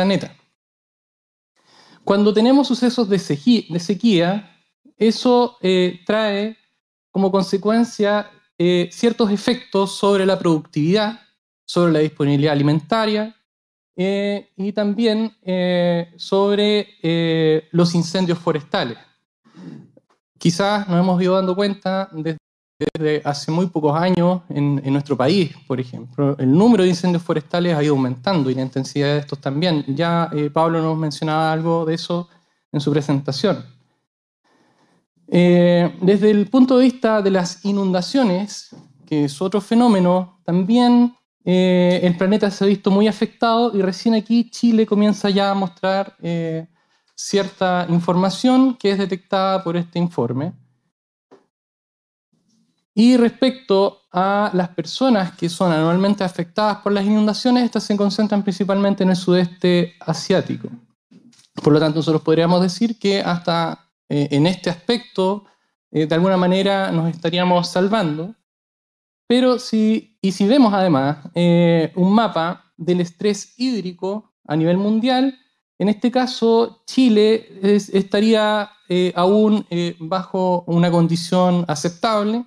planeta. Cuando tenemos sucesos de sequía, eso eh, trae como consecuencia eh, ciertos efectos sobre la productividad, sobre la disponibilidad alimentaria eh, y también sobre los incendios forestales. Quizás nos hemos ido dando cuenta desde desde hace muy pocos años en, nuestro país, por ejemplo. El número de incendios forestales ha ido aumentando y la intensidad de estos también. Ya eh, Pablo nos mencionaba algo de eso en su presentación. Eh, desde el punto de vista de las inundaciones, que es otro fenómeno, también eh, el planeta se ha visto muy afectado y recién aquí Chile comienza ya a mostrar cierta información que es detectada por este informe. Y respecto a las personas que son anualmente afectadas por las inundaciones, estas se concentran principalmente en el sudeste asiático. Por lo tanto, nosotros podríamos decir que hasta eh, en este aspecto, eh, de alguna manera, nos estaríamos salvando. Pero si, y si vemos además eh, un mapa del estrés hídrico a nivel mundial, en este caso, Chile estaría aún bajo una condición aceptable,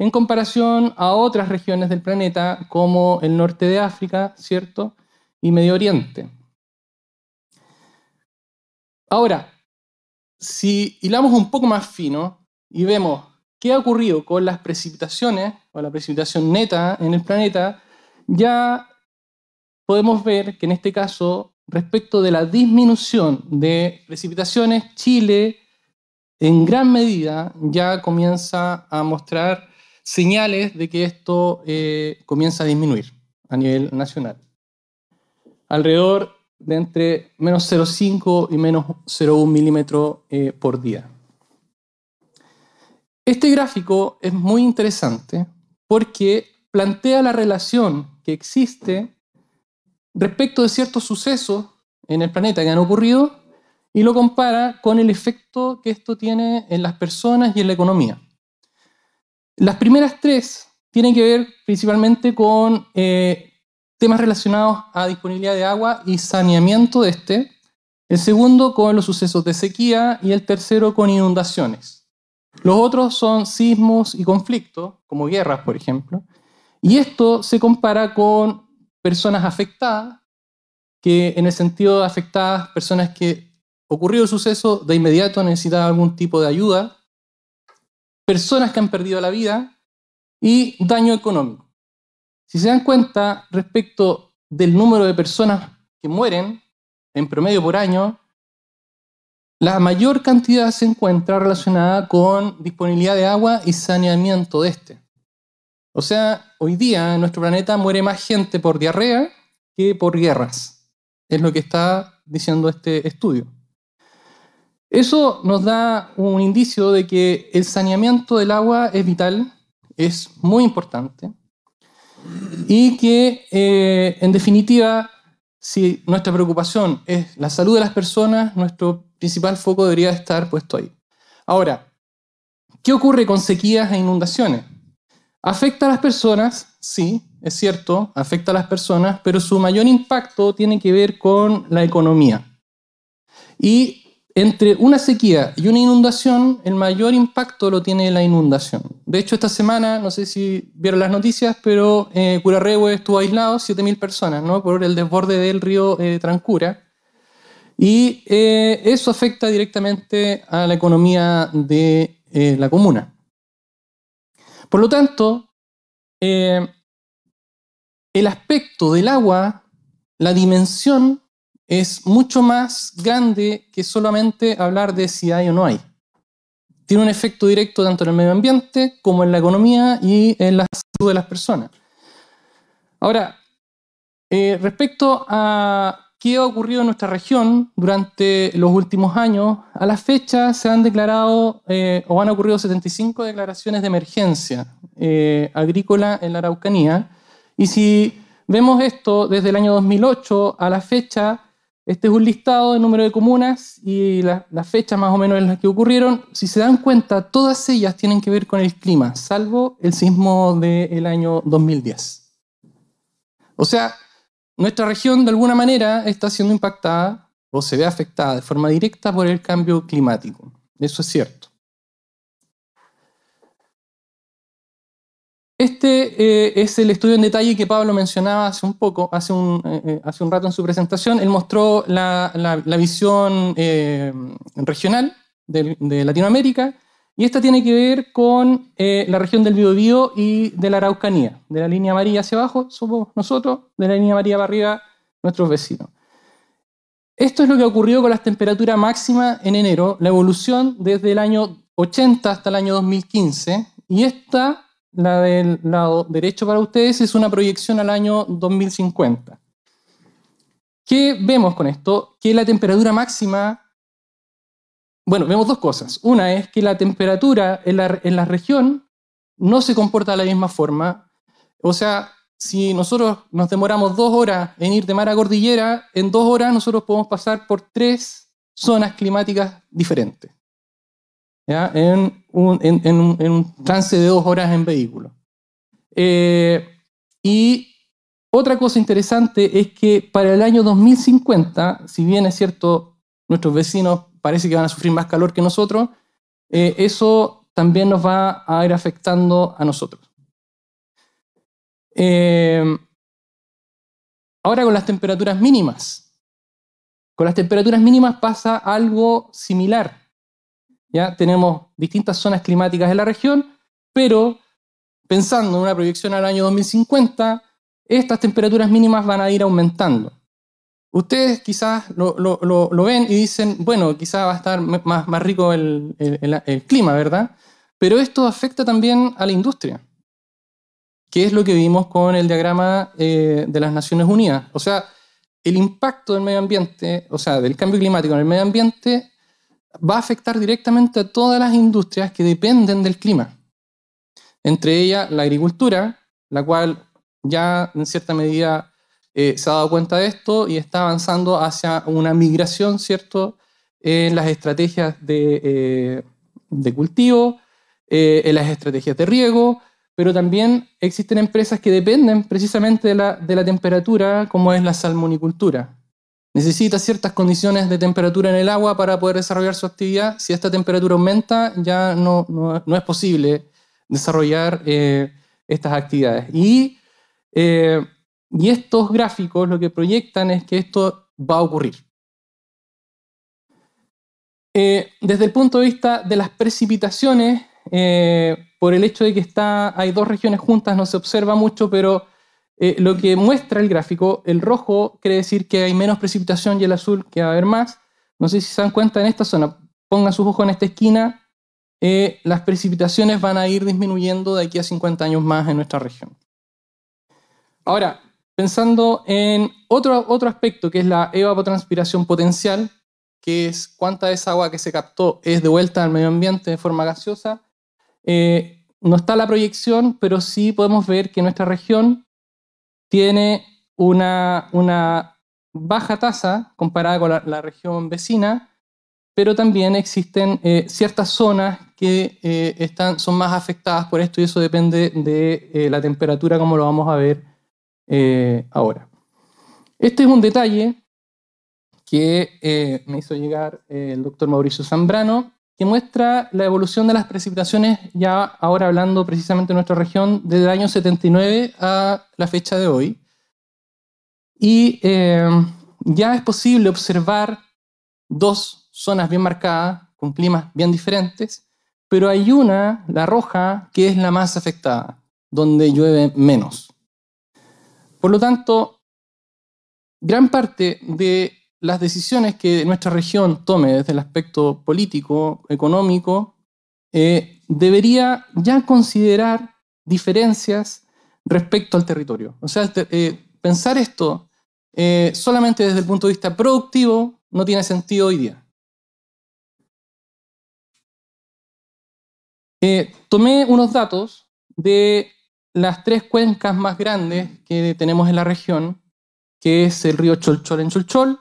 en comparación a otras regiones del planeta como el norte de África, ¿cierto? Y Medio Oriente. Ahora, si hilamos un poco más fino y vemos qué ha ocurrido con las precipitaciones o la precipitación neta en el planeta, ya podemos ver que en este caso, respecto de la disminución de precipitaciones, Chile en gran medida ya comienza a mostrar señales de que esto eh, comienza a disminuir a nivel nacional. Alrededor de entre menos 0,5 y menos 0,1 milímetro eh, por día. Este gráfico es muy interesante porque plantea la relación que existe respecto de ciertos sucesos en el planeta que han ocurrido y lo compara con el efecto que esto tiene en las personas y en la economía. Las primeras tres tienen que ver principalmente con eh, temas relacionados a disponibilidad de agua y saneamiento de este, el segundo con los sucesos de sequía y el tercero con inundaciones. Los otros son sismos y conflictos, como guerras, por ejemplo, y esto se compara con personas afectadas, que en el sentido de afectadas, personas que ocurrió el suceso, de inmediato necesitaban algún tipo de ayuda, personas que han perdido la vida y daño económico. Si se dan cuenta respecto del número de personas que mueren en promedio por año, la mayor cantidad se encuentra relacionada con disponibilidad de agua y saneamiento de este. O sea, hoy día en nuestro planeta muere más gente por diarrea que por guerras. Es lo que está diciendo este estudio. Eso nos da un indicio de que el saneamiento del agua es vital, es muy importante, y que eh, en definitiva, si nuestra preocupación es la salud de las personas, nuestro principal foco debería estar puesto ahí. Ahora, ¿qué ocurre con sequías e inundaciones? Afecta a las personas, sí, es cierto, afecta a las personas, pero su mayor impacto tiene que ver con la economía. Y entre una sequía y una inundación, el mayor impacto lo tiene la inundación. De hecho, esta semana, no sé si vieron las noticias, pero eh, Curarrehue estuvo aislado, 7.000 personas, ¿no? por el desborde del río eh, Trancura. Y eh, eso afecta directamente a la economía de eh, la comuna. Por lo tanto, el aspecto del agua, la dimensión es mucho más grande que solamente hablar de si hay o no hay. Tiene un efecto directo tanto en el medio ambiente como en la economía y en la salud de las personas. Ahora, eh, respecto a qué ha ocurrido en nuestra región durante los últimos años, a la fecha se han declarado eh, o han ocurrido 75 declaraciones de emergencia eh, agrícola en la Araucanía. Y si vemos esto desde el año 2008 a la fecha, este es un listado de número de comunas y las fechas más o menos en las que ocurrieron. Si se dan cuenta, todas ellas tienen que ver con el clima, salvo el sismo del año 2010. O sea, nuestra región de alguna manera está siendo impactada o se ve afectada de forma directa por el cambio climático. Eso es cierto. Este eh, es el estudio en detalle que Pablo mencionaba hace un poco, hace un, eh, eh, rato en su presentación. Él mostró la, visión regional de, Latinoamérica y esta tiene que ver con la región del Biobío y de la Araucanía. De la línea amarilla hacia abajo somos nosotros, de la línea amarilla para arriba nuestros vecinos. Esto es lo que ocurrió con las temperaturas máximas en enero, la evolución desde el año 80 hasta el año 2015 y esta la del lado derecho para ustedes es una proyección al año 2050. ¿Qué vemos con esto? Que la temperatura máxima... Bueno, vemos dos cosas. Una es que la temperatura en la, en la región no se comporta de la misma forma. O sea, si nosotros nos demoramos dos horas en ir de mar a cordillera, en dos horas nosotros podemos pasar por tres zonas climáticas diferentes. En, un, trance de dos horas en vehículo. Eh, y otra cosa interesante es que para el año 2050, si bien es cierto, nuestros vecinos parece que van a sufrir más calor que nosotros, eh, eso también nos va a ir afectando a nosotros. Eh, ahora con las temperaturas mínimas. Con las temperaturas mínimas pasa algo similar. ¿ya? Tenemos distintas zonas climáticas en la región, pero pensando en una proyección al año 2050, estas temperaturas mínimas van a ir aumentando. Ustedes quizás lo, ven y dicen, bueno, quizás va a estar más, rico el, clima, ¿verdad? Pero esto afecta también a la industria, que es lo que vimos con el diagrama eh, de las Naciones Unidas. O sea, el impacto del medio ambiente, o sea, del cambio climático en el medio ambiente, va a afectar directamente a todas las industrias que dependen del clima. Entre ellas la agricultura, la cual ya en cierta medida eh, se ha dado cuenta de esto y está avanzando hacia una migración, ¿cierto?, en las estrategias de, eh, cultivo, eh, en las estrategias de riego, pero también existen empresas que dependen precisamente de la temperatura, como es la salmonicultura. Necesita ciertas condiciones de temperatura en el agua para poder desarrollar su actividad. Si esta temperatura aumenta, ya no, es posible desarrollar eh, estas actividades. Y, eh, y estos gráficos lo que proyectan es que esto va a ocurrir. Eh, desde el punto de vista de las precipitaciones, por el hecho de que hay dos regiones juntas, no se observa mucho, pero eh, lo que muestra el gráfico, el rojo quiere decir que hay menos precipitación y el azul que va a haber más. No sé si se dan cuenta en esta zona, pongan sus ojos en esta esquina, eh, las precipitaciones van a ir disminuyendo de aquí a 50 años más en nuestra región. Ahora, pensando en otro, aspecto que es la evapotranspiración potencial, que es cuánta de esa agua que se captó es de vuelta al medio ambiente de forma gaseosa. Eh, no está la proyección, pero sí podemos ver que nuestra región tiene una, baja tasa comparada con la, región vecina, pero también existen eh, ciertas zonas que eh, son más afectadas por esto y eso depende de eh, la temperatura, como lo vamos a ver ahora. Este es un detalle que me hizo llegar el doctor Mauricio Zambrano, que muestra la evolución de las precipitaciones, ya ahora hablando precisamente de nuestra región, desde el año 79 a la fecha de hoy. Y eh, ya es posible observar dos zonas bien marcadas, con climas bien diferentes, pero hay una, la roja, que es la más afectada, donde llueve menos. Por lo tanto, gran parte de las decisiones que nuestra región tome desde el aspecto político, económico, eh, debería ya considerar diferencias respecto al territorio. O sea, eh, pensar esto eh, solamente desde el punto de vista productivo no tiene sentido hoy día. tomé unos datos de las tres cuencas más grandes que tenemos en la región, que es el río Cholchol en Cholchol,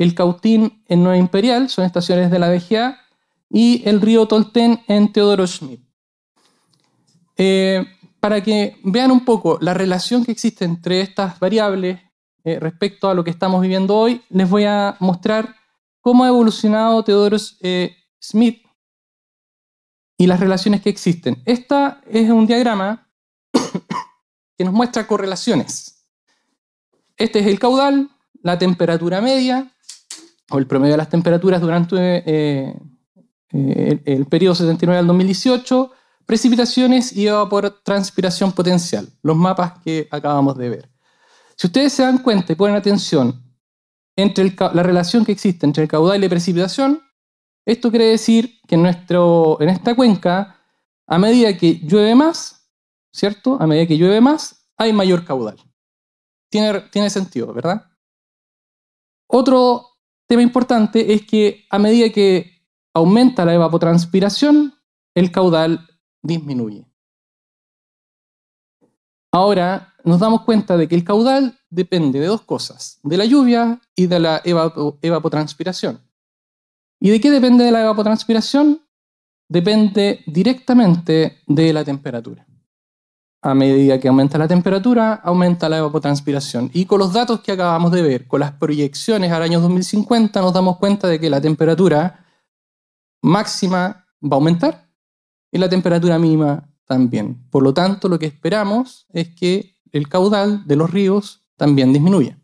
el Cautín en Nueva Imperial, son estaciones de la BGA, y el río Tolten en Teodoro Schmidt. Eh, para que vean un poco la relación que existe entre estas variables eh, respecto a lo que estamos viviendo hoy, les voy a mostrar cómo ha evolucionado Teodoro eh, Schmidt y las relaciones que existen. Este es un diagrama que nos muestra correlaciones. Este es el caudal, la temperatura media, o el promedio de las temperaturas durante eh, eh, el, periodo 79 al 2018, precipitaciones y transpiración potencial, los mapas que acabamos de ver. Si ustedes se dan cuenta y ponen atención entre la relación que existe entre el caudal y la precipitación, esto quiere decir que en, nuestro, en esta cuenca, a medida que llueve más, ¿cierto? A medida que llueve más, hay mayor caudal. Tiene, tiene sentido, ¿verdad? Otro tema importante es que a medida que aumenta la evapotranspiración, el caudal disminuye. Ahora nos damos cuenta de que el caudal depende de dos cosas, de la lluvia y de la evapotranspiración. ¿Y de qué depende de la evapotranspiración? Depende directamente de la temperatura. A medida que aumenta la temperatura, aumenta la evapotranspiración. Y con los datos que acabamos de ver, con las proyecciones al año 2050, nos damos cuenta de que la temperatura máxima va a aumentar y la temperatura mínima también. Por lo tanto, lo que esperamos es que el caudal de los ríos también disminuya.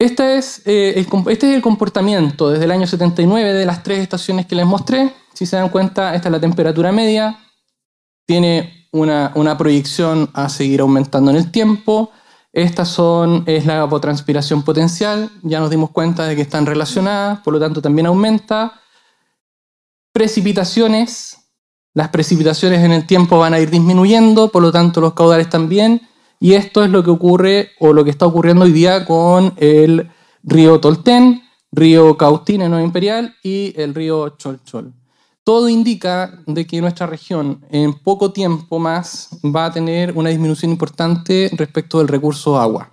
Este es, eh, este es el comportamiento desde el año 79 de las tres estaciones que les mostré. Si se dan cuenta, esta es la temperatura media, tiene una, proyección a seguir aumentando en el tiempo. Estas son, es la evapotranspiración potencial, ya nos dimos cuenta de que están relacionadas, por lo tanto también aumenta. Precipitaciones, las precipitaciones en el tiempo van a ir disminuyendo, por lo tanto los caudales también, y esto es lo que ocurre o lo que está ocurriendo hoy día con el río Tolten, río Cautín en Nueva Imperial y el río Cholchol todo indica de que nuestra región en poco tiempo más va a tener una disminución importante respecto del recurso agua.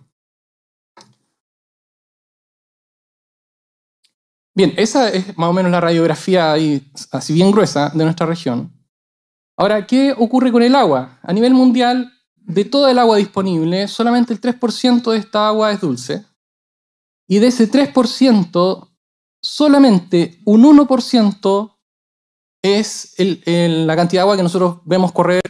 Bien, esa es más o menos la radiografía así bien gruesa de nuestra región. Ahora, ¿qué ocurre con el agua? A nivel mundial, de toda el agua disponible, solamente el 3% de esta agua es dulce. Y de ese 3%, solamente un 1% es la cantidad de agua que nosotros vemos correr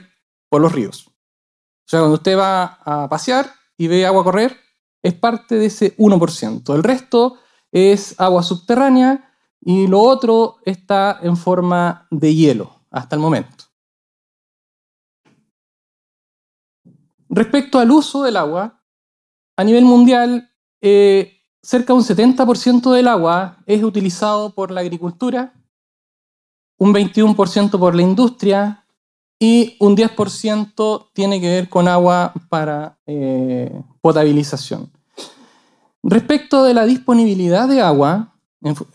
por los ríos. O sea, cuando usted va a pasear y ve agua correr, es parte de ese 1%. El resto es agua subterránea y lo otro está en forma de hielo hasta el momento. Respecto al uso del agua, a nivel mundial, eh, cerca de un 70% del agua es utilizado por la agricultura, un 21% por la industria y un 10% tiene que ver con agua para eh, potabilización. Respecto de la disponibilidad de agua,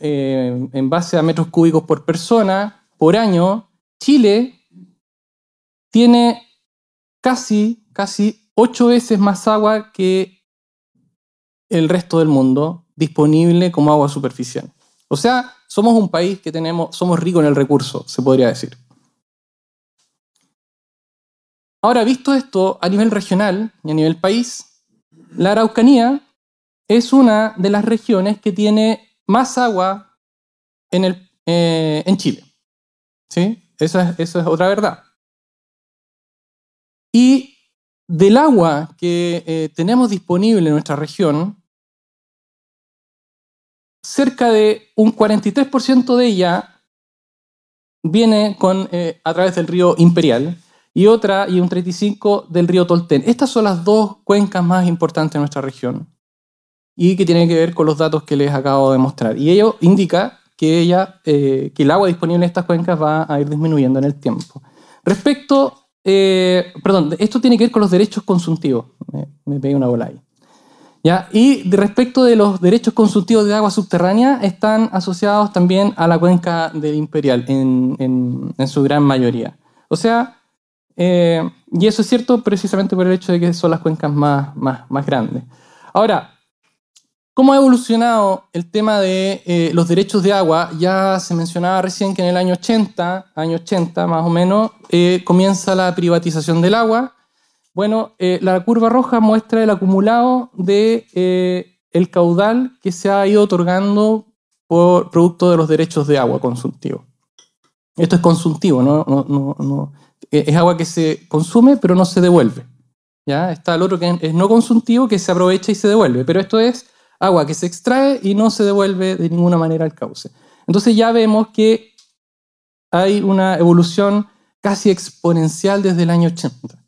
eh, en, base a metros cúbicos por persona, por año, Chile tiene casi, casi 8 veces más agua que el resto del mundo disponible como agua superficial. O sea, somos un país que tenemos, somos ricos en el recurso, se podría decir. Ahora, visto esto a nivel regional y a nivel país, la Araucanía es una de las regiones que tiene más agua en, eh, Chile. ¿Sí? es, otra verdad. Y del agua que eh, tenemos disponible en nuestra región, cerca de un 43% de ella viene con, eh, a través del río Imperial y otra y un 35% del río Tolten. Estas son las dos cuencas más importantes de nuestra región y que tienen que ver con los datos que les acabo de mostrar. Y ello indica que, ella, eh, que el agua disponible en estas cuencas va a ir disminuyendo en el tiempo. Respecto, eh, perdón, esto tiene que ver con los derechos consuntivos. me pegué una bola ahí. Y respecto de los derechos consultivos de agua subterránea, están asociados también a la cuenca del Imperial en, su gran mayoría. O sea, eh, y eso es cierto precisamente por el hecho de que son las cuencas más, grandes. Ahora, ¿cómo ha evolucionado el tema de eh, los derechos de agua? Ya se mencionaba recién que en el año 80, año 80 más o menos, eh, comienza la privatización del agua bueno, eh, la curva roja muestra el acumulado de eh, el caudal que se ha ido otorgando por producto de los derechos de agua consultivo. Esto es consultivo, no, eh, es agua que se consume pero no se devuelve. ¿ya? Está el otro que es no consultivo que se aprovecha y se devuelve, pero esto es agua que se extrae y no se devuelve de ninguna manera al cauce. Entonces ya vemos que hay una evolución casi exponencial desde el año 80.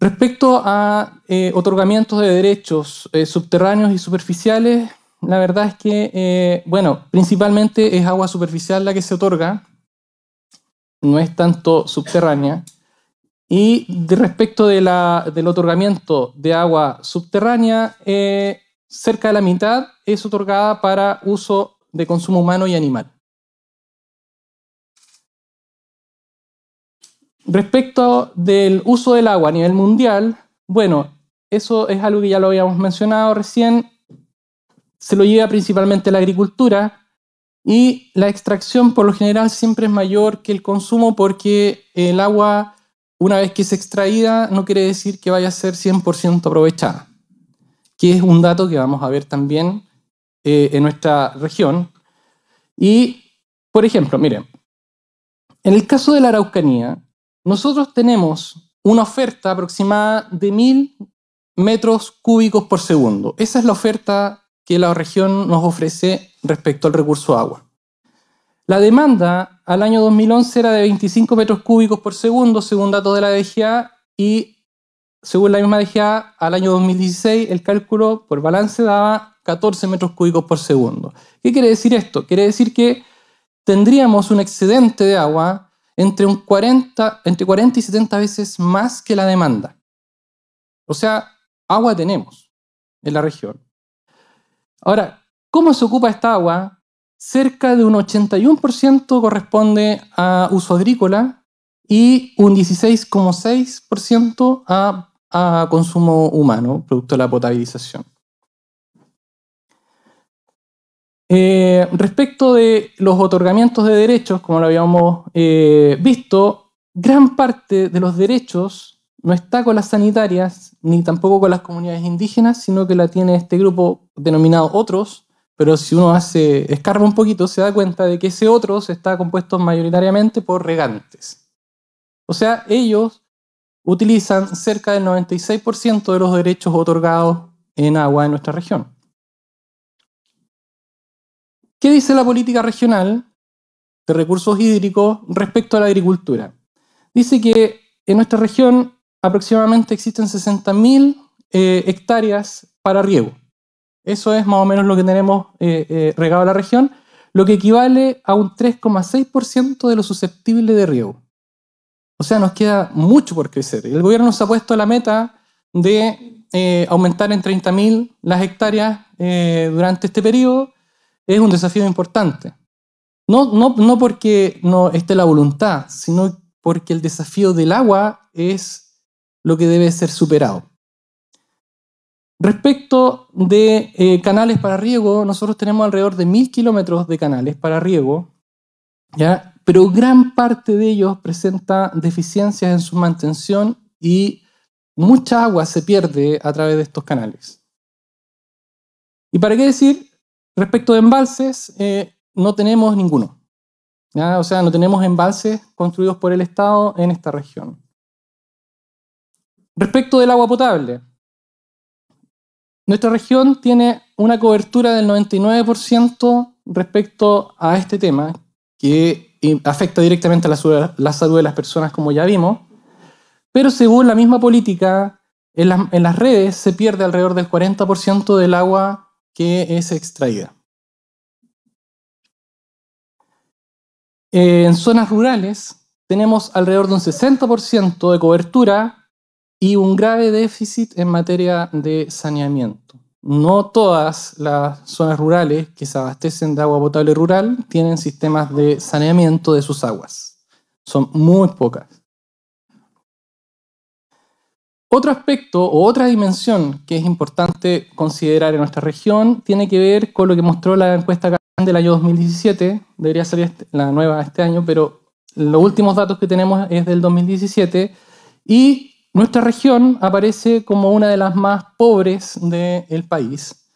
Respecto a eh, otorgamientos de derechos eh, subterráneos y superficiales, la verdad es que, eh, bueno, principalmente es agua superficial la que se otorga, no es tanto subterránea. Y de respecto del otorgamiento de agua subterránea, cerca de la mitad es otorgada para uso de consumo humano y animal. Respecto del uso del agua a nivel mundial, bueno, eso es algo que ya lo habíamos mencionado recién. Se lo lleva principalmente la agricultura y la extracción por lo general siempre es mayor que el consumo porque el agua, una vez que es extraída, no quiere decir que vaya a ser 100% aprovechada, que es un dato que vamos a ver también eh, en nuestra región. Y, por ejemplo, miren, en el caso de la Araucanía, nosotros tenemos una oferta aproximada de 1000 metros cúbicos por segundo. Esa es la oferta que la región nos ofrece respecto al recurso agua. La demanda al año 2011 era de 25 metros cúbicos por segundo, según datos de la DGA, y según la misma DGA, al año 2016 el cálculo por balance daba 14 metros cúbicos por segundo. ¿Qué quiere decir esto? Quiere decir que tendríamos un excedente de agua entre, un 40, entre 40 y 70 veces más que la demanda. O sea, agua tenemos en la región. Ahora, ¿cómo se ocupa esta agua? Cerca de un 81% corresponde a uso agrícola y un 16,6% a, a consumo humano, producto de la potabilización. Eh, respecto de los otorgamientos de derechos, como lo habíamos eh, visto, gran parte de los derechos no está con las sanitarias ni tampoco con las comunidades indígenas, sino que la tiene este grupo denominado otros, pero si uno hace escarba un poquito se da cuenta de que ese otros está compuesto mayoritariamente por regantes. O sea, ellos utilizan cerca del 96% de los derechos otorgados en agua en nuestra región. ¿Qué dice la política regional de recursos hídricos respecto a la agricultura? Dice que en nuestra región aproximadamente existen 60.000 eh, hectáreas para riego. Eso es más o menos lo que tenemos eh, eh, regado a la región, lo que equivale a un 3,6% de lo susceptible de riego. O sea, nos queda mucho por crecer. El gobierno se ha puesto la meta de aumentar en 30.000 las hectáreas durante este periodo es un desafío importante. No, porque no esté la voluntad, sino porque el desafío del agua es lo que debe ser superado. Respecto de eh, canales para riego, nosotros tenemos alrededor de mil kilómetros de canales para riego, ¿ya? pero gran parte de ellos presenta deficiencias en su mantención y mucha agua se pierde a través de estos canales. ¿Y para qué decir Respecto de embalses, eh, no tenemos ninguno. O sea, no tenemos embalses construidos por el Estado en esta región. Respecto del agua potable, nuestra región tiene una cobertura del 99% respecto a este tema, que afecta directamente a la, salud de las personas, como ya vimos, pero según la misma política, en, en las redes se pierde alrededor del 40% del agua que es extraída. En zonas rurales tenemos alrededor de un 60% de cobertura y un grave déficit en materia de saneamiento. No todas las zonas rurales que se abastecen de agua potable rural tienen sistemas de saneamiento de sus aguas. Son muy pocas. Otro aspecto o otra dimensión que es importante considerar en nuestra región tiene que ver con lo que mostró la encuesta del año 2017, debería salir este, la nueva este año, pero los últimos datos que tenemos es del 2017 y nuestra región aparece como una de las más pobres del país.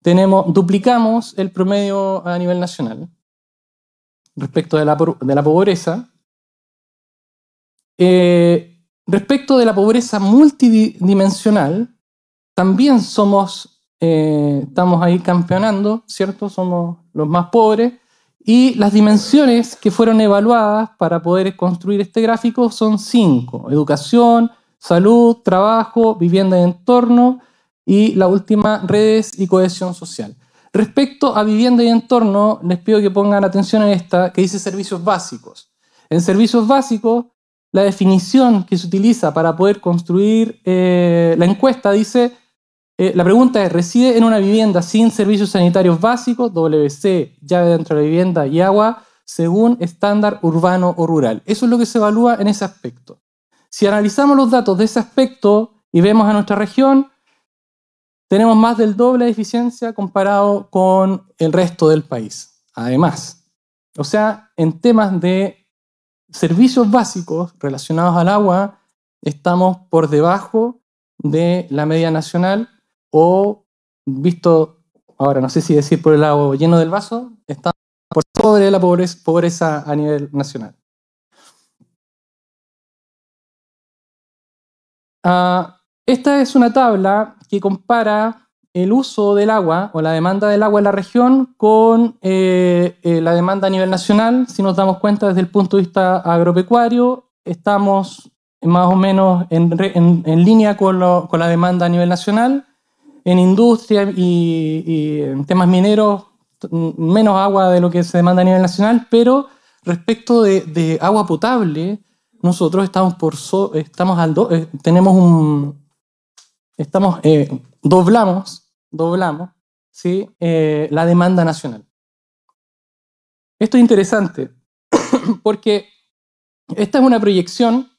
Tenemos, duplicamos el promedio a nivel nacional respecto de la, pobreza. Eh, Respecto de la pobreza multidimensional, también somos, eh, estamos ahí campeonando, ¿cierto? Somos los más pobres. Y las dimensiones que fueron evaluadas para poder construir este gráfico son cinco. Educación, salud, trabajo, vivienda y entorno. Y la última, redes y cohesión social. Respecto a vivienda y entorno, les pido que pongan atención en esta, que dice servicios básicos. En servicios básicos la definición que se utiliza para poder construir eh, la encuesta dice, eh, la pregunta es, ¿reside en una vivienda sin servicios sanitarios básicos, WC, llave dentro de la vivienda y agua, según estándar urbano o rural? Eso es lo que se evalúa en ese aspecto. Si analizamos los datos de ese aspecto y vemos a nuestra región, tenemos más del doble de eficiencia comparado con el resto del país. Además, o sea, en temas de servicios básicos relacionados al agua estamos por debajo de la media nacional o visto, ahora no sé si decir por el agua lleno del vaso, estamos por sobre la pobreza, a nivel nacional. Ah, esta es una tabla que compara el uso del agua o la demanda del agua en la región con eh, eh, la demanda a nivel nacional. Si nos damos cuenta desde el punto de vista agropecuario, estamos más o menos en, línea con, la demanda a nivel nacional. En industria y, en temas mineros, menos agua de lo que se demanda a nivel nacional, pero respecto de, agua potable, nosotros estamos por estamos al eh, tenemos un estamos doblamos doblamos ¿sí? Eh, la demanda nacional. Esto es interesante porque esta es una proyección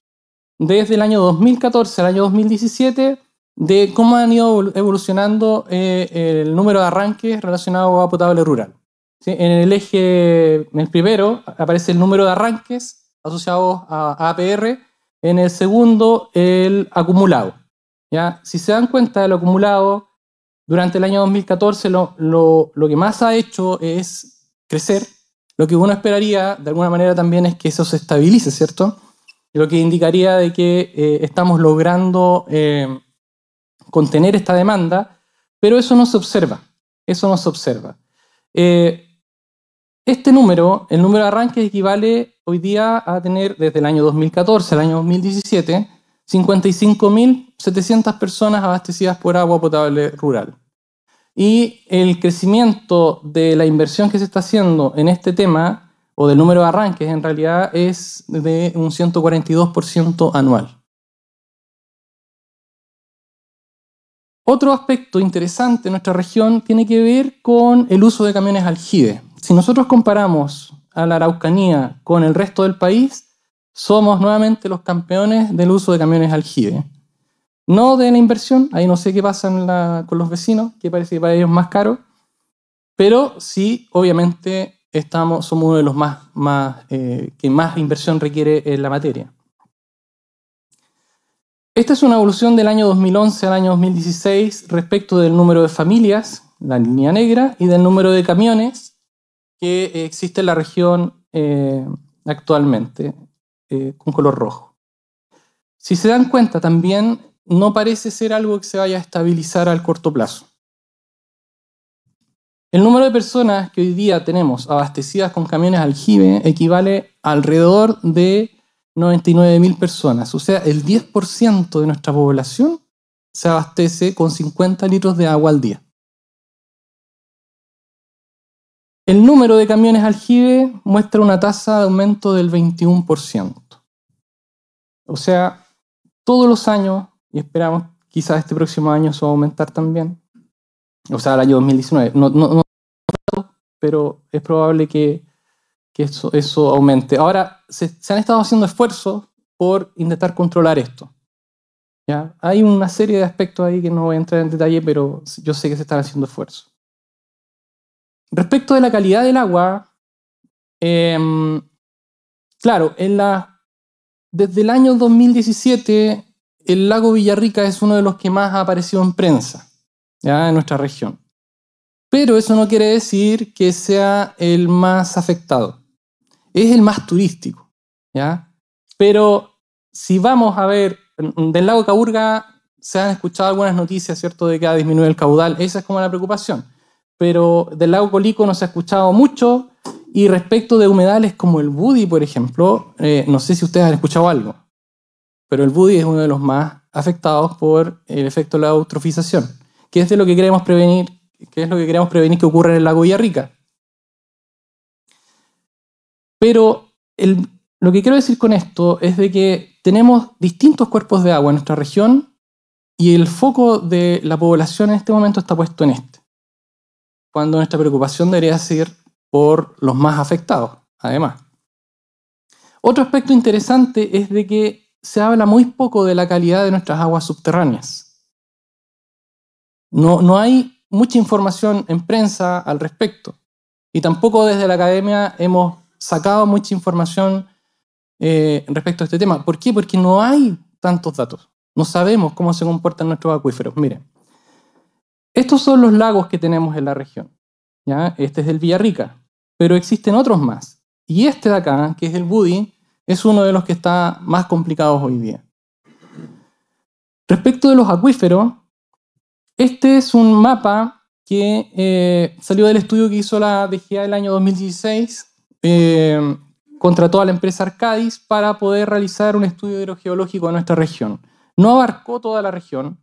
desde el año 2014 al año 2017 de cómo han ido evolucionando eh, el número de arranques relacionados a potable rural. En el eje, en el primero, aparece el número de arranques asociados a, APR, en el segundo, el acumulado. ¿ya? Si se dan cuenta, del acumulado durante el año 2014 lo, que más ha hecho es crecer. Lo que uno esperaría, de alguna manera, también es que eso se estabilice, ¿cierto? Lo que indicaría de que eh, estamos logrando eh, contener esta demanda, pero eso no se observa. Eso no se observa. Eh, este número, el número de arranques, equivale hoy día a tener desde el año 2014 al año 2017 55.700 personas abastecidas por agua potable rural. Y el crecimiento de la inversión que se está haciendo en este tema, o del número de arranques en realidad, es de un 142% anual. Otro aspecto interesante en nuestra región tiene que ver con el uso de camiones aljibe. Si nosotros comparamos a la Araucanía con el resto del país, somos nuevamente los campeones del uso de camiones aljibe. No de la inversión, ahí no sé qué pasa con los vecinos, que parece que para ellos es más caro, pero sí, obviamente, somos uno de los más, eh, que más inversión requiere en la materia. Esta es una evolución del año 2011 al año 2016 respecto del número de familias, la línea negra, y del número de camiones que existe en la región eh, actualmente. Eh, con color rojo. Si se dan cuenta, también no parece ser algo que se vaya a estabilizar al corto plazo. El número de personas que hoy día tenemos abastecidas con camiones aljibe equivale a alrededor de 99.000 personas, o sea, el 10% de nuestra población se abastece con 50 litros de agua al día. El número de camiones aljibe muestra una tasa de aumento del 21%. O sea, todos los años, y esperamos quizás este próximo año eso va a aumentar también, o sea, el año 2019, no, no, pero es probable que, eso, eso, aumente. Ahora, se, han estado haciendo esfuerzos por intentar controlar esto. ¿ya? Hay una serie de aspectos ahí que no voy a entrar en detalle, pero yo sé que se están haciendo esfuerzos. Respecto de la calidad del agua, em, claro, desde el año 2017 el lago Villarrica es uno de los que más ha aparecido en prensa en nuestra región. Pero eso no quiere decir que sea el más afectado. Es el más turístico. ¿ya? Pero si vamos a ver, del lago Caburga se han escuchado algunas noticias, ¿cierto?, de que ha disminuido el caudal. Esa es como la preocupación pero del lago Colico no se ha escuchado mucho. Y respecto de humedales como el Budi, por ejemplo, eh, no sé si ustedes han escuchado algo, pero el Budi es uno de los más afectados por el efecto de la eutrofización, que es de lo que queremos prevenir, que es lo que queremos prevenir que ocurra en el lago Villarrica. Pero lo que quiero decir con esto es de que tenemos distintos cuerpos de agua en nuestra región y el foco de la población en este momento está puesto en este cuando nuestra preocupación debería ser por los más afectados, además. Otro aspecto interesante es de que se habla muy poco de la calidad de nuestras aguas subterráneas. No, hay mucha información en prensa al respecto y tampoco desde la academia hemos sacado mucha información eh, respecto a este tema. ¿Por qué? Porque no hay tantos datos. No sabemos cómo se comportan nuestros acuíferos. Miren, estos son los lagos que tenemos en la región. Este es el Villarrica, pero existen otros más. Y este de acá, que es el Budi, es uno de los que está más complicado hoy día. Respecto de los acuíferos, este es un mapa que eh, salió del estudio que hizo la DGA del año 2016, contrató a la empresa Arcadis para poder realizar un estudio hidrogeológico en nuestra región. No abarcó toda la región,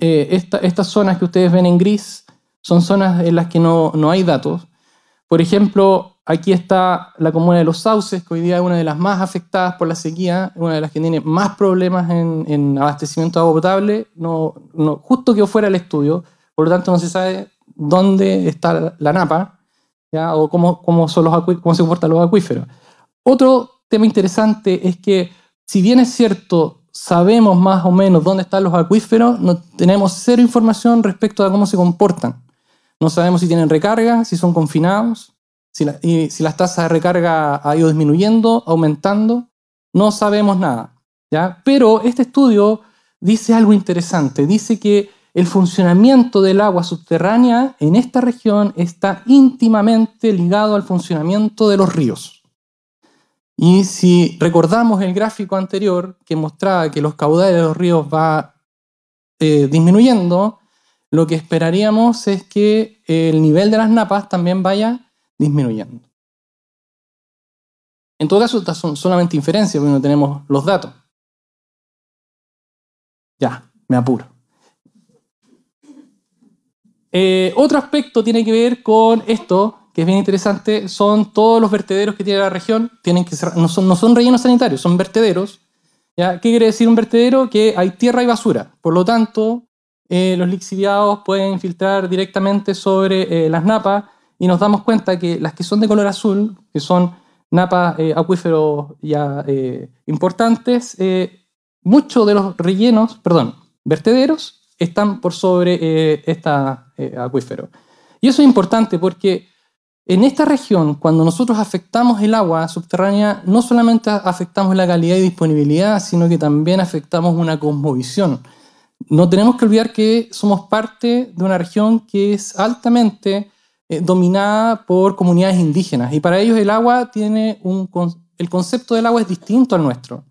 eh, estas zonas que ustedes ven en gris son zonas en las que no, no, hay datos. Por ejemplo, aquí está la comuna de Los Sauces, que hoy día es una de las más afectadas por la sequía, una de las que tiene más problemas en, en abastecimiento de agua potable, no, justo que fuera el estudio, por lo tanto no se sabe dónde está la napa ¿ya? o cómo, cómo, son los cómo se comportan los acuíferos. Otro tema interesante es que, si bien es cierto, sabemos más o menos dónde están los acuíferos, no tenemos cero información respecto a cómo se comportan. No sabemos si tienen recarga, si son confinados, si, y si las tasas de recarga ha ido disminuyendo, aumentando. No sabemos nada. Pero este estudio dice algo interesante. Dice que el funcionamiento del agua subterránea en esta región está íntimamente ligado al funcionamiento de los ríos. Y si recordamos el gráfico anterior que mostraba que los caudales de los ríos van eh, disminuyendo, lo que esperaríamos es que eh, el nivel de las napas también vaya disminuyendo. En todo caso, son solamente inferencias porque no tenemos los datos. Ya, me apuro. Eh, otro aspecto tiene que ver con esto, que es bien interesante, son todos los vertederos que tiene la región, tienen que no, son, no son rellenos sanitarios, son vertederos. ¿ya? ¿Qué quiere decir un vertedero? Que hay tierra y basura. Por lo tanto, eh, los lixiviados pueden filtrar directamente sobre eh, las napas y nos damos cuenta que las que son de color azul, que son napas eh, acuíferos ya importantes, muchos de los rellenos, perdón, vertederos, están por sobre este acuífero. Y eso es importante porque en esta región, cuando nosotros afectamos el agua subterránea, no solamente afectamos la calidad y disponibilidad, sino que también afectamos una cosmovisión. No tenemos que olvidar que somos parte de una región que es altamente eh, dominada por comunidades indígenas y para ellos el agua tiene un el concepto del agua es distinto al nuestro.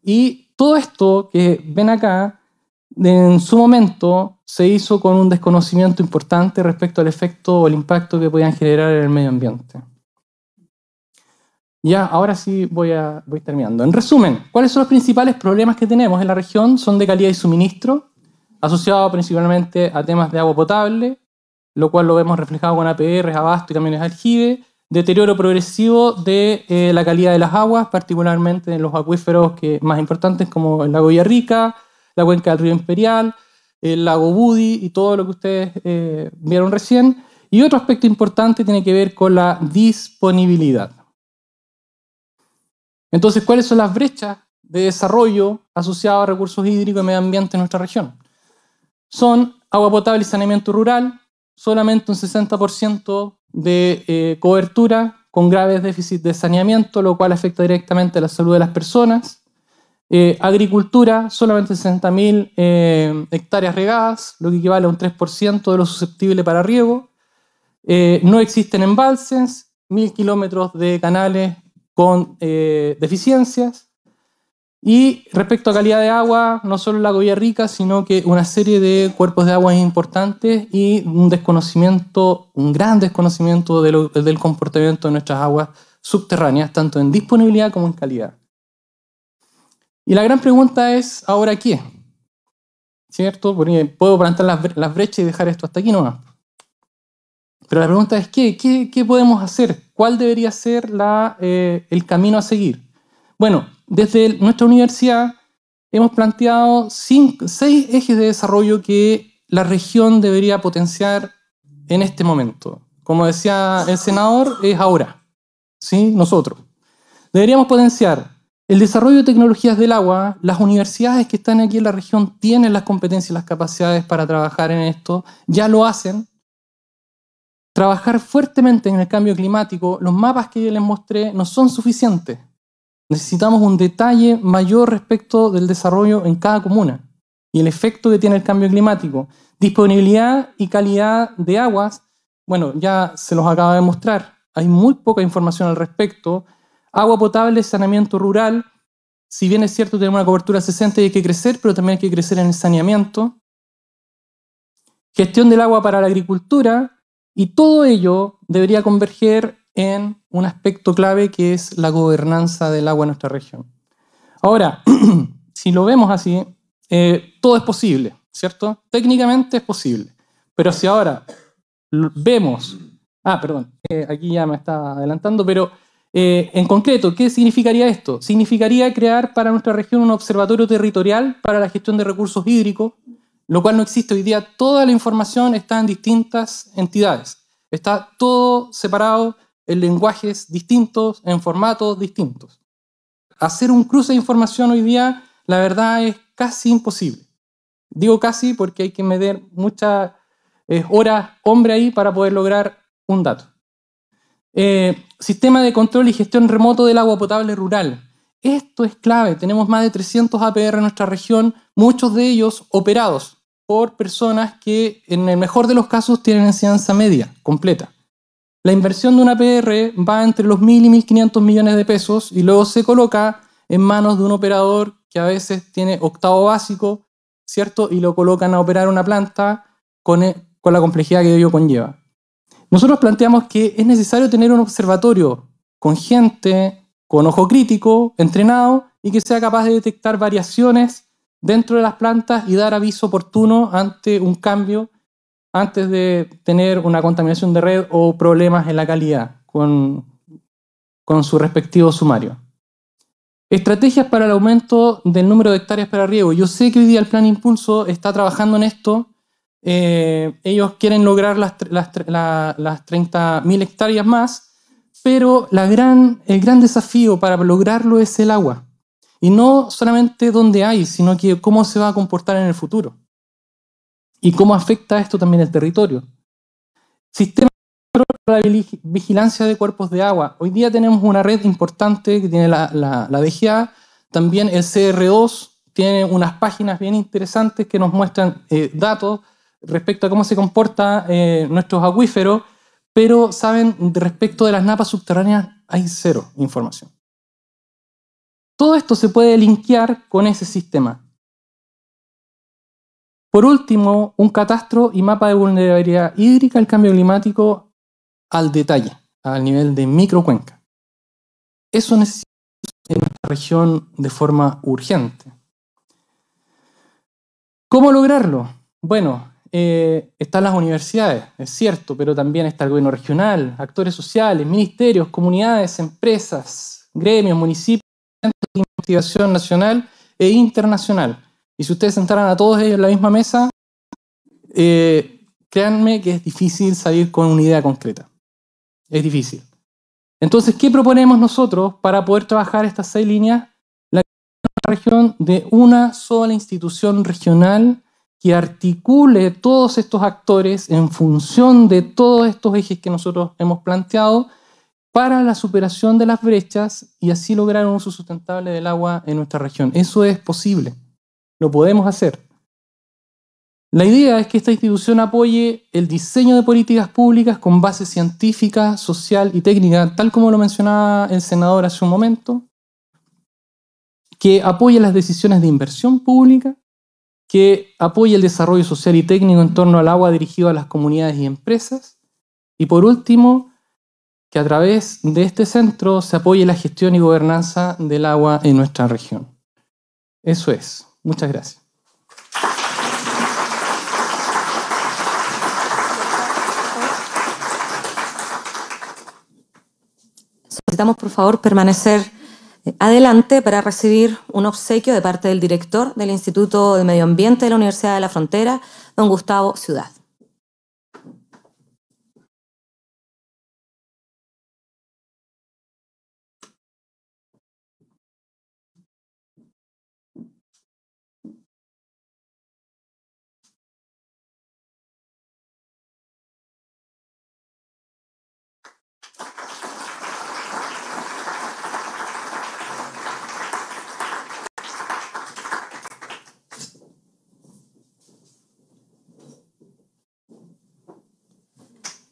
Y todo esto que ven acá en su momento se hizo con un desconocimiento importante respecto al efecto o el impacto que podían generar en el medio ambiente. Ya, ahora sí voy, terminando. En resumen, ¿cuáles son los principales problemas que tenemos en la región? Son de calidad y suministro, asociado principalmente a temas de agua potable, lo cual lo vemos reflejado con APR, abasto y camiones de aljibe, deterioro progresivo de eh, la calidad de las aguas, particularmente en los acuíferos que, más importantes como el lago Rica, la cuenca del río Imperial, el lago Budi y todo lo que ustedes eh, vieron recién. Y otro aspecto importante tiene que ver con la disponibilidad. Entonces, ¿cuáles son las brechas de desarrollo asociadas a recursos hídricos y medio ambiente en nuestra región? Son agua potable y saneamiento rural, solamente un 60% de eh, cobertura con graves déficits de saneamiento, lo cual afecta directamente a la salud de las personas. Eh, agricultura, solamente 60.000 eh, hectáreas regadas, lo que equivale a un 3% de lo susceptible para riego. Eh, no existen embalses, 1.000 kilómetros de canales con deficiencias. Y respecto a calidad de agua, no solo la lago Rica, sino que una serie de cuerpos de agua importantes y un desconocimiento, un gran desconocimiento del comportamiento de nuestras aguas subterráneas, tanto en disponibilidad como en calidad. Y la gran pregunta es, ¿ahora qué? ¿Cierto? Porque puedo plantar las, brechas y dejar esto hasta aquí nomás. Pero la pregunta es, ¿qué, qué, podemos hacer? ¿Cuál debería ser eh, el camino a seguir? Bueno, desde nuestra universidad hemos planteado seis ejes de desarrollo que la región debería potenciar en este momento. Como decía el senador, es ahora. ¿Sí? Nosotros. Deberíamos potenciar el desarrollo de tecnologías del agua, las universidades que están aquí en la región tienen las competencias y las capacidades para trabajar en esto, ya lo hacen. Trabajar fuertemente en el cambio climático, los mapas que yo les mostré no son suficientes. Necesitamos un detalle mayor respecto del desarrollo en cada comuna y el efecto que tiene el cambio climático. Disponibilidad y calidad de aguas, bueno, ya se los acaba de mostrar. Hay muy poca información al respecto Agua potable, saneamiento rural. Si bien es cierto, tenemos una cobertura 60 y hay que crecer, pero también hay que crecer en el saneamiento. Gestión del agua para la agricultura. Y todo ello debería converger en un aspecto clave que es la gobernanza del agua en nuestra región. Ahora, si lo vemos así, eh, todo es posible, ¿cierto? Técnicamente es posible. Pero si ahora vemos, ah, perdón, eh, aquí ya me está adelantando, pero eh, en concreto, ¿qué significaría esto? Significaría crear para nuestra región un observatorio territorial para la gestión de recursos hídricos, lo cual no existe hoy día. Toda la información está en distintas entidades. Está todo separado en lenguajes distintos, en formatos distintos. Hacer un cruce de información hoy día, la verdad, es casi imposible. Digo casi porque hay que meter muchas eh, horas hombre ahí para poder lograr un dato. Eh, sistema de control y gestión remoto del agua potable rural. Esto es clave. Tenemos más de 300 APR en nuestra región, muchos de ellos operados por personas que en el mejor de los casos tienen enseñanza media, completa. La inversión de un APR va entre los 1.000 y 1.500 millones de pesos y luego se coloca en manos de un operador que a veces tiene octavo básico, ¿cierto? Y lo colocan a operar una planta con e, la complejidad que ello conlleva. Nosotros planteamos que es necesario tener un observatorio con gente, con ojo crítico, entrenado y que sea capaz de detectar variaciones dentro de las plantas y dar aviso oportuno ante un cambio, antes de tener una contaminación de red o problemas en la calidad con, su respectivo sumario. Estrategias para el aumento del número de hectáreas para riego. Yo sé que hoy día el Plan Impulso está trabajando en esto eh, ellos quieren lograr las, 30.000 hectáreas más, pero la gran, el gran desafío para lograrlo es el agua. Y no solamente dónde hay, sino que cómo se va a comportar en el futuro. Y cómo afecta esto también el territorio. Sistema de vigilancia de cuerpos de agua. Hoy día tenemos una red importante que tiene la, la, DGA, también el CR2 tiene unas páginas bien interesantes que nos muestran eh, datos respecto a cómo se comporta eh, nuestros acuíferos, pero saben respecto de las napas subterráneas hay cero información. Todo esto se puede linkear con ese sistema. Por último, un catastro y mapa de vulnerabilidad hídrica al cambio climático al detalle, al nivel de microcuenca. Eso necesita en la región de forma urgente. ¿Cómo lograrlo? Bueno, eh, están las universidades, es cierto, pero también está el gobierno regional, actores sociales, ministerios, comunidades, empresas, gremios, municipios, de investigación nacional e internacional. Y si ustedes sentaran a todos ellos en la misma mesa, eh, créanme que es difícil salir con una idea concreta. Es difícil. Entonces, ¿qué proponemos nosotros para poder trabajar estas seis líneas? La región de una sola institución regional y articule todos estos actores en función de todos estos ejes que nosotros hemos planteado para la superación de las brechas y así lograr un uso sustentable del agua en nuestra región. Eso es posible, lo podemos hacer. La idea es que esta institución apoye el diseño de políticas públicas con base científica, social y técnica, tal como lo mencionaba el senador hace un momento, que apoye las decisiones de inversión pública que apoye el desarrollo social y técnico en torno al agua dirigido a las comunidades y empresas. Y por último, que a través de este centro se apoye la gestión y gobernanza del agua en nuestra región. Eso es. Muchas gracias. Solicitamos, por favor, permanecer adelante para recibir un obsequio de parte del director del Instituto de Medio Ambiente de la Universidad de la Frontera, don Gustavo Ciudad.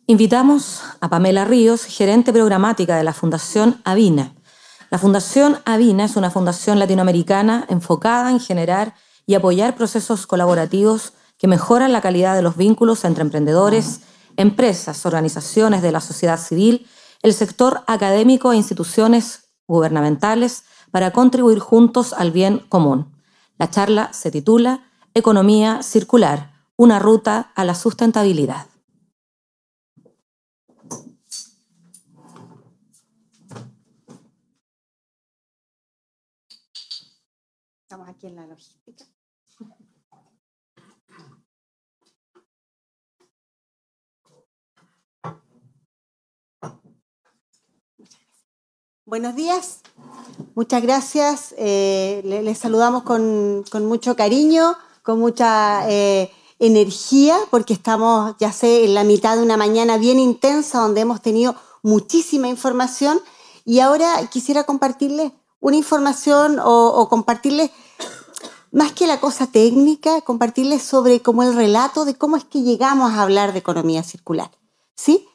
Invitamos a Pamela Ríos, gerente programática de la Fundación Avina. La Fundación Avina es una fundación latinoamericana enfocada en generar y apoyar procesos colaborativos que mejoran la calidad de los vínculos entre emprendedores, empresas, organizaciones de la sociedad civil, el sector académico e instituciones gubernamentales para contribuir juntos al bien común. La charla se titula Economía Circular, una ruta a la sustentabilidad. en la logística. Buenos días, muchas gracias. Eh, les saludamos con, mucho cariño, con mucha eh, energía, porque estamos, ya sé, en la mitad de una mañana bien intensa donde hemos tenido muchísima información y ahora quisiera compartirles una información o compartirles más que la cosa técnica, compartirles sobre como el relato de cómo es que llegamos a hablar de economía circular. ¿Sí?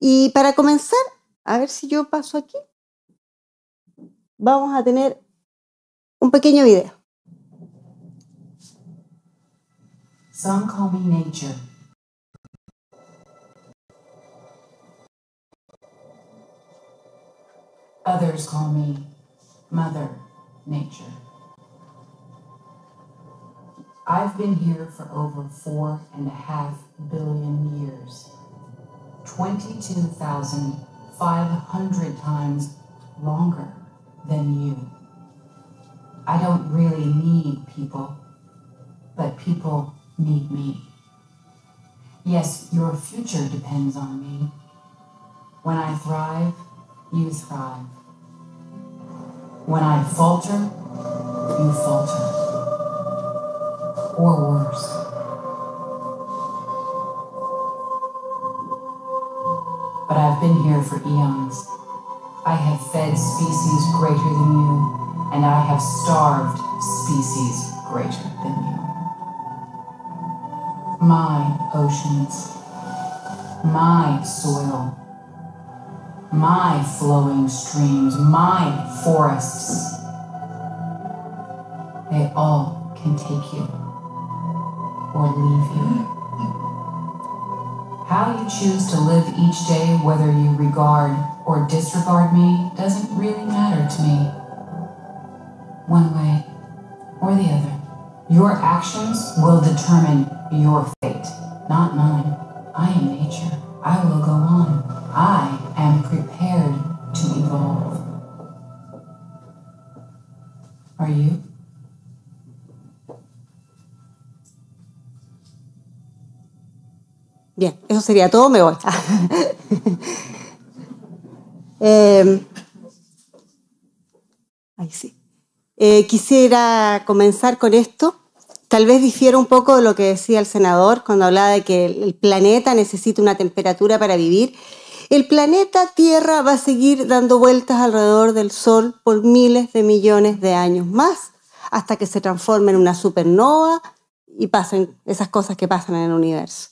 Y para comenzar, a ver si yo paso aquí, vamos a tener un pequeño video. Some call me nature. Others call me Mother Nature. I've been here for over four and a half billion years, 22,500 times longer than you. I don't really need people, but people need me. Yes, your future depends on me. When I thrive, you thrive. When I falter, you falter or worse. But I've been here for eons. I have fed species greater than you, and I have starved species greater than you. My oceans, my soil, my flowing streams, my forests, they all can take you leave you. How you choose to live each day, whether you regard or disregard me, doesn't really matter to me. One way or the other. Your actions will determine your fate, not mine. I am nature. I will go on. I sería todo, me voy. Em, sí. Eh, quisiera comenzar con esto. Tal vez difiera un poco de lo que decía el senador cuando hablaba de que el planeta necesita una temperatura para vivir. El planeta Tierra va a seguir dando vueltas alrededor del Sol por miles de millones de años más, hasta que se transforme en una supernova y pasen esas cosas que pasan en el universo.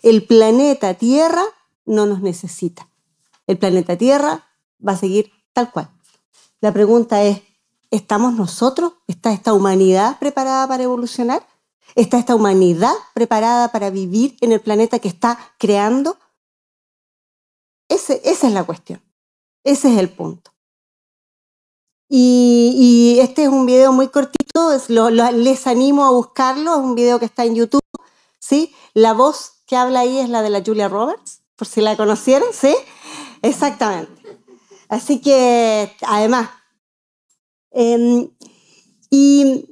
El planeta Tierra no nos necesita. El planeta Tierra va a seguir tal cual. La pregunta es, ¿estamos nosotros? ¿Está esta humanidad preparada para evolucionar? ¿Está esta humanidad preparada para vivir en el planeta que está creando? esa es la cuestión. Ese es el punto. Y, este es un video muy cortito, les animo a buscarlo, es un video que está en YouTube, ¿sí? La voz que habla ahí es la de la Julia Roberts, por si la conocieron, ¿sí? Exactamente. Así que, además, em, y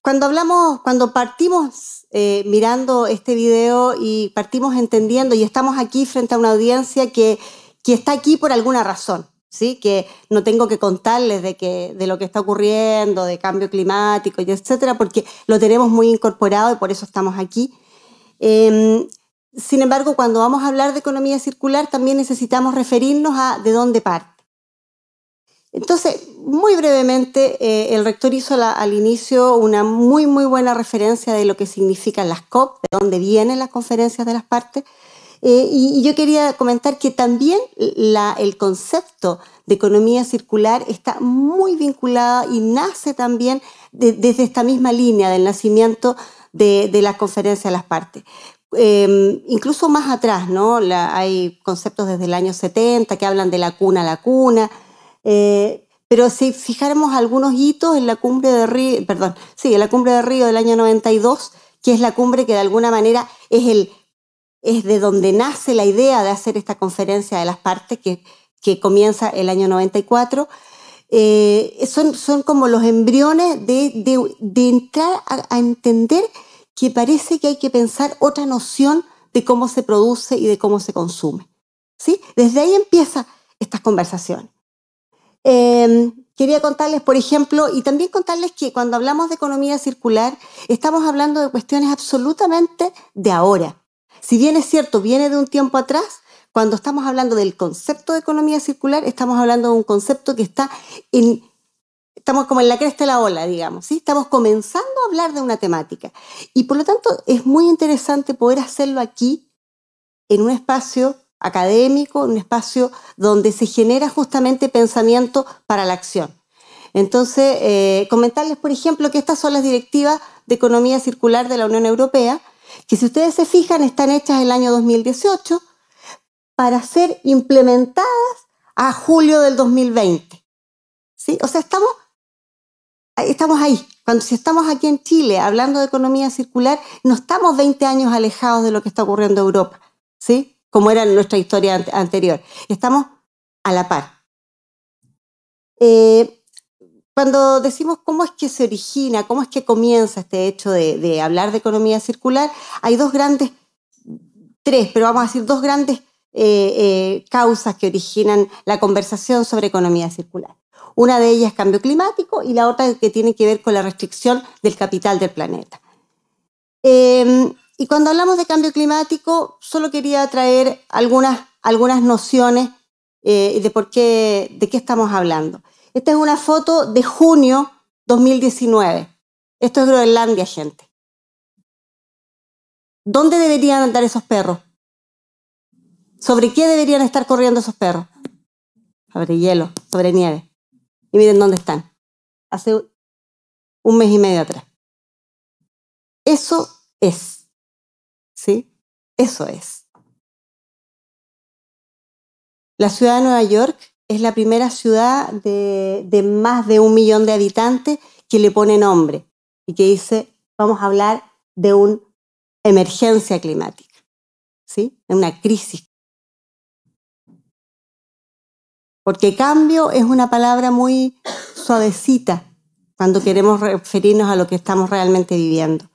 cuando hablamos, cuando partimos eh, mirando este video y partimos entendiendo y estamos aquí frente a una audiencia que, que está aquí por alguna razón, ¿sí? que no tengo que contarles de, que, de lo que está ocurriendo, de cambio climático y etcétera, porque lo tenemos muy incorporado y por eso estamos aquí. Em, sin embargo, cuando vamos a hablar de economía circular, también necesitamos referirnos a de dónde parte. Entonces, muy brevemente, eh, el rector hizo al inicio una muy, muy buena referencia de lo que significan las COP, de dónde vienen las conferencias de las partes. Eh, y, yo quería comentar que también el concepto de economía circular está muy vinculado y nace también desde esta misma línea del nacimiento de, las la conferencia de las partes. Em, incluso más atrás, ¿no? hay conceptos desde el año 70 que hablan de la cuna a la cuna, eh, pero si fijáramos algunos hitos en la cumbre de Río, perdón, sí, en la cumbre de Río del año 92, que es la cumbre que de alguna manera es, el, es de donde nace la idea de hacer esta conferencia de las partes que, que comienza el año 94, eh, son, son como los embriones de, entrar a entender que parece que hay que pensar otra noción de cómo se produce y de cómo se consume. ¿sí? Desde ahí empiezan estas conversaciones. Em, quería contarles, por ejemplo, y también contarles que cuando hablamos de economía circular, estamos hablando de cuestiones absolutamente de ahora. Si bien es cierto, viene de un tiempo atrás, cuando estamos hablando del concepto de economía circular, estamos hablando de un concepto que está en estamos como en la cresta de la ola, digamos, ¿sí? Estamos comenzando a hablar de una temática. Y por lo tanto es muy interesante poder hacerlo aquí, en un espacio académico, en un espacio donde se genera justamente pensamiento para la acción. Entonces, eh, comentarles, por ejemplo, que estas son las directivas de economía circular de la Unión Europea, que si ustedes se fijan están hechas el año 2018 para ser implementadas a julio del 2020. ¿Sí? O sea, estamos estamos ahí. Cuando si estamos aquí en Chile hablando de economía circular, no estamos 20 años alejados de lo que está ocurriendo en Europa, ¿sí? Como era nuestra historia anterior. Estamos a la par. Eh, cuando decimos cómo es que se origina, cómo es que comienza este hecho de, hablar de economía circular, hay dos grandes, tres, pero vamos a decir dos grandes eh, eh, causas que originan la conversación sobre economía circular. Una de ellas es cambio climático y la otra que tiene que ver con la restricción del capital del planeta. Em, y cuando hablamos de cambio climático, solo quería traer algunas, algunas nociones eh, de, por qué, de qué estamos hablando. Esta es una foto de junio 2019. Esto es Groenlandia, gente. ¿Dónde deberían andar esos perros? ¿Sobre qué deberían estar corriendo esos perros? Sobre hielo, sobre nieve. Y miren dónde están. Hace un mes y medio atrás. Eso es. ¿Sí? Eso es. La ciudad de Nueva York es la primera ciudad de, más de un millón de habitantes que le pone nombre y que dice, vamos a hablar de una emergencia climática, ¿sí? de una crisis Porque cambio es una palabra muy suavecita cuando queremos referirnos a lo que estamos realmente viviendo.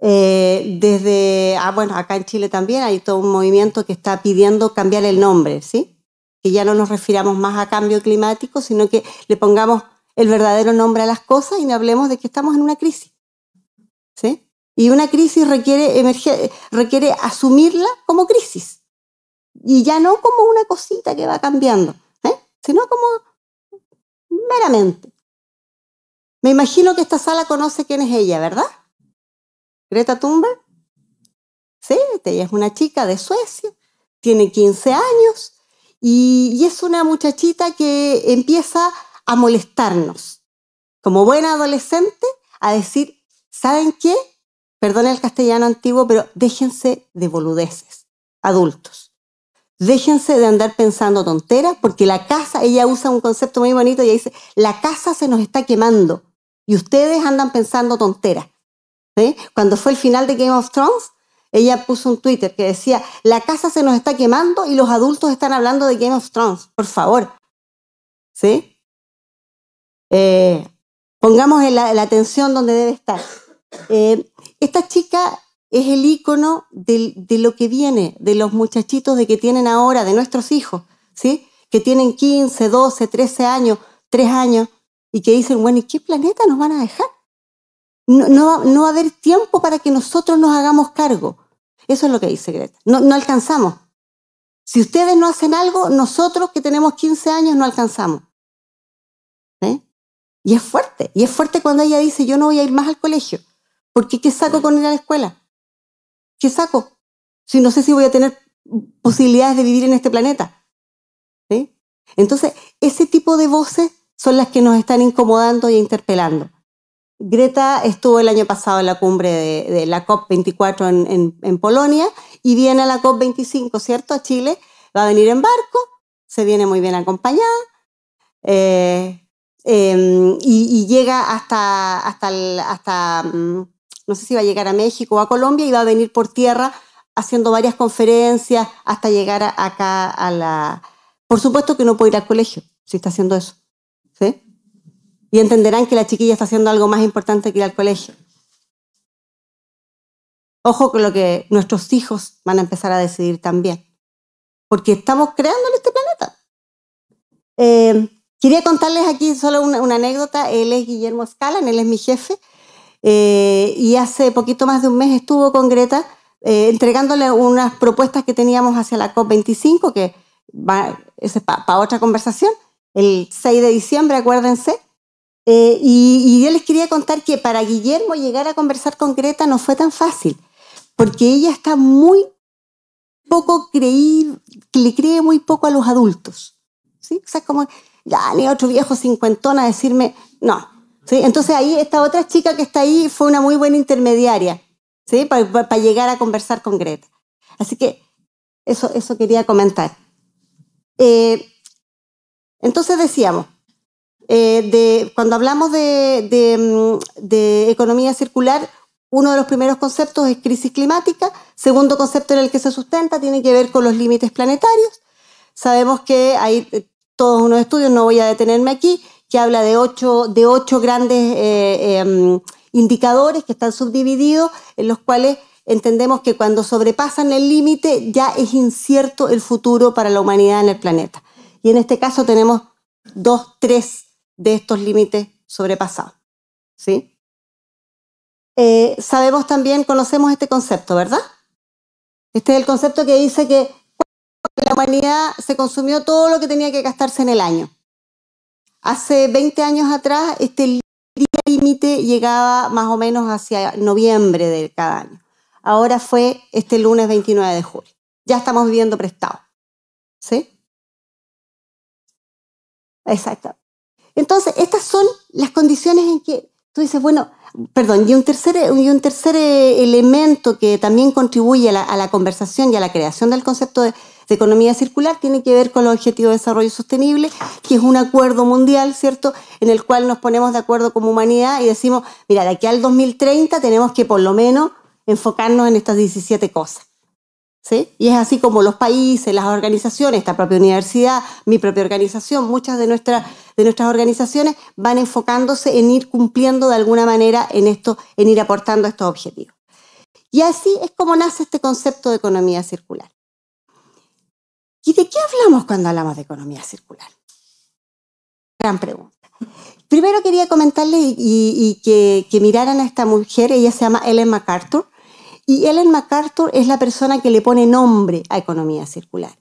Eh, desde, ah, bueno, acá en Chile también hay todo un movimiento que está pidiendo cambiar el nombre, ¿sí? Que ya no nos refiramos más a cambio climático, sino que le pongamos el verdadero nombre a las cosas y no hablemos de que estamos en una crisis, ¿sí? Y una crisis requiere, requiere asumirla como crisis. Y ya no como una cosita que va cambiando, ¿eh? sino como meramente. Me imagino que esta sala conoce quién es ella, ¿verdad? Greta Tumba, Sí, ella es una chica de Suecia, tiene 15 años y, es una muchachita que empieza a molestarnos. Como buena adolescente, a decir, ¿saben qué? Perdone el castellano antiguo, pero déjense de boludeces, adultos. Déjense de andar pensando tonteras, porque la casa, ella usa un concepto muy bonito, y dice, la casa se nos está quemando y ustedes andan pensando tonteras. ¿eh? Cuando fue el final de Game of Thrones, ella puso un Twitter que decía, la casa se nos está quemando y los adultos están hablando de Game of Thrones, por favor. ¿Sí? Eh, pongamos la, atención donde debe estar. Eh, esta chica es el icono de, lo que viene, de los muchachitos de que tienen ahora, de nuestros hijos, ¿sí? Que tienen 15, 12, 13 años, 3 años, y que dicen, bueno, ¿y qué planeta nos van a dejar? No, va a haber tiempo para que nosotros nos hagamos cargo. Eso es lo que dice Greta. No, alcanzamos. Si ustedes no hacen algo, nosotros que tenemos 15 años no alcanzamos. Y es fuerte. Y es fuerte cuando ella dice, yo no voy a ir más al colegio. Porque ¿qué saco con ir a la escuela? ¿qué saco? Si no sé si voy a tener posibilidades de vivir en este planeta. ¿Sí? Entonces, ese tipo de voces son las que nos están incomodando e interpelando. Greta estuvo el año pasado en la cumbre de, la COP24 en, Polonia y viene a la COP25, ¿cierto? A Chile. Va a venir en barco, se viene muy bien acompañada eh, em, y, y, llega hasta, hasta, hasta, mm, no sé si va a llegar a México o a Colombia y va a venir por tierra haciendo varias conferencias hasta llegar acá a la... Por supuesto que no puede ir al colegio si está haciendo eso. ¿sí? Y entenderán que la chiquilla está haciendo algo más importante que ir al colegio. Ojo con lo que nuestros hijos van a empezar a decidir también, porque estamos creando en este planeta. Eh, quería contarles aquí solo una, anécdota. Él es Guillermo Scalan, él es mi jefe. Eh, y hace poquito más de un mes estuvo con Greta eh, entregándole unas propuestas que teníamos hacia la COP25, que va, para otra conversación, el 6 de diciembre, acuérdense. Eh, y, yo les quería contar que para Guillermo llegar a conversar con Greta no fue tan fácil, porque ella está muy poco creí, le cree muy poco a los adultos. ¿sí? O sea, como, ya, ni otro viejo cincuentona a decirme, no, entonces ahí esta otra chica que está ahí fue una muy buena intermediaria, Para, llegar a conversar con Greta. Así que eso, eso quería comentar. Eh, entonces decíamos, eh, cuando hablamos de, mm, de, economía circular, uno de los primeros conceptos es crisis climática, segundo concepto en el que se sustenta tiene que ver con los límites planetarios. Sabemos que hay eh, todos unos estudios, no voy a detenerme aquí, que habla de ocho, grandes eh, em, indicadores que están subdivididos, en los cuales entendemos que cuando sobrepasan el límite ya es incierto el futuro para la humanidad en el planeta. Y en este caso tenemos dos, tres de estos límites sobrepasados. Eh, sabemos también, conocemos este concepto, ¿verdad? Este es el concepto que dice que la humanidad se consumió todo lo que tenía que gastarse en el año. Hace 20 años atrás, este límite llegaba más o menos hacia noviembre de cada año. Ahora fue este lunes 29 de julio. Ya estamos viviendo prestado. ¿Sí? Exacto. Entonces, estas son las condiciones en que tú dices, bueno, perdón, y un tercer, y un tercer eh, elemento que también contribuye a la, conversación y a la creación del concepto de, economía circular tiene que ver con los objetivos de desarrollo sostenible, que es un acuerdo mundial, ¿cierto?, en el cual nos ponemos de acuerdo como humanidad y decimos, mira, de aquí al 2030 tenemos que por lo menos enfocarnos en estas 17 cosas. ¿Sí? Y es así como los países, las organizaciones, esta propia universidad, mi propia organización, muchas de, de nuestras organizaciones van enfocándose en ir cumpliendo de alguna manera en esto, en ir aportando estos objetivos. Y así es como nace este concepto de economía circular. ¿Y de qué hablamos cuando hablamos de economía circular? Gran pregunta. Primero quería comentarles y, que, miraran a esta mujer, ella se llama Ellen MacArthur, y Ellen MacArthur es la persona que le pone nombre a economía circular.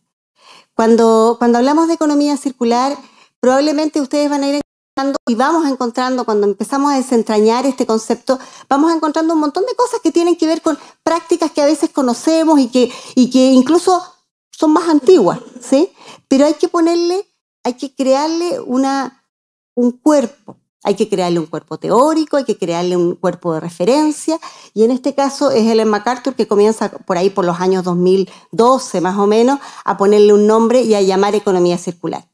Cuando, cuando hablamos de economía circular, probablemente ustedes van a ir encontrando y vamos encontrando, cuando empezamos a desentrañar este concepto, vamos encontrando un montón de cosas que tienen que ver con prácticas que a veces conocemos y que, y que incluso son más antiguas, ¿sí? Pero hay que ponerle, hay que crearle una, un cuerpo. Hay que crearle un cuerpo teórico, hay que crearle un cuerpo de referencia, y en este caso es Ellen MacArthur que comienza por ahí, por los años 2012 más o menos, a ponerle un nombre y a llamar economía circular.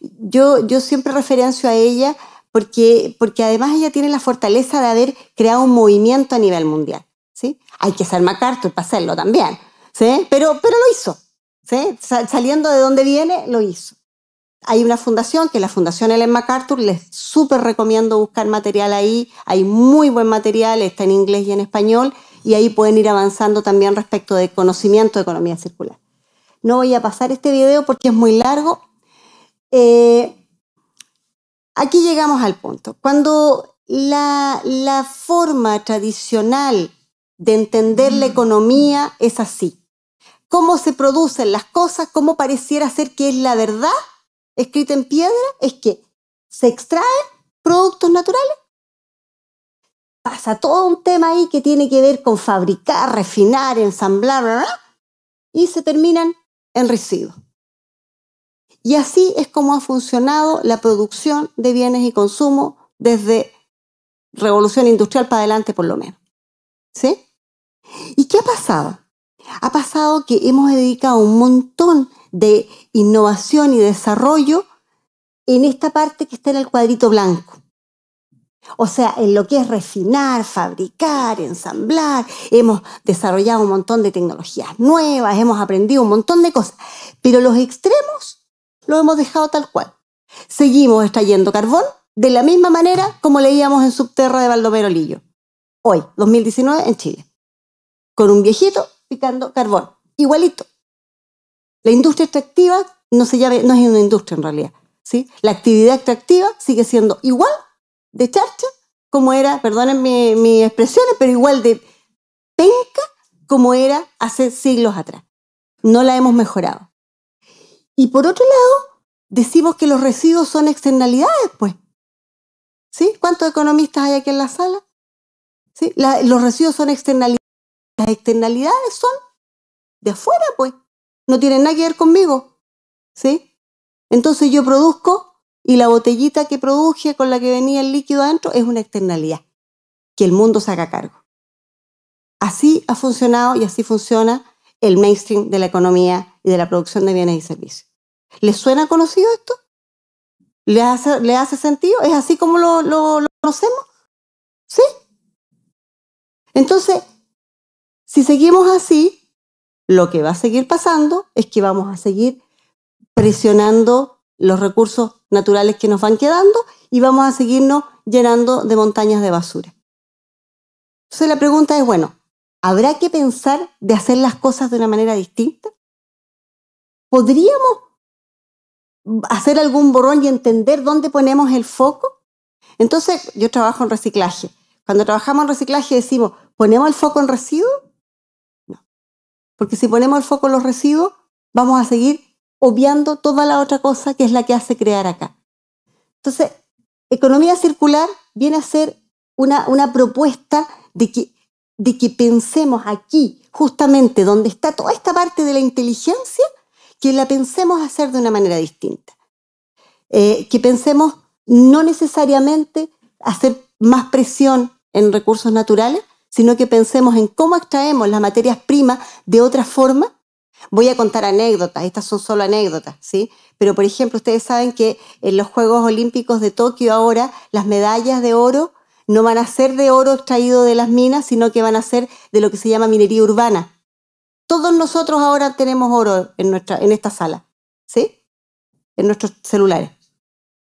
Yo, yo siempre referencio a ella porque, porque además ella tiene la fortaleza de haber creado un movimiento a nivel mundial. ¿sí? Hay que ser MacArthur para hacerlo también, ¿sí? pero, pero lo hizo saliendo de donde viene, lo hizo. Hay una fundación, que es la Fundación Ellen MacArthur, les súper recomiendo buscar material ahí, hay muy buen material, está en inglés y en español, y ahí pueden ir avanzando también respecto de conocimiento de economía circular. No voy a pasar este video porque es muy largo. Eh, aquí llegamos al punto. Cuando la forma tradicional de entender la mm. economía es así, cómo se producen las cosas, cómo pareciera ser que es la verdad escrita en piedra, es que se extraen productos naturales. Pasa todo un tema ahí que tiene que ver con fabricar, refinar, ensamblar, y se terminan en residuos. Y así es como ha funcionado la producción de bienes y consumo desde revolución industrial para adelante por lo menos. ¿Sí? ¿Y qué ha pasado? Ha pasado que hemos dedicado un montón de innovación y desarrollo en esta parte que está en el cuadrito blanco. O sea, en lo que es refinar, fabricar, ensamblar, hemos desarrollado un montón de tecnologías nuevas, hemos aprendido un montón de cosas, pero los extremos los hemos dejado tal cual. Seguimos extrayendo carbón de la misma manera como leíamos en Subterra de Valdomero Lillo, hoy, 2019, en Chile, con un viejito picando carbón. Igualito. La industria extractiva no, se no es una industria en realidad. ¿sí? La actividad extractiva sigue siendo igual de charcha como era, perdonen mis mi expresiones, pero igual de penca como era hace siglos atrás. No la hemos mejorado. Y por otro lado, decimos que los residuos son externalidades, pues. ¿Sí? ¿Cuántos economistas hay aquí en la sala? ¿Sí? los residuos son externalidades. Las externalidades son de afuera, pues. No tienen nada que ver conmigo. ¿Sí? Entonces yo produzco y la botellita que produje con la que venía el líquido adentro es una externalidad que el mundo se haga cargo. Así ha funcionado y así funciona el mainstream de la economía y de la producción de bienes y servicios. ¿Les suena conocido esto? ¿Le hace, sentido? ¿Es así como lo, lo conocemos? ¿Sí? Entonces, si seguimos así, lo que va a seguir pasando es que vamos a seguir presionando los recursos naturales que nos van quedando y vamos a seguirnos llenando de montañas de basura. Entonces la pregunta es, bueno, ¿habrá que pensar de hacer las cosas de una manera distinta? ¿Podríamos hacer algún borrón y entender dónde ponemos el foco? Entonces, yo trabajo en reciclaje. Cuando trabajamos en reciclaje decimos, ¿ponemos el foco en residuos porque si ponemos el foco en los residuos, vamos a seguir obviando toda la otra cosa que es la que hace crear acá. Entonces, economía circular viene a ser una, una propuesta de que, de que pensemos aquí, justamente donde está toda esta parte de la inteligencia, que la pensemos hacer de una manera distinta. Eh, que pensemos no necesariamente hacer más presión en recursos naturales, sino que pensemos en cómo extraemos las materias primas de otra forma. Voy a contar anécdotas, estas son solo anécdotas, ¿sí? Pero por ejemplo, ustedes saben que en los Juegos Olímpicos de Tokio ahora las medallas de oro no van a ser de oro extraído de las minas, sino que van a ser de lo que se llama minería urbana. Todos nosotros ahora tenemos oro en, nuestra, en esta sala, ¿sí? En nuestros celulares.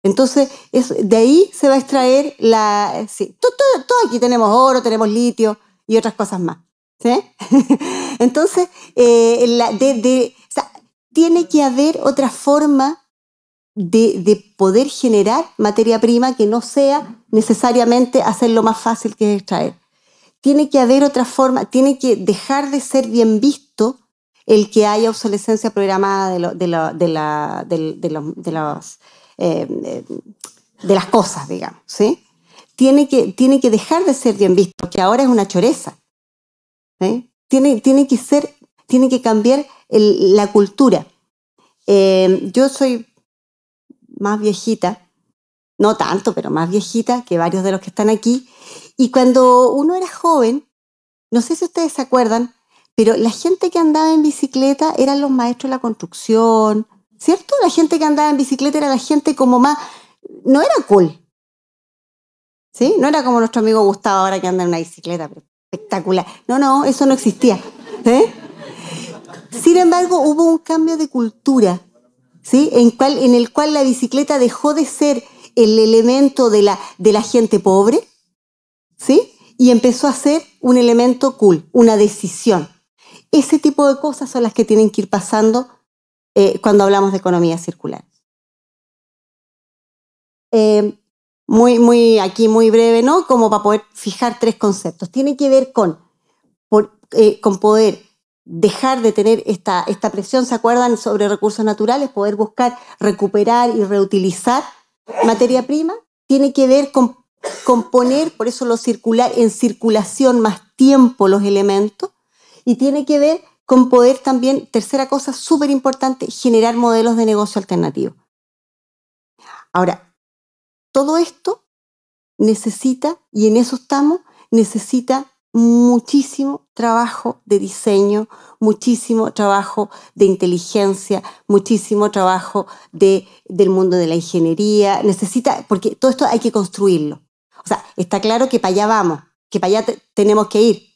Entonces, es, de ahí se va a extraer la... Sí, todo, aquí tenemos oro, tenemos litio y otras cosas más. Entonces, eh, tiene que haber otra forma de, de, poder generar materia prima que no sea necesariamente hacerlo más fácil que es extraer. Tiene que haber otra forma, tiene que dejar de ser bien visto el que haya obsolescencia programada de, de, la, de, los eh, eh, de las cosas, digamos, ¿sí? Tiene que, tiene que dejar de ser bien visto, que ahora es una choreza. Tiene, tiene, que ser, tiene que cambiar la cultura. Eh, yo soy más viejita, no tanto, pero más viejita que varios de los que están aquí. Y cuando uno era joven, no sé si ustedes se acuerdan, pero la gente que andaba en bicicleta eran los maestros de la construcción, ¿cierto? La gente que andaba en bicicleta era la gente como más, no era cool. ¿Sí? No era como nuestro amigo Gustavo ahora que anda en una bicicleta pero espectacular. No, no, eso no existía. ¿eh? Sin embargo, hubo un cambio de cultura, ¿sí? En, el cual la bicicleta dejó de ser el elemento de la, de la gente pobre, ¿sí? Y empezó a ser un elemento cool, una decisión. Ese tipo de cosas son las que tienen que ir pasando eh, cuando hablamos de economía circular. Eh, muy, aquí muy breve, ¿no? Como para poder fijar tres conceptos. Tiene que ver con, eh, con poder dejar de tener esta, presión, ¿se acuerdan? Sobre recursos naturales, poder buscar recuperar y reutilizar materia prima. Tiene que ver con, con poner, por eso lo circular, en circulación más tiempo los elementos. Y tiene que ver con poder también, tercera cosa súper importante, generar modelos de negocio alternativo. Ahora, todo esto necesita, y en eso estamos, necesita muchísimo trabajo de diseño, muchísimo trabajo de inteligencia, muchísimo trabajo del mundo de la ingeniería. Necesita, porque todo esto hay que construirlo. O sea, está claro que para allá vamos, que para allá tenemos que ir,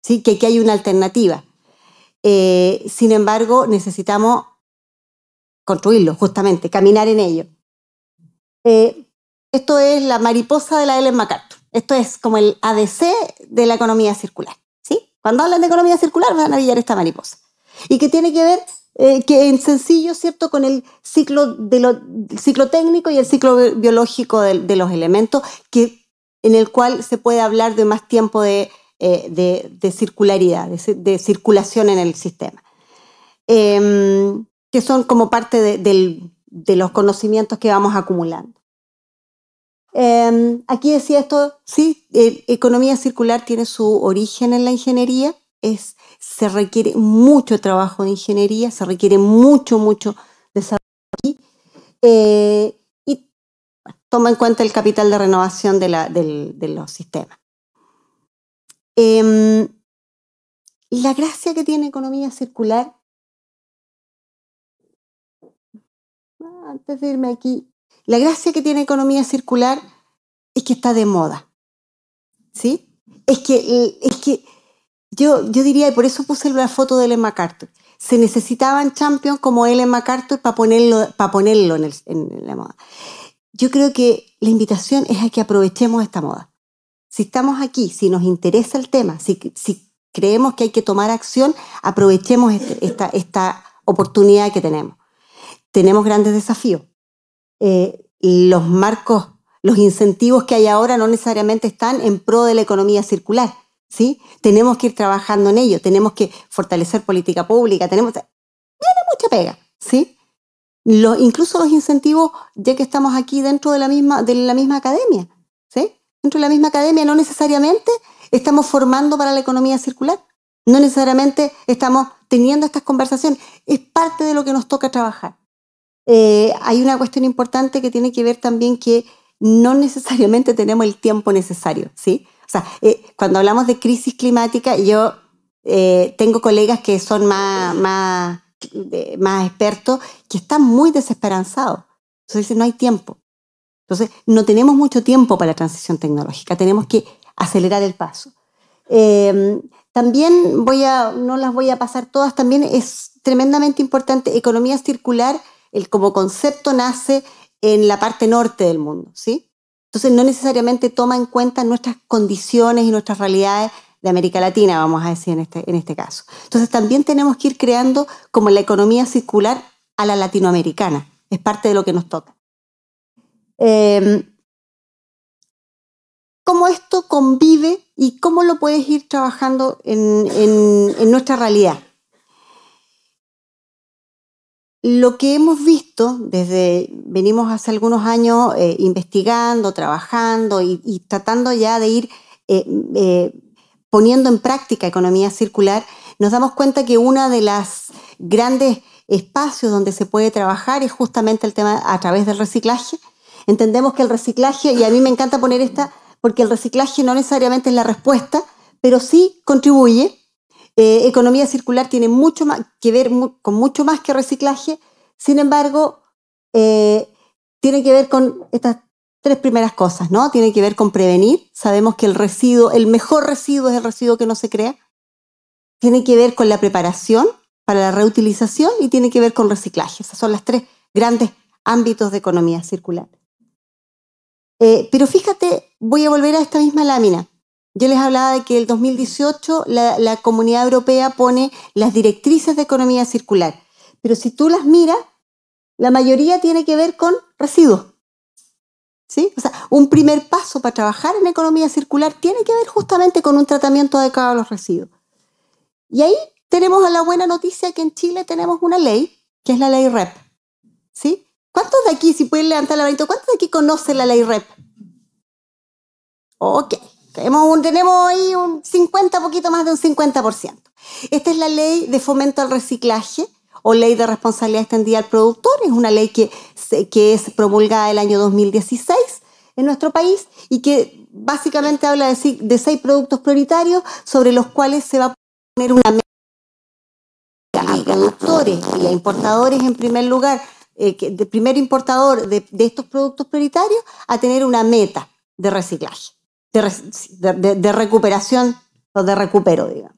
¿sí? que aquí hay una alternativa. Eh, sin embargo, necesitamos construirlo, justamente, caminar en ello. Eh, esto es la mariposa de la Ellen MacArthur. Esto es como el ADC de la economía circular. ¿sí? Cuando hablan de economía circular van a pillar esta mariposa. Y que tiene que ver, eh, que en sencillo, ¿cierto?, con el ciclo, de ciclo técnico y el ciclo biológico de, de los elementos, que, en el cual se puede hablar de más tiempo de eh, de, circularidad, de, circulación en el sistema, em, que son como parte de, los conocimientos que vamos acumulando. Em, aquí decía esto, sí, economía circular tiene su origen en la ingeniería, es, se requiere mucho trabajo de ingeniería, se requiere mucho, mucho desarrollo. Eh, y toma en cuenta el capital de renovación de los sistemas. Em, la gracia que tiene economía circular, ah, antes de irme aquí, la gracia que tiene economía circular es que está de moda. ¿Sí? Es que, es que yo, yo diría, y por eso puse la foto de Ellen MacArthur, se necesitaban champions como Ellen MacArthur para ponerlo, para ponerlo en la moda. Yo creo que la invitación es a que aprovechemos esta moda. Si estamos aquí, si nos interesa el tema, si, creemos que hay que tomar acción, aprovechemos este, esta, oportunidad que tenemos. Tenemos grandes desafíos. Eh, los marcos, los incentivos que hay ahora no necesariamente están en pro de la economía circular. ¿sí? Tenemos que ir trabajando en ello, tenemos que fortalecer política pública, tenemos... Viene mucha pega, ¿sí? incluso los incentivos, ya que estamos aquí dentro de la misma, de la misma academia, ¿sí? dentro de la misma academia, no necesariamente estamos formando para la economía circular, no necesariamente estamos teniendo estas conversaciones, es parte de lo que nos toca trabajar. Eh, hay una cuestión importante que tiene que ver también que no necesariamente tenemos el tiempo necesario, ¿sí? O sea, eh, cuando hablamos de crisis climática, yo eh, tengo colegas que son más, expertos que están muy desesperanzados. Entonces dice no hay tiempo. Entonces, no tenemos mucho tiempo para la transición tecnológica, tenemos que acelerar el paso. Em, también voy a, no las voy a pasar todas, también es tremendamente importante, economía circular, el, como concepto nace en la parte norte del mundo, ¿sí? Entonces no necesariamente toma en cuenta nuestras condiciones y nuestras realidades de América Latina, vamos a decir en este, en este caso. Entonces también tenemos que ir creando como la economía circular a la latinoamericana, es parte de lo que nos toca. Em, ¿Cómo esto convive y cómo lo puedes ir trabajando en, nuestra realidad? Lo que hemos visto desde, venimos hace algunos años eh, investigando, trabajando y, tratando ya de ir eh, eh, poniendo en práctica economía circular, nos damos cuenta que uno de los grandes espacios donde se puede trabajar es justamente el tema a través del reciclaje Entendemos que el reciclaje, y a mí me encanta poner esta, porque el reciclaje no necesariamente es la respuesta, pero sí contribuye. Eh, economía circular tiene mucho más que ver con mucho más que reciclaje, sin embargo, eh, tiene que ver con estas tres primeras cosas, ¿no? Tiene que ver con prevenir. Sabemos que el residuo, el mejor residuo es el residuo que no se crea. Tiene que ver con la preparación para la reutilización y tiene que ver con reciclaje. Esos son los tres grandes ámbitos de economía circular. Eh, pero fíjate, voy a volver a esta misma lámina. Yo les hablaba de que el 2018 la, Comunidad Europea pone las directrices de economía circular, pero si tú las miras, la mayoría tiene que ver con residuos. ¿Sí? O sea, un primer paso para trabajar en economía circular tiene que ver justamente con un tratamiento adecuado a los residuos. Y ahí tenemos la buena noticia que en Chile tenemos una ley, que es la ley REP, ¿sí? ¿Cuántos de aquí, si pueden levantar la manito, cuántos de aquí conocen la ley REP? Ok, tenemos, ahí un 50, poquito más de un 50%. Esta es la ley de fomento al reciclaje o ley de responsabilidad extendida al productor. Es una ley que, que es promulgada el año 2016 en nuestro país y que básicamente habla de, seis productos prioritarios sobre los cuales se va a poner una medida a productores y a importadores en primer lugar eh, de primer importador de, estos productos prioritarios a tener una meta de reciclaje, de, recuperación o de recupero, digamos.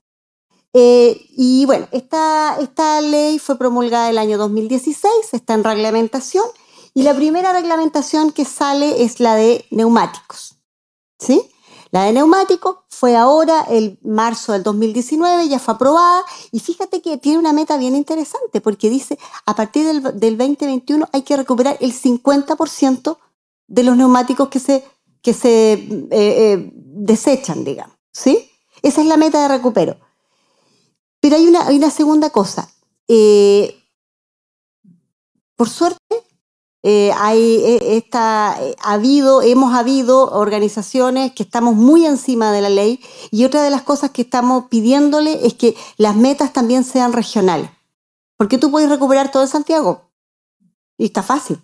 Eh, y bueno, esta, esta ley fue promulgada el año 2016, está en reglamentación, y la primera reglamentación que sale es la de neumáticos. ¿Sí? de neumáticos, fue ahora, el marzo del 2019, ya fue aprobada y fíjate que tiene una meta bien interesante porque dice, a partir del, 2021 hay que recuperar el 50% de los neumáticos que se, que se eh, eh, desechan, digamos. ¿sí? Esa es la meta de recupero. Pero hay una, segunda cosa. Eh, por suerte, eh, eh, eh, ha habido, hemos habido organizaciones que estamos muy encima de la ley y otra de las cosas que estamos pidiéndole es que las metas también sean regionales. Porque tú puedes recuperar todo Santiago y está fácil.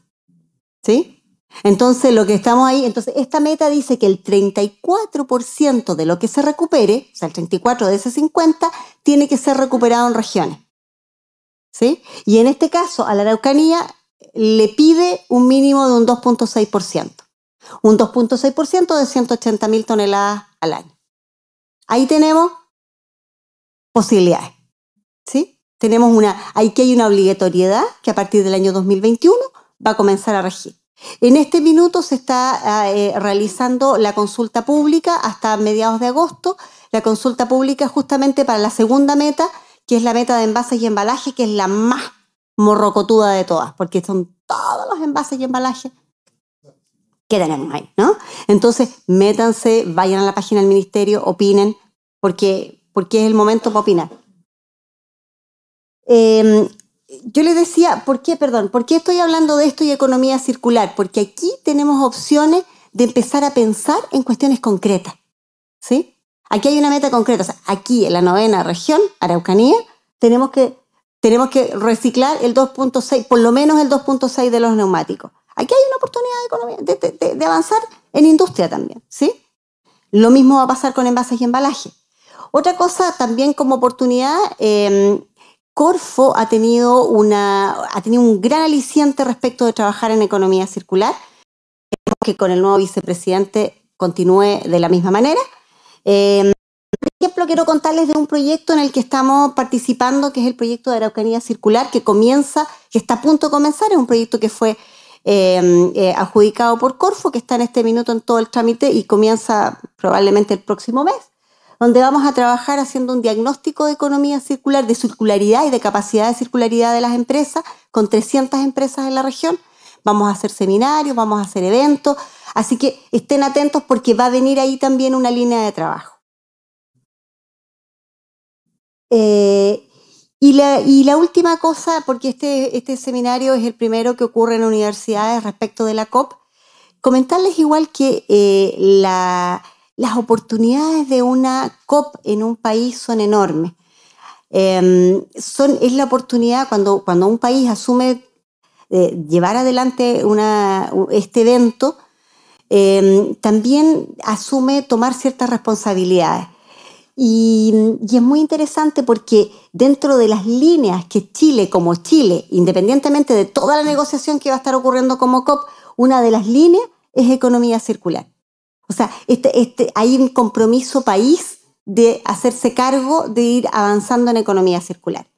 ¿Sí? Entonces, lo que estamos ahí, entonces, esta meta dice que el 34% de lo que se recupere, o sea, el 34 de ese 50, tiene que ser recuperado en regiones. ¿Sí? Y en este caso, a la Araucanía le pide un mínimo de un 2.6%, un 2.6% de 180.000 toneladas al año. Ahí tenemos posibilidades, ¿sí? Tenemos una, aquí hay una obligatoriedad que a partir del año 2021 va a comenzar a regir. En este minuto se está ah, eh, realizando la consulta pública hasta mediados de agosto. La consulta pública es justamente para la segunda meta, que es la meta de envases y embalajes, que es la más morrocotuda de todas, porque son todos los envases y embalajes que tenemos ahí, ¿no? Entonces, métanse, vayan a la página del ministerio, opinen, porque, porque es el momento para opinar. Em, yo les decía, ¿por qué, perdón? ¿Por qué estoy hablando de esto y economía circular? Porque aquí tenemos opciones de empezar a pensar en cuestiones concretas, ¿sí? Aquí hay una meta concreta, o sea, aquí en la novena región, Araucanía, tenemos que tenemos que reciclar el 2.6, por lo menos el 2.6 de los neumáticos. Aquí hay una oportunidad de, avanzar en industria también, ¿sí? Lo mismo va a pasar con envases y embalaje. Otra cosa también como oportunidad, em, Corfo ha tenido, una, ha tenido un gran aliciente respecto de trabajar en economía circular. que con el nuevo vicepresidente continúe de la misma manera. Em, por ejemplo, quiero contarles de un proyecto en el que estamos participando, que es el proyecto de Araucanía Circular, que comienza, que está a punto de comenzar. Es un proyecto que fue em, eh, adjudicado por Corfo, que está en este minuto en todo el trámite y comienza probablemente el próximo mes, donde vamos a trabajar haciendo un diagnóstico de economía circular, de circularidad y de capacidad de circularidad de las empresas, con 300 empresas en la región. Vamos a hacer seminarios, vamos a hacer eventos, así que estén atentos porque va a venir ahí también una línea de trabajo. Eh, y, la, última cosa, porque este, este, seminario es el primero que ocurre en universidades respecto de la COP, comentarles igual que eh, las oportunidades de una COP en un país son enormes. Em, es la oportunidad cuando, un país asume eh, llevar adelante este evento, em, también asume tomar ciertas responsabilidades. Y, es muy interesante porque dentro de las líneas que Chile como Chile, independientemente de toda la negociación que va a estar ocurriendo como COP, una de las líneas es economía circular. O sea, este, este, hay un compromiso país de hacerse cargo de ir avanzando en economía circular.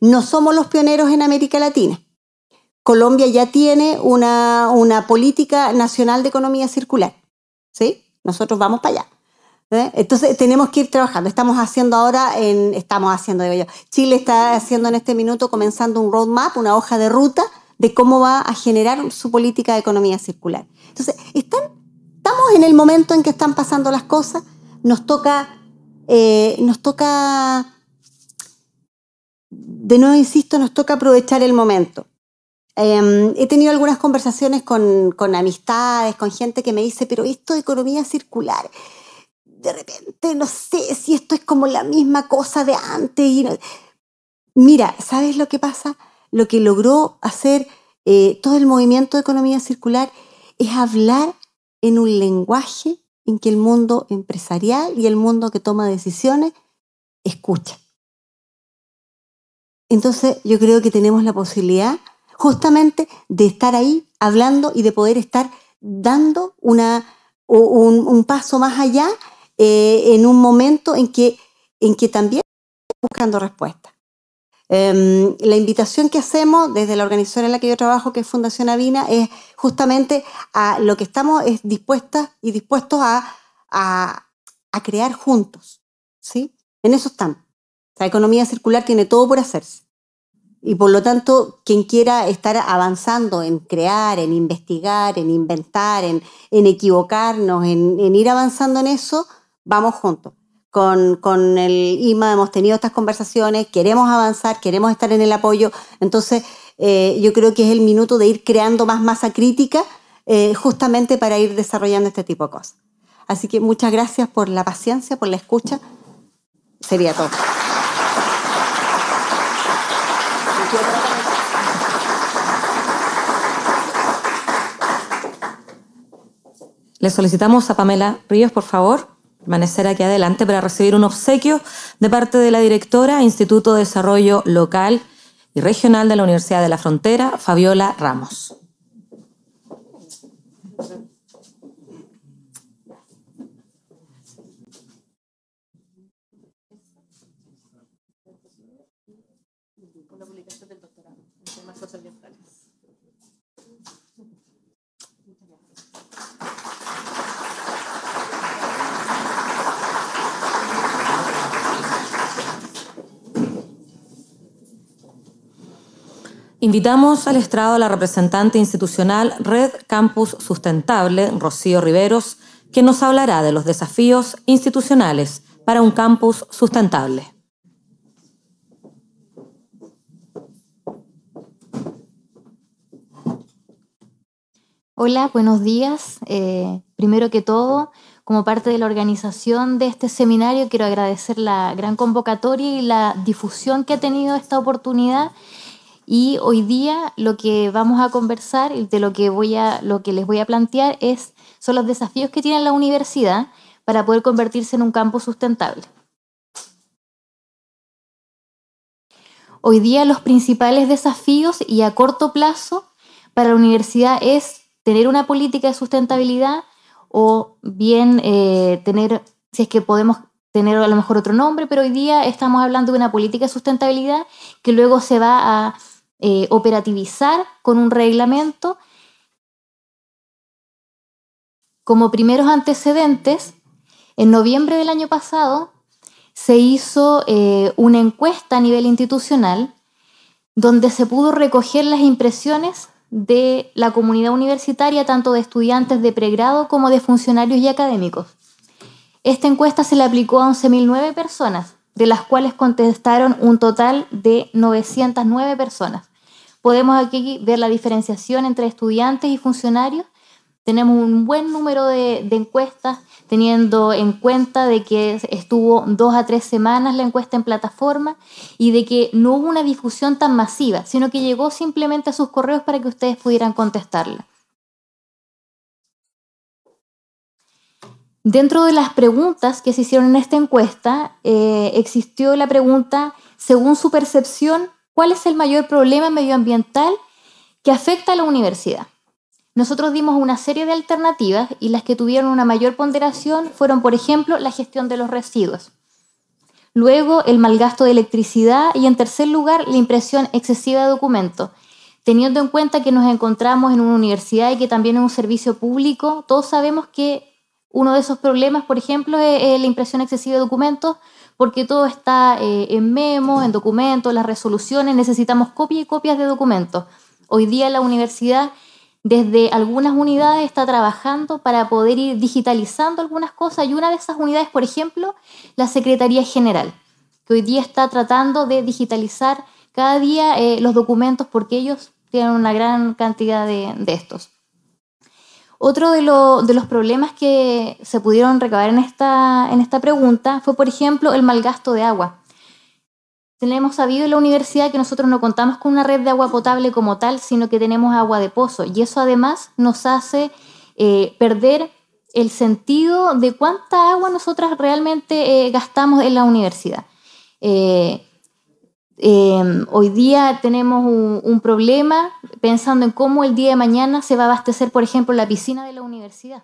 No somos los pioneros en América Latina. Colombia ya tiene una, una política nacional de economía circular. ¿sí? Nosotros vamos para allá. ¿eh? Entonces tenemos que ir trabajando. Estamos haciendo ahora, en, estamos haciendo, digo yo, Chile está haciendo en este minuto, comenzando un roadmap, una hoja de ruta de cómo va a generar su política de economía circular. Entonces, están, estamos en el momento en que están pasando las cosas, nos toca, eh, nos toca, de nuevo insisto, nos toca aprovechar el momento. Em, he tenido algunas conversaciones con, con amistades, con gente que me dice, pero esto de economía circular, de repente no sé si esto es como la misma cosa de antes. Mira, ¿sabes lo que pasa? Lo que logró hacer eh, todo el movimiento de economía circular es hablar en un lenguaje en que el mundo empresarial y el mundo que toma decisiones escucha. Entonces yo creo que tenemos la posibilidad justamente de estar ahí hablando y de poder estar dando un paso más allá eh, en un momento en que, en que también buscando respuestas. Em, la invitación que hacemos desde la organización en la que yo trabajo, que es Fundación Avina, es justamente a lo que estamos dispuestas y dispuestos a, a, crear juntos. ¿sí? En eso estamos. La economía circular tiene todo por hacerse. Y por lo tanto, quien quiera estar avanzando en crear, en investigar, en inventar, en, en equivocarnos, en ir avanzando en eso, vamos juntos. Con, el IMA hemos tenido estas conversaciones, queremos avanzar, queremos estar en el apoyo. Entonces, eh, yo creo que es el minuto de ir creando más masa crítica eh, justamente para ir desarrollando este tipo de cosas. Así que muchas gracias por la paciencia, por la escucha. Sería todo. Le solicitamos a Pamela Ríos, por favor permanecer aquí adelante para recibir un obsequio de parte de la directora Instituto de Desarrollo Local y Regional de la Universidad de la Frontera, Fabiola Ramos. Invitamos al estrado a la representante institucional Red Campus Sustentable, Rocío Riveros, que nos hablará de los desafíos institucionales para un campus sustentable. Hola, buenos días. Eh, primero que todo, como parte de la organización de este seminario, quiero agradecer la gran convocatoria y la difusión que ha tenido esta oportunidad y hoy día lo que vamos a conversar y de lo que, voy a, lo que les voy a plantear es, son los desafíos que tiene la universidad para poder convertirse en un campo sustentable. Hoy día los principales desafíos y a corto plazo para la universidad es tener una política de sustentabilidad o bien eh, tener, si es que podemos tener a lo mejor otro nombre, pero hoy día estamos hablando de una política de sustentabilidad que luego se va a eh, operativizar con un reglamento como primeros antecedentes, en noviembre del año pasado se hizo eh, una encuesta a nivel institucional donde se pudo recoger las impresiones de la comunidad universitaria, tanto de estudiantes de pregrado como de funcionarios y académicos. Esta encuesta se le aplicó a 11.009 personas, de las cuales contestaron un total de 909 personas. Podemos aquí ver la diferenciación entre estudiantes y funcionarios. Tenemos un buen número de, encuestas, teniendo en cuenta de que estuvo dos a tres semanas la encuesta en plataforma y de que no hubo una difusión tan masiva, sino que llegó simplemente a sus correos para que ustedes pudieran contestarla. Dentro de las preguntas que se hicieron en esta encuesta, eh, existió la pregunta, según su percepción, ¿Cuál es el mayor problema medioambiental que afecta a la universidad? Nosotros dimos una serie de alternativas y las que tuvieron una mayor ponderación fueron, por ejemplo, la gestión de los residuos. Luego, el mal gasto de electricidad y, en tercer lugar, la impresión excesiva de documentos. Teniendo en cuenta que nos encontramos en una universidad y que también es un servicio público, todos sabemos que uno de esos problemas, por ejemplo, es la impresión excesiva de documentos, porque todo está eh, en memos, en documentos, las resoluciones, necesitamos copias y copias de documentos. Hoy día la universidad desde algunas unidades está trabajando para poder ir digitalizando algunas cosas y una de esas unidades, por ejemplo, la Secretaría General, que hoy día está tratando de digitalizar cada día eh, los documentos porque ellos tienen una gran cantidad de estos. Otro de, los problemas que se pudieron recabar en esta, pregunta fue, por ejemplo, el mal gasto de agua. Tenemos sabido en la universidad que nosotros no contamos con una red de agua potable como tal, sino que tenemos agua de pozo. Y eso además nos hace eh, perder el sentido de cuánta agua nosotras realmente eh, gastamos en la universidad. Eh, Em, hoy día tenemos un, problema pensando en cómo el día de mañana se va a abastecer, por ejemplo, la piscina de la universidad.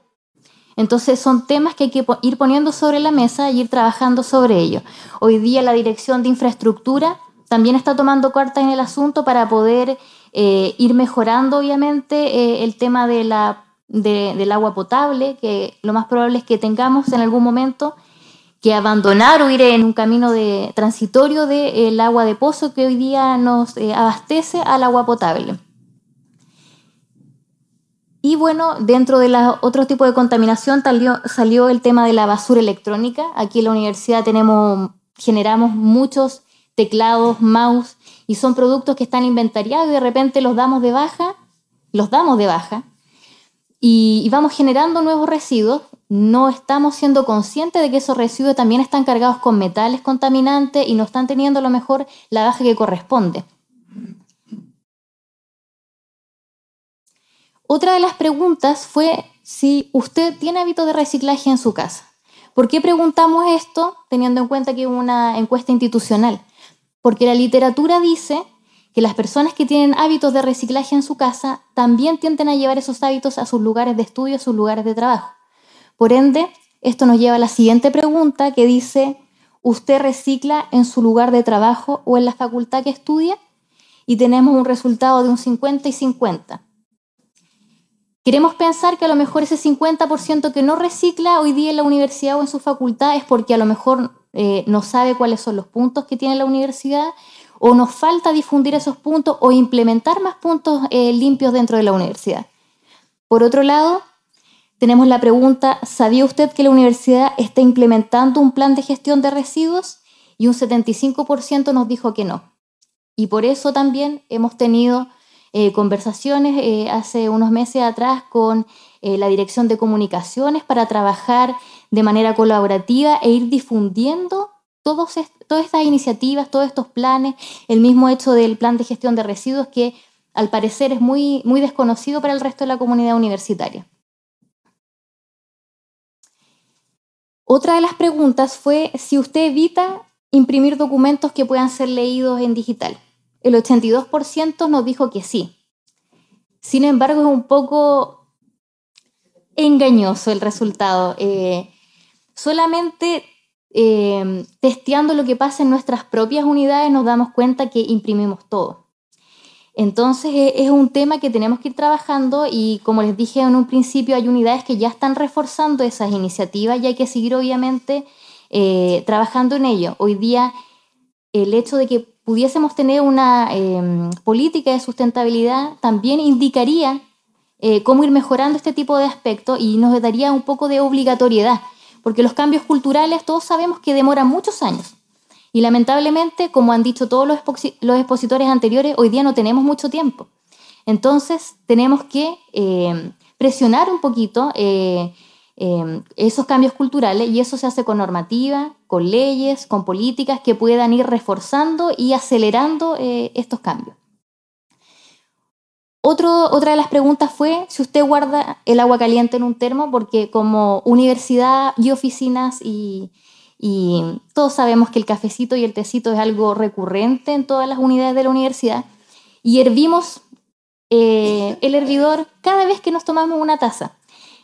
Entonces son temas que hay que ir poniendo sobre la mesa y e ir trabajando sobre ellos. Hoy día la Dirección de Infraestructura también está tomando cartas en el asunto para poder eh, ir mejorando, obviamente, eh, el tema del agua potable, que lo más probable es que tengamos en algún momento que abandonar o ir en un camino de, transitorio del agua de pozo que hoy día nos eh, abastece al agua potable. Y bueno, dentro de los otros tipos de contaminación salió, el tema de la basura electrónica. Aquí en la universidad tenemos, generamos muchos teclados, mouse, y son productos que están inventariados y de repente los damos de baja, los damos de baja, y vamos generando nuevos residuos no estamos siendo conscientes de que esos residuos también están cargados con metales contaminantes y no están teniendo a lo mejor la baja que corresponde. Otra de las preguntas fue si usted tiene hábitos de reciclaje en su casa. ¿Por qué preguntamos esto teniendo en cuenta que es una encuesta institucional? Porque la literatura dice que las personas que tienen hábitos de reciclaje en su casa también tienden a llevar esos hábitos a sus lugares de estudio, a sus lugares de trabajo. Por ende, esto nos lleva a la siguiente pregunta que dice, ¿usted recicla en su lugar de trabajo o en la facultad que estudia? Y tenemos un resultado de un 50 y 50. Queremos pensar que a lo mejor ese 50% que no recicla hoy día en la universidad o en su facultad es porque a lo mejor eh, no sabe cuáles son los puntos que tiene la universidad o nos falta difundir esos puntos o implementar más puntos eh, limpios dentro de la universidad. Por otro lado, tenemos la pregunta, ¿sabía usted que la universidad está implementando un plan de gestión de residuos? Y un 75% nos dijo que no. Y por eso también hemos tenido eh, conversaciones eh, hace unos meses atrás con eh, la Dirección de Comunicaciones para trabajar de manera colaborativa e ir difundiendo todas estas iniciativas, todos estos planes, el mismo hecho del plan de gestión de residuos que al parecer es muy desconocido para el resto de la comunidad universitaria. Otra de las preguntas fue si usted evita imprimir documentos que puedan ser leídos en digital. El 82% nos dijo que sí. Sin embargo, es un poco engañoso el resultado. Eh, solamente eh, testeando lo que pasa en nuestras propias unidades nos damos cuenta que imprimimos todo. Entonces e, es un tema que tenemos que ir trabajando y como les dije en un principio, hay unidades que ya están reforzando esas iniciativas y hay que seguir obviamente eh, trabajando en ello. Hoy día el hecho de que pudiésemos tener una em, política de sustentabilidad también indicaría eh, cómo ir mejorando este tipo de aspectos y nos daría un poco de obligatoriedad, porque los cambios culturales todos sabemos que demoran muchos años. Y lamentablemente, como han dicho todos los, expositores anteriores, hoy día no tenemos mucho tiempo. Entonces, tenemos que eh, presionar un poquito eh, eh, esos cambios culturales y eso se hace con normativa, con leyes, con políticas que puedan ir reforzando y acelerando estos cambios. otra de las preguntas fue si usted guarda el agua caliente en un termo, porque como universidad y oficinas y, y todos sabemos que el cafecito y el tecito es algo recurrente en todas las unidades de la universidad. Y hervimos eh, el hervidor cada vez que nos tomamos una taza.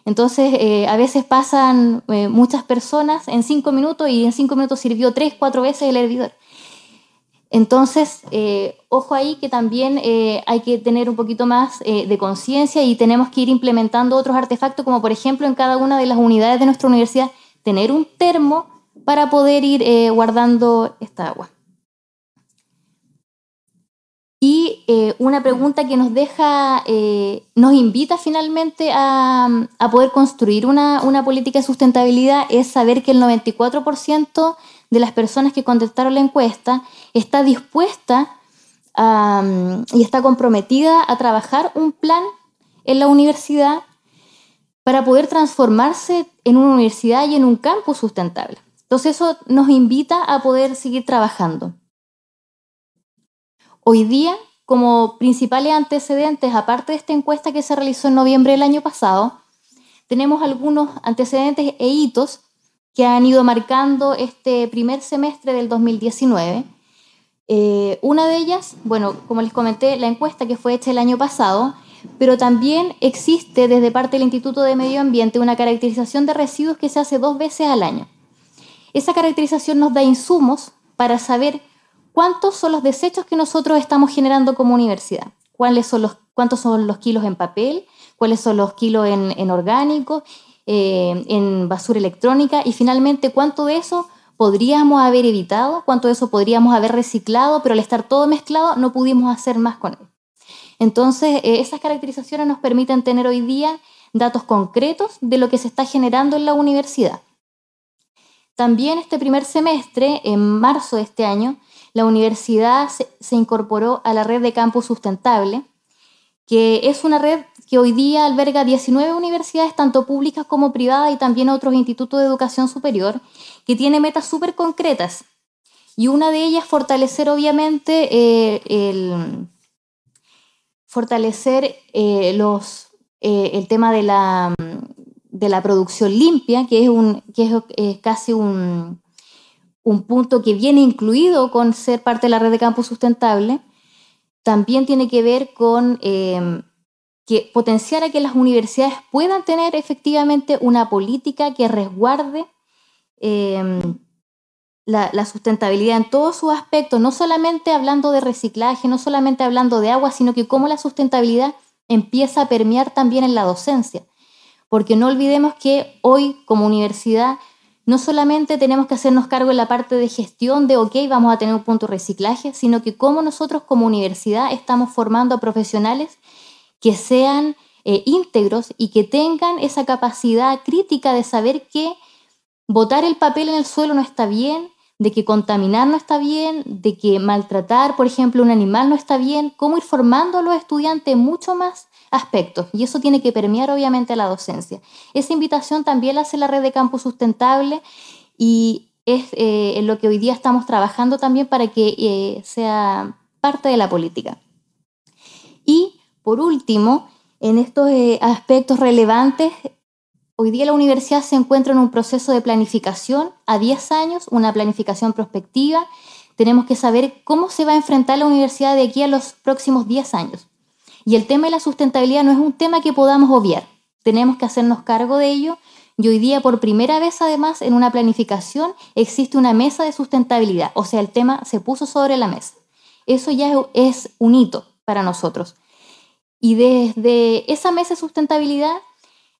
Entonces, eh, a veces pasan eh, muchas personas en cinco minutos y en cinco minutos sirvió tres, cuatro veces el hervidor. Entonces, ojo ahí que también hay que tener un poquito más de conciencia y tenemos que ir implementando otros artefactos, como por ejemplo en cada una de las unidades de nuestra universidad, tener un termo para poder ir eh, guardando esta agua. Y eh, una pregunta que nos deja, eh, nos invita finalmente a, poder construir una, política de sustentabilidad es saber que el 94% de las personas que contestaron la encuesta está dispuesta y está comprometida a trabajar un plan en la universidad para poder transformarse en una universidad y en un campus sustentable. Entonces eso nos invita a poder seguir trabajando. Hoy día, como principales antecedentes, aparte de esta encuesta que se realizó en noviembre del año pasado, tenemos algunos antecedentes e hitos que han ido marcando este primer semestre del 2019. Eh, una de ellas, bueno, como les comenté, la encuesta que fue hecha el año pasado, pero también existe desde parte del Instituto de Medio Ambiente una caracterización de residuos que se hace dos veces al año. Esa caracterización nos da insumos para saber cuántos son los desechos que nosotros estamos generando como universidad, cuáles son los, cuántos son los kilos en papel, cuáles son los kilos en, orgánico, eh, en basura electrónica y finalmente cuánto de eso podríamos haber evitado, cuánto de eso podríamos haber reciclado, pero al estar todo mezclado no pudimos hacer más con él. Entonces, eh, esas caracterizaciones nos permiten tener hoy día datos concretos de lo que se está generando en la universidad también este primer semestre, en marzo de este año, la universidad se, incorporó a la red de campus sustentable, que es una red que hoy día alberga 19 universidades, tanto públicas como privadas, y también otros institutos de educación superior, que tiene metas súper concretas. Y una de ellas, fortalecer obviamente eh, fortalecer eh, los, eh, el tema de la de la producción limpia, que es, un, que es, casi un, punto que viene incluido con ser parte de la red de campus sustentable, también tiene que ver con em, que potenciar a que las universidades puedan tener efectivamente una política que resguarde em, la, la, sustentabilidad en todos sus aspectos, no solamente hablando de reciclaje, no solamente hablando de agua, sino que cómo la sustentabilidad empieza a permear también en la docencia porque no olvidemos que hoy como universidad no solamente tenemos que hacernos cargo en la parte de gestión de, ok, vamos a tener un punto reciclaje, sino que como nosotros como universidad estamos formando a profesionales que sean eh, íntegros y que tengan esa capacidad crítica de saber que botar el papel en el suelo no está bien, de que contaminar no está bien, de que maltratar, por ejemplo, un animal no está bien, cómo ir formando a los estudiantes mucho más aspectos y eso tiene que permear obviamente a la docencia. Esa invitación también la hace la red de campus sustentable y es eh, en lo que hoy día estamos trabajando también para que eh, sea parte de la política. Y por último, en estos eh, aspectos relevantes, hoy día la universidad se encuentra en un proceso de planificación a 10 años, una planificación prospectiva. Tenemos que saber cómo se va a enfrentar la universidad de aquí a los próximos 10 años. Y el tema de la sustentabilidad no es un tema que podamos obviar. Tenemos que hacernos cargo de ello y hoy día por primera vez además en una planificación existe una mesa de sustentabilidad, o sea, el tema se puso sobre la mesa. Eso ya es un hito para nosotros. Y desde esa mesa de sustentabilidad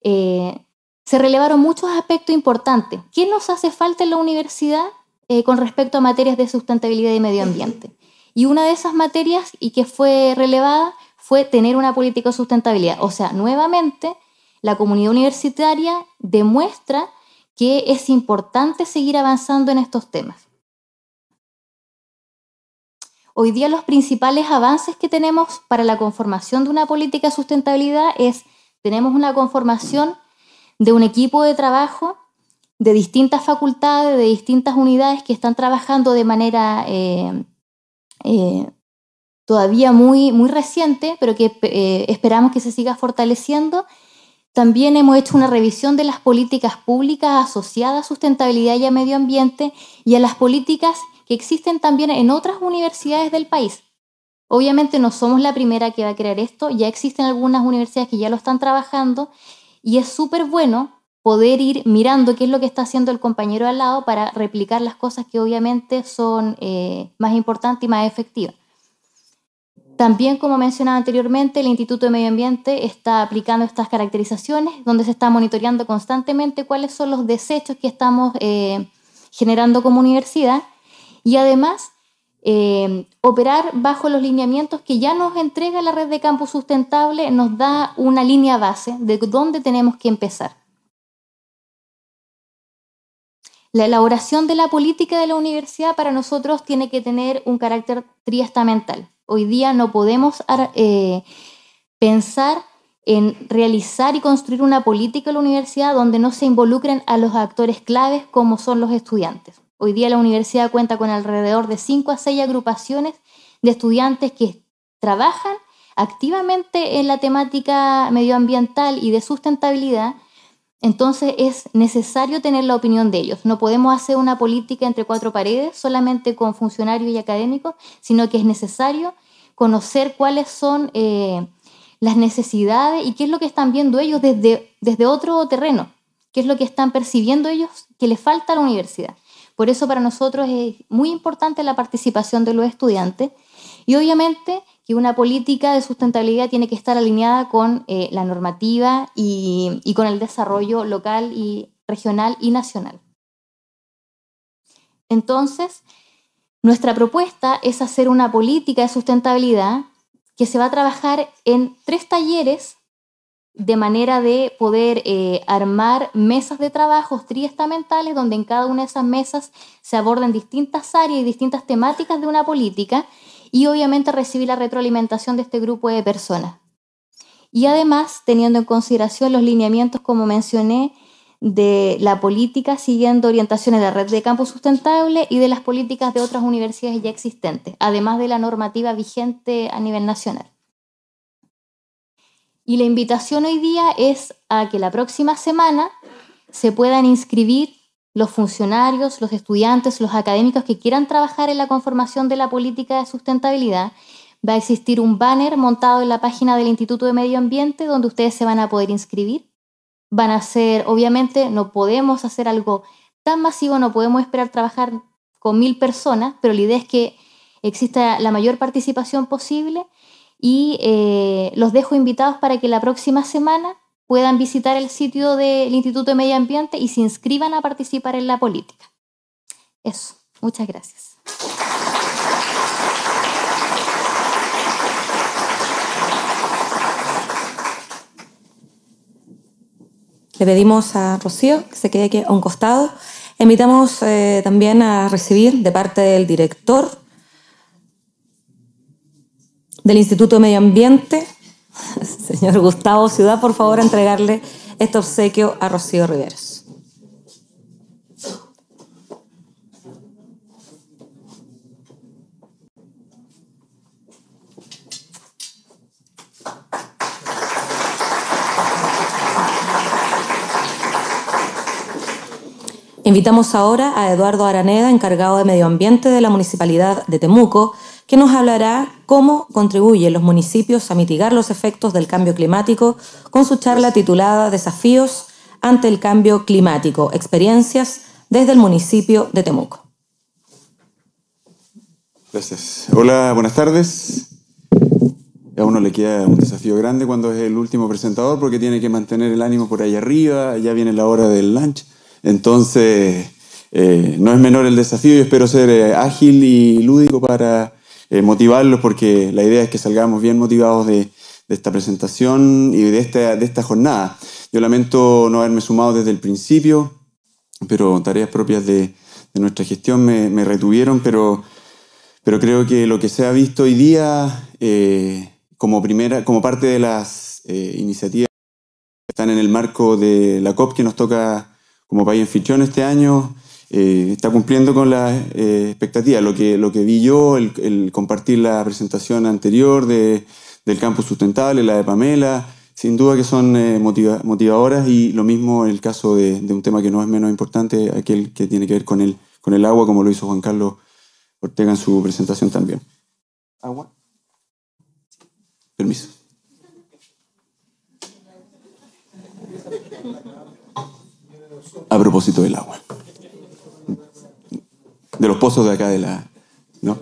eh, se relevaron muchos aspectos importantes. ¿Qué nos hace falta en la universidad eh, con respecto a materias de sustentabilidad y medio ambiente? Y una de esas materias y que fue relevada fue tener una política de sustentabilidad. O sea, nuevamente, la comunidad universitaria demuestra que es importante seguir avanzando en estos temas. Hoy día los principales avances que tenemos para la conformación de una política de sustentabilidad es, tenemos una conformación de un equipo de trabajo de distintas facultades, de distintas unidades que están trabajando de manera eh, eh, todavía muy, muy reciente, pero que eh, esperamos que se siga fortaleciendo. También hemos hecho una revisión de las políticas públicas asociadas a sustentabilidad y a medio ambiente y a las políticas que existen también en otras universidades del país. Obviamente no somos la primera que va a crear esto, ya existen algunas universidades que ya lo están trabajando y es súper bueno poder ir mirando qué es lo que está haciendo el compañero al lado para replicar las cosas que obviamente son eh, más importantes y más efectivas. También, como mencionaba anteriormente, el Instituto de Medio Ambiente está aplicando estas caracterizaciones, donde se está monitoreando constantemente cuáles son los desechos que estamos eh, generando como universidad y además eh, operar bajo los lineamientos que ya nos entrega la red de campus sustentable, nos da una línea base de dónde tenemos que empezar. La elaboración de la política de la universidad para nosotros tiene que tener un carácter triestamental. Hoy día no podemos eh, pensar en realizar y construir una política en la universidad donde no se involucren a los actores claves como son los estudiantes. Hoy día la universidad cuenta con alrededor de 5 a 6 agrupaciones de estudiantes que trabajan activamente en la temática medioambiental y de sustentabilidad, entonces es necesario tener la opinión de ellos. No podemos hacer una política entre cuatro paredes solamente con funcionarios y académicos, sino que es necesario conocer cuáles son eh, las necesidades y qué es lo que están viendo ellos desde, desde otro terreno, qué es lo que están percibiendo ellos que les falta a la universidad. Por eso para nosotros es muy importante la participación de los estudiantes y obviamente que una política de sustentabilidad tiene que estar alineada con eh, la normativa y, con el desarrollo local y regional y nacional. Entonces, nuestra propuesta es hacer una política de sustentabilidad que se va a trabajar en tres talleres de manera de poder eh, armar mesas de trabajo triestamentales donde en cada una de esas mesas se aborden distintas áreas y distintas temáticas de una política y obviamente recibí la retroalimentación de este grupo de personas. Y además, teniendo en consideración los lineamientos, como mencioné, de la política siguiendo orientaciones de la red de campo sustentable y de las políticas de otras universidades ya existentes, además de la normativa vigente a nivel nacional. Y la invitación hoy día es a que la próxima semana se puedan inscribir los funcionarios, los estudiantes, los académicos que quieran trabajar en la conformación de la política de sustentabilidad, va a existir un banner montado en la página del Instituto de Medio Ambiente donde ustedes se van a poder inscribir. Van a ser, obviamente, no podemos hacer algo tan masivo, no podemos esperar trabajar con mil personas, pero la idea es que exista la mayor participación posible y eh, los dejo invitados para que la próxima semana puedan visitar el sitio del Instituto de Medio Ambiente y se inscriban a participar en la política. Eso, muchas gracias. Le pedimos a Rocío que se quede aquí a un costado. Invitamos eh, también a recibir de parte del director del Instituto de Medio Ambiente señor Gustavo Ciudad, por favor, entregarle este obsequio a Rocío Riveros. Invitamos ahora a Eduardo Araneda, encargado de Medio Ambiente de la Municipalidad de Temuco, que nos hablará cómo contribuyen los municipios a mitigar los efectos del cambio climático con su charla titulada Desafíos ante el cambio climático, experiencias desde el municipio de Temuco. Gracias. Hola, buenas tardes. A uno le queda un desafío grande cuando es el último presentador porque tiene que mantener el ánimo por ahí arriba, ya viene la hora del lunch. Entonces, eh, no es menor el desafío y espero ser eh, ágil y lúdico para eh, motivarlos porque la idea es que salgamos bien motivados de, esta presentación y de esta, de esta jornada. Yo lamento no haberme sumado desde el principio, pero tareas propias de, nuestra gestión me, retuvieron, pero, pero creo que lo que se ha visto hoy día eh, como, primera, como parte de las eh, iniciativas que están en el marco de la COP que nos toca como país en anfitrión este año, eh, está cumpliendo con las eh, expectativas. Lo que, lo que vi yo, el, compartir la presentación anterior del campus sustentable, la de Pamela, sin duda que son eh, motivadoras y lo mismo en el caso de, un tema que no es menos importante, aquel que tiene que ver con el, con el agua, como lo hizo Juan Carlos Ortega en su presentación también. ¿Agua? Permiso. A propósito del agua de los pozos de acá de la... ¿No?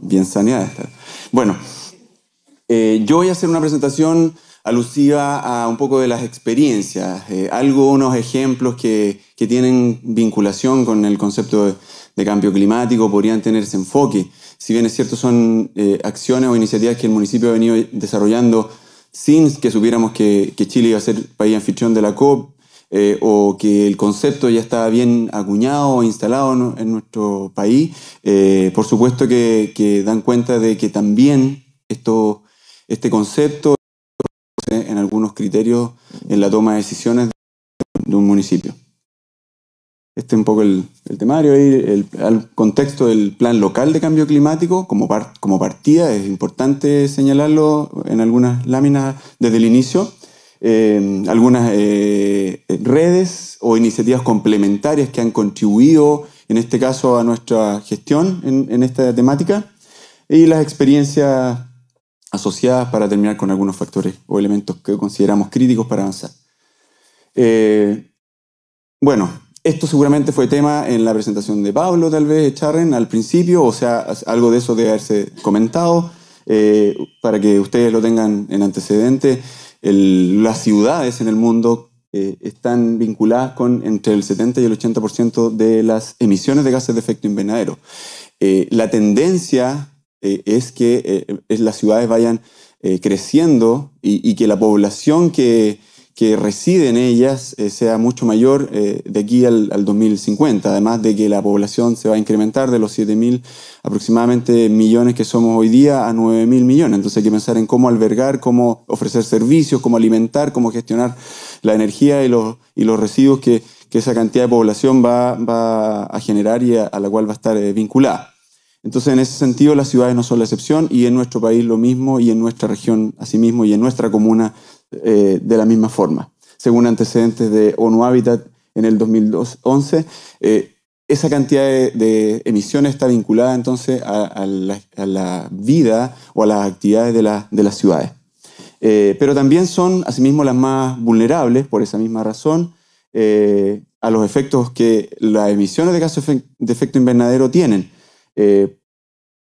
Bien saneada está. Bueno, eh, yo voy a hacer una presentación alusiva a un poco de las experiencias, eh, algunos ejemplos que, tienen vinculación con el concepto de, cambio climático, podrían tener ese enfoque. Si bien es cierto, son eh, acciones o iniciativas que el municipio ha venido desarrollando sin que supiéramos que, que Chile iba a ser país anfitrión de la COP, eh, o que el concepto ya está bien acuñado instalado en, nuestro país, eh, por supuesto que, dan cuenta de que también este concepto en algunos criterios en la toma de decisiones de un municipio. Este es un poco el, temario y el, contexto del plan local de cambio climático como, como partida. Es importante señalarlo en algunas láminas desde el inicio algunas eh, redes o iniciativas complementarias que han contribuido, en este caso, a nuestra gestión en, esta temática, y las experiencias asociadas para terminar con algunos factores o elementos que consideramos críticos para avanzar. Eh, bueno, esto seguramente fue tema en la presentación de Pablo, tal vez, Charren, al principio, o sea, algo de eso debe haberse comentado, eh, para que ustedes lo tengan en antecedente las ciudades en el mundo eh, están vinculadas con entre el 70 y el 80% de las emisiones de gases de efecto invernadero. Eh, la tendencia eh, es que las ciudades vayan creciendo y, que la población que que reside en ellas eh, sea mucho mayor eh, de aquí al, 2050, además de que la población se va a incrementar de los 7.000 aproximadamente millones que somos hoy día a 9.000 millones. Entonces hay que pensar en cómo albergar, cómo ofrecer servicios, cómo alimentar, cómo gestionar la energía y los, y los residuos que, esa cantidad de población va, va a generar y a, la cual va a estar eh, vinculada. Entonces, en ese sentido, las ciudades no son la excepción y en nuestro país lo mismo y en nuestra región asimismo y en nuestra comuna eh, de la misma forma. Según antecedentes de ONU Habitat en el 2011, eh, esa cantidad de, emisiones está vinculada entonces a, la, vida o a las actividades de, las ciudades. Eh, pero también son, asimismo, las más vulnerables, por esa misma razón, a los efectos que las emisiones de gases de efecto invernadero tienen.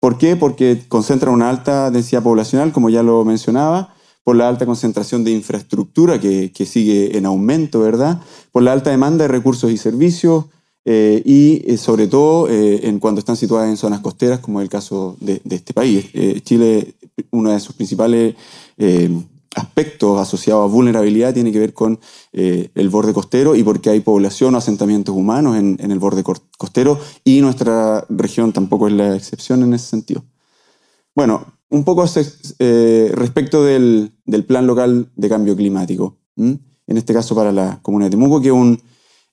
¿Por qué? Porque concentran una alta densidad poblacional, como ya lo mencionaba, por la alta concentración de infraestructura que, sigue en aumento, ¿verdad? Por la alta demanda de recursos y servicios, eh, y eh, sobre todo eh, en cuando están situadas en zonas costeras, como es el caso de, este país. Chile, uno de sus principales aspectos asociados a vulnerabilidad tiene que ver con el borde costero y porque hay población o asentamientos humanos en, en, el borde costero y nuestra región tampoco es la excepción en ese sentido. Bueno, un poco eh, respecto del, Plan Local de Cambio Climático, en este caso para la Comunidad de Temuco, que es un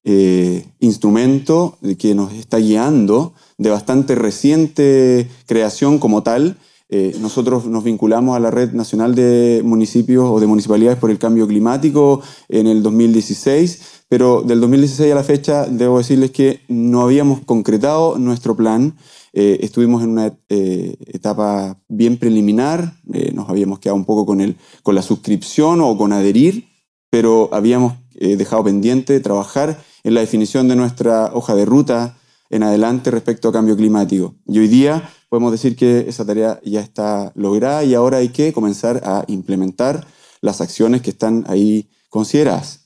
eh, instrumento que nos está guiando de bastante reciente creación como tal. Eh, nosotros nos vinculamos a la Red Nacional de Municipios o de Municipalidades por el Cambio Climático en el 2016, pero del 2016 a la fecha debo decirles que no habíamos concretado nuestro plan. Eh, estuvimos en una eh, etapa bien preliminar, eh, nos habíamos quedado un poco con, el, con la suscripción o con adherir, pero habíamos dejado pendiente trabajar en la definición de nuestra hoja de ruta en adelante respecto a cambio climático. Y hoy día podemos decir que esa tarea ya está lograda y ahora hay que comenzar a implementar las acciones que están ahí consideradas.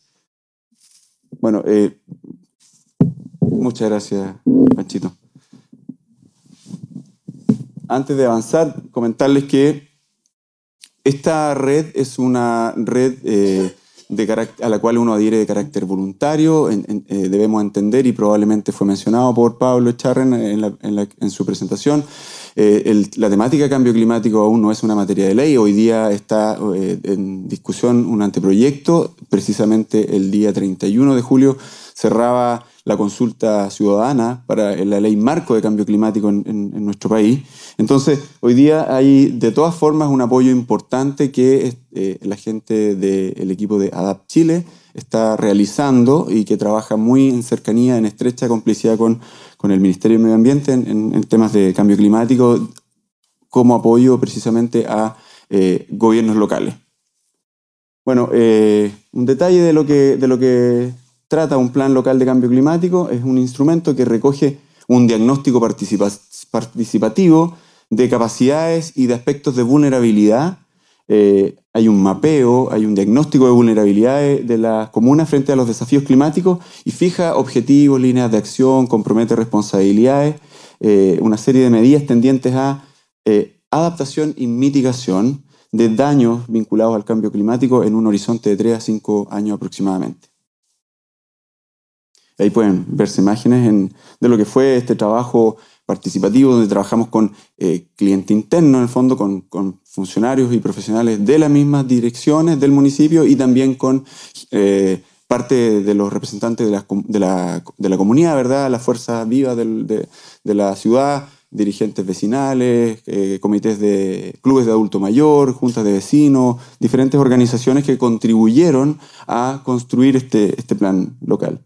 Bueno, muchas gracias, Panchito antes de avanzar, comentarles que esta red es una red eh, a la cual uno adhiere de carácter voluntario. Eh, debemos entender, y probablemente fue mencionado por Pablo Echarren en, su presentación, eh, la temática de cambio climático aún no es una materia de ley. Hoy día está en discusión un anteproyecto. Precisamente el día 31 de julio cerraba la consulta ciudadana para la ley marco de cambio climático en, nuestro país. Entonces, hoy día hay de todas formas un apoyo importante que eh, la gente del equipo de ADAPT Chile está realizando y que trabaja muy en cercanía, en estrecha complicidad con, el Ministerio de Medio Ambiente en, temas de cambio climático como apoyo precisamente a eh, gobiernos locales. Bueno, eh, un detalle de lo que, de lo que trata un plan local de cambio climático, es un instrumento que recoge un diagnóstico participativo de capacidades y de aspectos de vulnerabilidad. Eh, hay un mapeo, hay un diagnóstico de vulnerabilidades de las comunas frente a los desafíos climáticos y fija objetivos, líneas de acción, compromete responsabilidades, eh, una serie de medidas tendientes a eh, adaptación y mitigación de daños vinculados al cambio climático en un horizonte de 3 a 5 años aproximadamente. Ahí pueden verse imágenes de lo que fue este trabajo participativo, donde trabajamos con eh, cliente interno, en el fondo, con, funcionarios y profesionales de las mismas direcciones del municipio y también con eh, parte de los representantes de la, la, la comunidad, ¿verdad? Las fuerzas vivas de, la ciudad, dirigentes vecinales, eh, comités de clubes de adulto mayor, juntas de vecinos, diferentes organizaciones que contribuyeron a construir este, este plan local.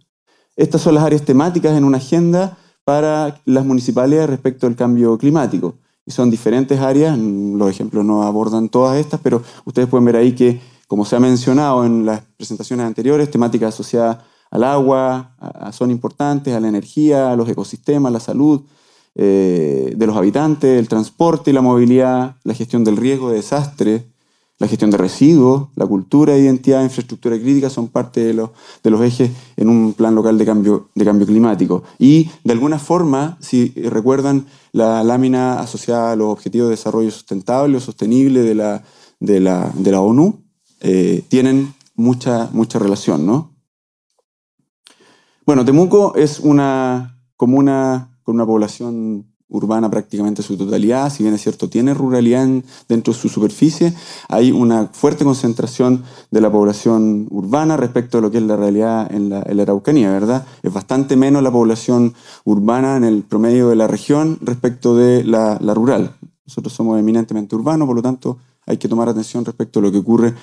Estas son las áreas temáticas en una agenda para las municipalidades respecto al cambio climático. Y son diferentes áreas, mm, los ejemplos no abordan todas estas, pero ustedes pueden ver ahí que, como se ha mencionado en las presentaciones anteriores, temáticas asociadas al agua son importantes, a la energía, a los ecosistemas, a la salud eh, de los habitantes, el transporte y la movilidad, la gestión del riesgo de desastres, la gestión de residuos, la cultura, identidad, infraestructura crítica son parte de los, de los ejes en un plan local de cambio, de cambio climático. Y de alguna forma, si recuerdan la lámina asociada a los Objetivos de Desarrollo Sustentable o Sostenible de la, de la, ONU, eh, tienen mucha, mucha relación, ¿no? Bueno, Temuco es una comuna con una población urbana prácticamente su totalidad, si bien es cierto, tiene ruralidad dentro de su superficie, hay una fuerte concentración de la población urbana respecto a lo que es la realidad en la, Araucanía, ¿verdad? Es bastante menos la población urbana en el promedio de la región respecto de la, rural. Nosotros somos eminentemente urbanos, por lo tanto hay que tomar atención respecto a lo que ocurre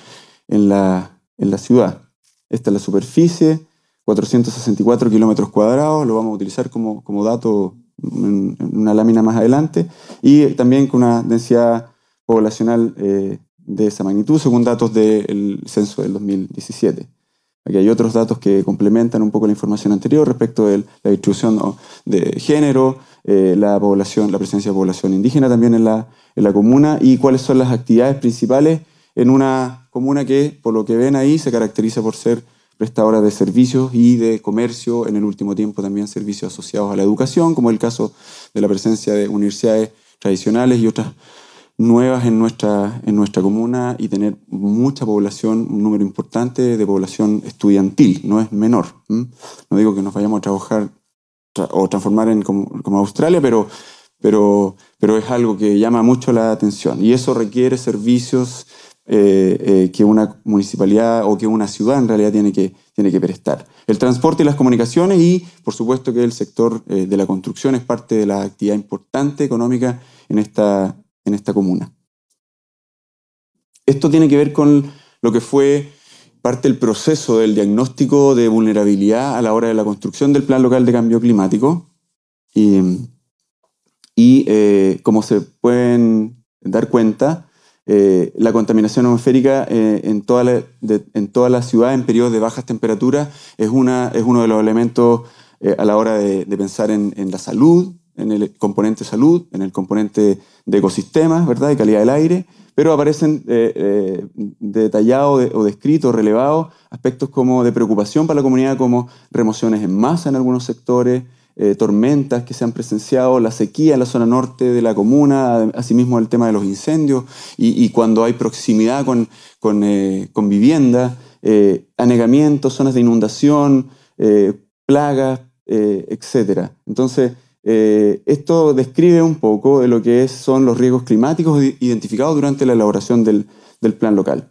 en la, en la ciudad. Esta es la superficie, 464 kilómetros cuadrados, lo vamos a utilizar como, como dato en, una lámina más adelante, y también con una densidad poblacional eh, de esa magnitud, según datos del censo del 2017. Aquí hay otros datos que complementan un poco la información anterior respecto de la distribución de género, eh, la, población, la presencia de población indígena también en en la comuna y cuáles son las actividades principales en una comuna que, por lo que ven ahí, se caracteriza por ser presta de servicios y de comercio, en el último tiempo también servicios asociados a la educación, como el caso de la presencia de universidades tradicionales y otras nuevas en nuestra, en nuestra comuna y tener mucha población, un número importante de población estudiantil, no es menor. No digo que nos vayamos a trabajar o transformar en como, Australia, pero, pero, pero es algo que llama mucho la atención y eso requiere servicios eh, eh, que una municipalidad o que una ciudad en realidad tiene que, tiene que prestar. El transporte y las comunicaciones y, por supuesto, que el sector eh, de la construcción es parte de la actividad importante económica en esta, en esta comuna. Esto tiene que ver con lo que fue parte del proceso del diagnóstico de vulnerabilidad a la hora de la construcción del Plan Local de Cambio Climático. y como se pueden dar cuenta, eh, la contaminación atmosférica eh, en, toda la, en ciudad en periodos de bajas temperaturas es, una, es uno de los elementos eh, a la hora de, pensar en, la salud, en el componente salud, en el componente de ecosistemas, ¿verdad? de calidad del aire, pero aparecen detallados o descritos, relevados, aspectos como de preocupación para la comunidad, como remociones en masa en algunos sectores, eh, tormentas que se han presenciado, la sequía en la zona norte de la comuna, asimismo el tema de los incendios y, cuando hay proximidad con, eh, vivienda, eh, anegamientos, zonas de inundación, plagas, etc. Entonces, esto describe un poco de lo que son los riesgos climáticos identificados durante la elaboración del, plan local.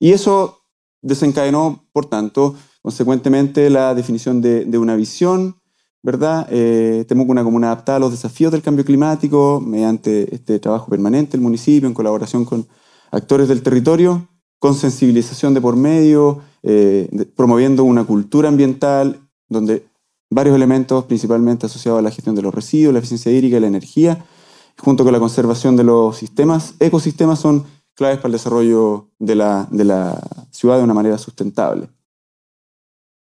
Y eso desencadenó, por tanto, consecuentemente la definición de una visión, ¿verdad? Eh, una comuna adaptada a los desafíos del cambio climático mediante este trabajo permanente del municipio en colaboración con actores del territorio, con sensibilización de por medio, eh, promoviendo una cultura ambiental donde varios elementos principalmente asociados a la gestión de los residuos, la eficiencia hídrica y la energía, junto con la conservación de los sistemas, ecosistemas son claves para el desarrollo de la, ciudad de una manera sustentable.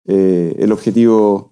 Eh, el objetivo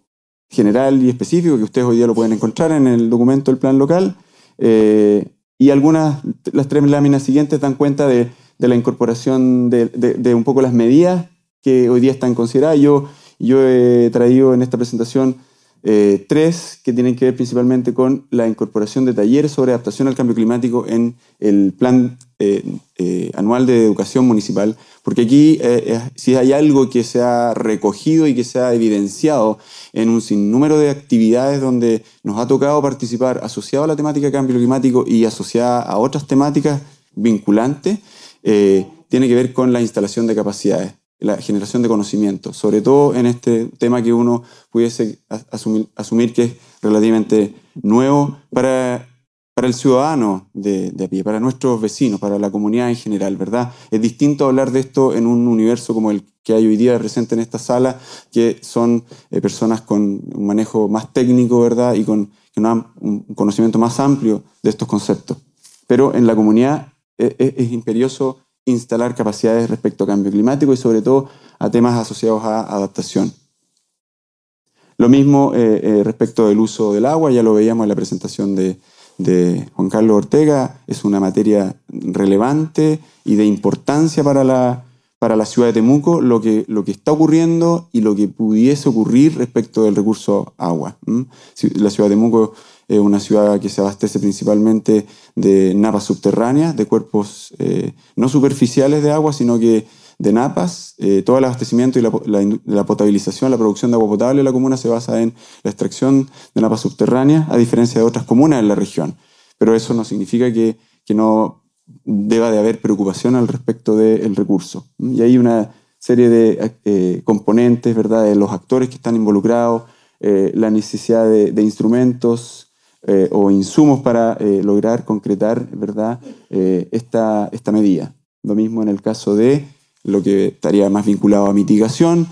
general y específico, que ustedes hoy día lo pueden encontrar en el documento del plan local. Eh, y algunas, las tres láminas siguientes dan cuenta de, la incorporación de, un poco las medidas que hoy día están consideradas. Yo, he traído en esta presentación eh, tres que tienen que ver principalmente con la incorporación de talleres sobre adaptación al cambio climático en el plan eh, eh, anual de educación municipal, porque aquí eh, si hay algo que se ha recogido y que se ha evidenciado en un sinnúmero de actividades donde nos ha tocado participar asociado a la temática de cambio climático y asociada a otras temáticas vinculantes, tiene que ver con la instalación de capacidades la generación de conocimiento, sobre todo en este tema que uno pudiese asumir, asumir que es relativamente nuevo para para el ciudadano de, a pie, para nuestros vecinos, para la comunidad en general, ¿verdad? Es distinto hablar de esto en un universo como el que hay hoy día presente en esta sala, que son eh, personas con un manejo más técnico, ¿verdad? Y con un conocimiento más amplio de estos conceptos. Pero en la comunidad e, e, es, imperioso instalar capacidades respecto a cambio climático y sobre todo a temas asociados a adaptación. Lo mismo eh, eh, respecto del uso del agua, ya lo veíamos en la presentación de, de Juan Carlos Ortega es una materia relevante y de importancia para la, para la ciudad de Temuco, lo que, lo que está ocurriendo y lo que pudiese ocurrir respecto del recurso agua. La ciudad de Temuco es una ciudad que se abastece principalmente de napas subterráneas, de cuerpos eh, no superficiales de agua, sino que de Napas, eh, todo el abastecimiento y la, potabilización, la producción de agua potable de la comuna se basa en la extracción de napas subterráneas, a diferencia de otras comunas en la región. Pero eso no significa que, no deba de haber preocupación al respecto del recurso. Y hay una serie de eh, componentes, ¿verdad?, de los actores que están involucrados, eh, la necesidad de, de instrumentos o insumos para lograr concretar, ¿verdad?, esta, esta medida. Lo mismo en el caso de lo que estaría más vinculado a mitigación.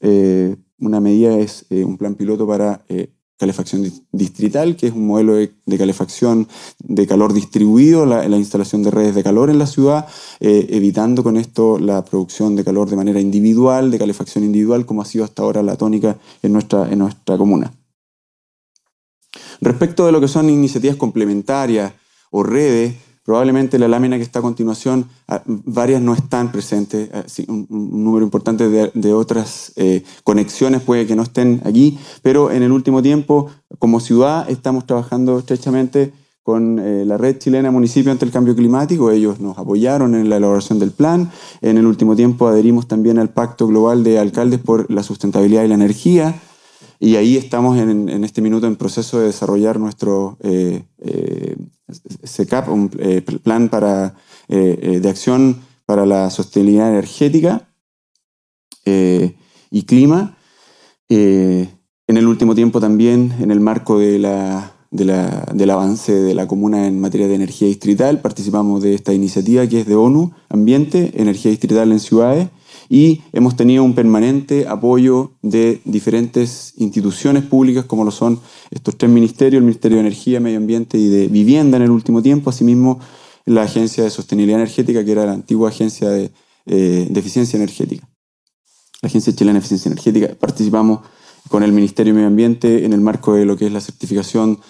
Eh, una medida es eh, un plan piloto para eh, calefacción distrital, que es un modelo de, calefacción de calor distribuido, la, la, instalación de redes de calor en la ciudad, evitando con esto la producción de calor de manera individual, de calefacción individual, como ha sido hasta ahora la tónica en nuestra, en nuestra comuna. Respecto de lo que son iniciativas complementarias o redes, Probablemente la lámina que está a continuación, ah, varias no están presentes, ah, un, número importante de, otras eh, conexiones puede que no estén aquí, pero en el último tiempo, como ciudad, estamos trabajando estrechamente con eh, la red chilena Municipio ante el Cambio Climático. Ellos nos apoyaron en la elaboración del plan. En el último tiempo adherimos también al Pacto Global de Alcaldes por la Sustentabilidad y la Energía. Y ahí estamos en, este minuto en proceso de desarrollar nuestro eh, eh un eh, plan para, eh, de acción para la sostenibilidad energética y clima. en el último tiempo también, en el marco de la del avance de la comuna en materia de energía distrital. Participamos de esta iniciativa que es de ONU, Ambiente, Energía Distrital en Ciudades, y hemos tenido un permanente apoyo de diferentes instituciones públicas como lo son estos tres ministerios, el Ministerio de Energía, Medio Ambiente y de Vivienda en el último tiempo, asimismo la Agencia de Sostenibilidad Energética, que era la antigua Agencia de, eh, Eficiencia Energética. La Agencia Chilena de Eficiencia Energética, participamos con el Ministerio de Medio Ambiente en el marco de lo que es la certificación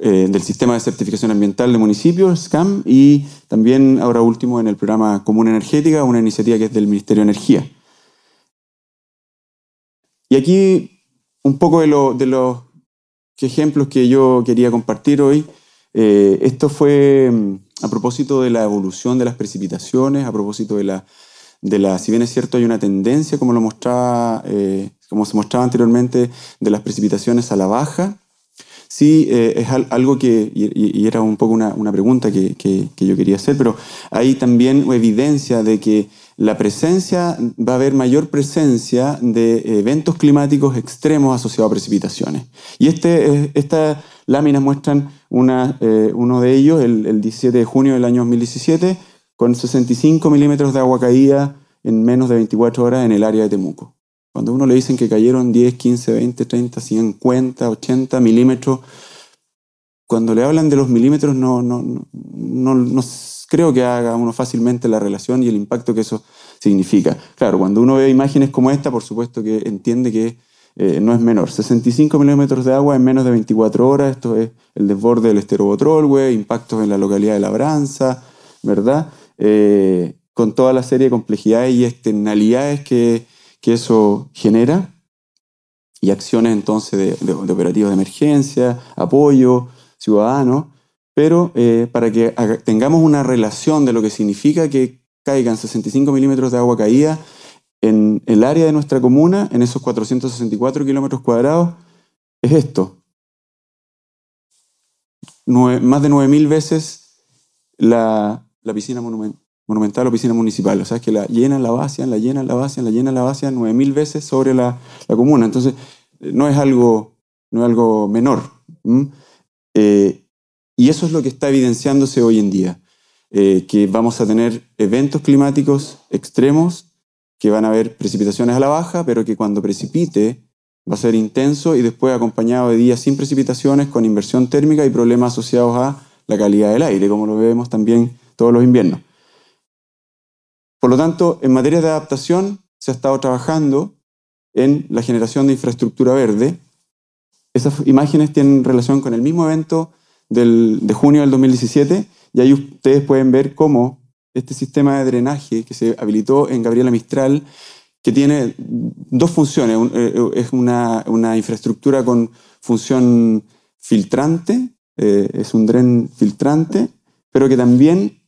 eh, del Sistema de Certificación Ambiental de Municipios, SCAM, y también ahora último en el programa Común Energética, una iniciativa que es del Ministerio de Energía. Y aquí un poco de, los ejemplos que yo quería compartir hoy. Eh, esto fue mm, a propósito de la evolución de las precipitaciones, a propósito de la, si bien es cierto hay una tendencia, como lo mostraba, eh, como se mostraba anteriormente, de las precipitaciones a la baja, sí eh, es algo que, y, era un poco una, pregunta que, yo quería hacer, pero hay también evidencia de que la presencia, va a haber mayor presencia de eventos climáticos extremos asociados a precipitaciones. Y este, estas láminas muestran eh, uno de ellos, el, el 17 de junio del año 2017, con 65 milímetros de agua caída en menos de 24 horas en el área de Temuco. Cuando a uno le dicen que cayeron 10, 15, 20, 30, 50, 80 milímetros, cuando le hablan de los milímetros no, no, no, creo que haga uno fácilmente la relación y el impacto que eso significa. Claro, cuando uno ve imágenes como esta, por supuesto que entiende que eh, no es menor. 65 milímetros de agua en menos de 24 horas, esto es el desborde del estero impactos en la localidad de Labranza, ¿verdad? Eh, con toda la serie de complejidades y externalidades que que eso genera y acciones entonces de, operativos de emergencia, apoyo ciudadano, pero eh, para que tengamos una relación de lo que significa que caigan 65 milímetros de agua caída en el área de nuestra comuna, en esos 464 kilómetros cuadrados, es esto. más de 9.000 veces la, la piscina monumental monumental piscina municipal. O sea, es que la llenan, la vacían, la llenan, la vacían, la llenan, la vacían nueve mil veces sobre la, comuna. Entonces, eh, no es algo, no algo menor. Eh, y eso es lo que está evidenciándose hoy en día, eh, que vamos a tener eventos climáticos extremos, que van a haber precipitaciones a la baja, pero que cuando precipite va a ser intenso y después acompañado de días sin precipitaciones, con inversión térmica y problemas asociados a la calidad del aire, como lo vemos también todos los inviernos. Por lo tanto, en materia de adaptación se ha estado trabajando en la generación de infraestructura verde. Esas imágenes tienen relación con el mismo evento de junio del 2017 y ahí ustedes pueden ver cómo este sistema de drenaje que se habilitó en Gabriela Mistral, que tiene dos funciones, eh, eh, es una, infraestructura con función filtrante, eh, es un dren filtrante, pero que también,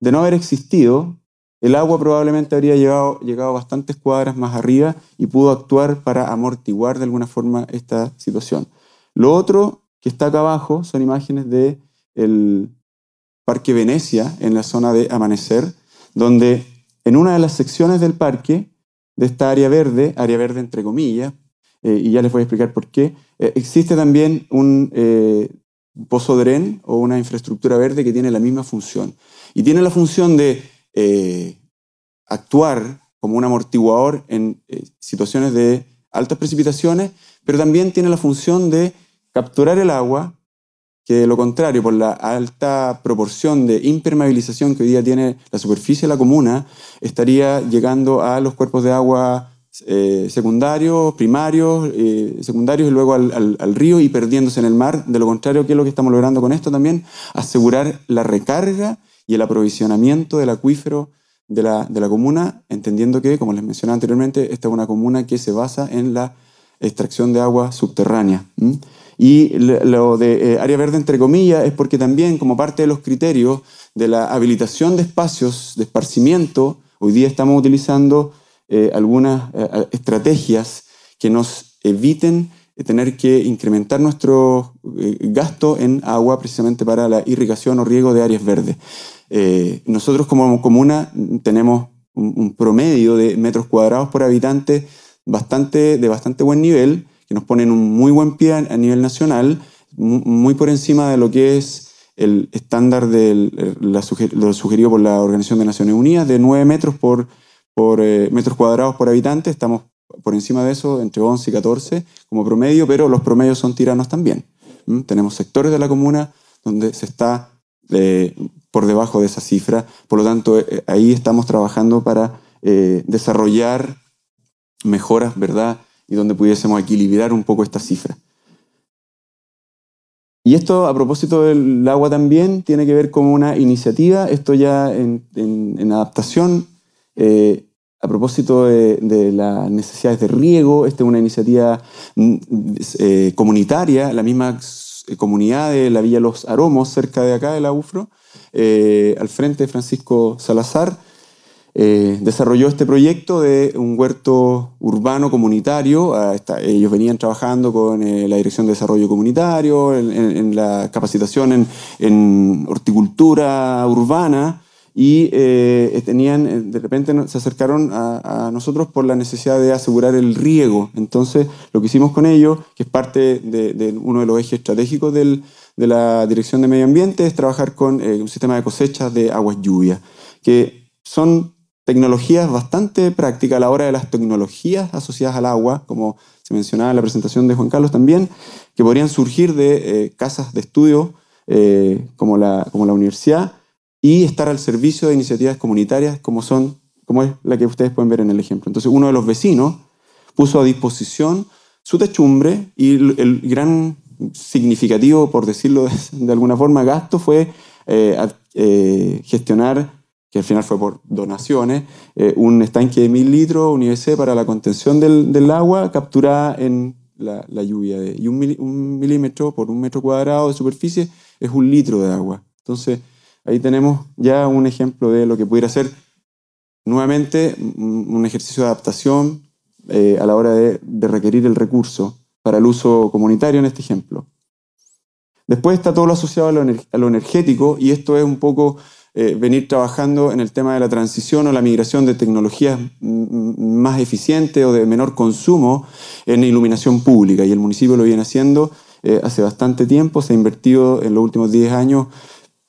de no haber existido, el agua probablemente habría llegado, llegado bastantes cuadras más arriba y pudo actuar para amortiguar de alguna forma esta situación. Lo otro que está acá abajo son imágenes del Parque Venecia en la zona de Amanecer, donde en una de las secciones del parque, de esta área verde, área verde entre comillas, eh, y ya les voy a explicar por qué, eh, existe también un eh, pozo dren o una infraestructura verde que tiene la misma función. Y tiene la función de eh, actuar como un amortiguador en eh, situaciones de altas precipitaciones, pero también tiene la función de capturar el agua, que de lo contrario, por la alta proporción de impermeabilización que hoy día tiene la superficie de la comuna, estaría llegando a los cuerpos de agua eh, secundarios, primarios, secundarios y luego al, al, río y perdiéndose en el mar. De lo contrario, ¿qué es lo que estamos logrando con esto también? Asegurar la recarga y el aprovisionamiento del acuífero de la, de la comuna, entendiendo que, como les mencioné anteriormente, esta es una comuna que se basa en la extracción de agua subterránea. Y lo de eh, área verde, entre comillas, es porque también como parte de los criterios de la habilitación de espacios de esparcimiento, hoy día estamos utilizando eh, algunas eh, estrategias que nos eviten tener que incrementar nuestro gasto en agua precisamente para la irrigación o riego de áreas verdes. Eh, nosotros como comuna tenemos un, promedio de metros cuadrados por habitante bastante, de bastante buen nivel, que nos ponen un muy buen pie a, nivel nacional, muy por encima de lo que es el estándar de eh, lo sugerido por la Organización de Naciones Unidas de 9 metros por, eh, metros cuadrados por habitante. Estamos por encima de eso, entre 11 y 14 como promedio, pero los promedios son tiranos también. ¿Mm? Tenemos sectores de la comuna donde se está eh, por debajo de esa cifra. Por lo tanto, eh, eh, ahí estamos trabajando para desarrollar mejoras, ¿verdad? Y donde pudiésemos equilibrar un poco esta cifra. Y esto, a propósito del agua también, tiene que ver con una iniciativa, esto ya en, adaptación, a propósito de, de, las necesidades de riego, esta es una iniciativa mm, comunitaria, la misma eh, comunidad de la Villa Los Aromos, cerca de acá, de la UFRO, eh, al frente de Francisco Salazar, eh, desarrolló este proyecto de un huerto urbano comunitario. Ah, ellos venían trabajando con la Dirección de Desarrollo Comunitario, en, la capacitación en horticultura urbana y eh, tenían, eh, de repente se acercaron a, nosotros por la necesidad de asegurar el riego. Entonces, lo que hicimos con ellos, que es parte de, uno de los ejes estratégicos de la Dirección de Medio Ambiente, es trabajar con eh, un sistema de cosechas de aguas lluvias que son tecnologías bastante prácticas a la hora de las tecnologías asociadas al agua, como se mencionaba en la presentación de Juan Carlos también, que podrían surgir de casas de estudio como, como la universidad y estar al servicio de iniciativas comunitarias como, son, como es la que ustedes pueden ver en el ejemplo. Entonces uno de los vecinos puso a disposición su techumbre y el gran significativo, por decirlo de alguna forma, gasto fue eh, eh, gestionar, que al final fue por donaciones, eh, un estanque de mil litros, un IBC para la contención del, del agua capturada en la, lluvia. y un, un, milímetro por un metro cuadrado de superficie es un litro de agua. Entonces, Ahí tenemos ya un ejemplo de lo que pudiera ser nuevamente un ejercicio de adaptación eh, a la hora de, requerir el recurso para el uso comunitario en este ejemplo. Después está todo lo asociado a lo, energético y esto es un poco eh, venir trabajando en el tema de la transición o la migración de tecnologías mm, más eficientes o de menor consumo en iluminación pública y el municipio lo viene haciendo eh, hace bastante tiempo, se ha invertido en los últimos 10 años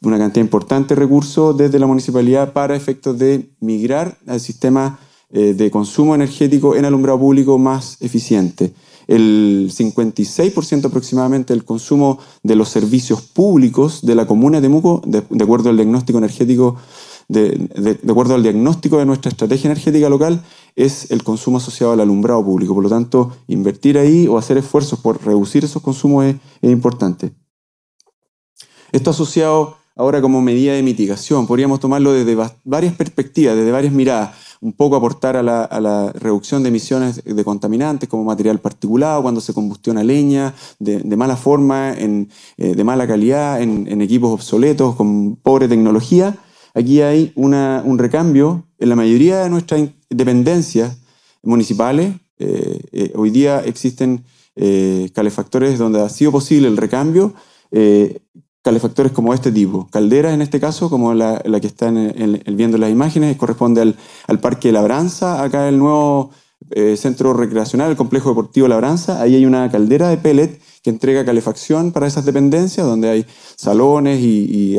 una cantidad importante de recursos desde la municipalidad para efectos de migrar al sistema eh, de consumo energético en alumbrado público más eficiente. El 56% aproximadamente del consumo de los servicios públicos de la comuna de Temuco, de, acuerdo al diagnóstico energético, de, acuerdo al diagnóstico de nuestra estrategia energética local, es el consumo asociado al alumbrado público. Por lo tanto, invertir ahí o hacer esfuerzos por reducir esos consumos es importante. Esto asociado ahora como medida de mitigación. Podríamos tomarlo desde varias perspectivas, desde varias miradas. Un poco aportar a la, reducción de emisiones de contaminantes como material particulado, cuando se combustiona leña, de, mala forma, eh, de mala calidad, en, equipos obsoletos, con pobre tecnología. Aquí hay un recambio en la mayoría de nuestras dependencias municipales. Eh, eh, hoy día existen calefactores donde ha sido posible el recambio, calefactores como este tipo. Calderas, en este caso, como la, que está en, en, viendo las imágenes, corresponde al, Parque Labranza, acá el nuevo eh, centro recreacional, el Complejo Deportivo Labranza. Ahí hay una caldera de pellet que entrega calefacción para esas dependencias, donde hay salones y,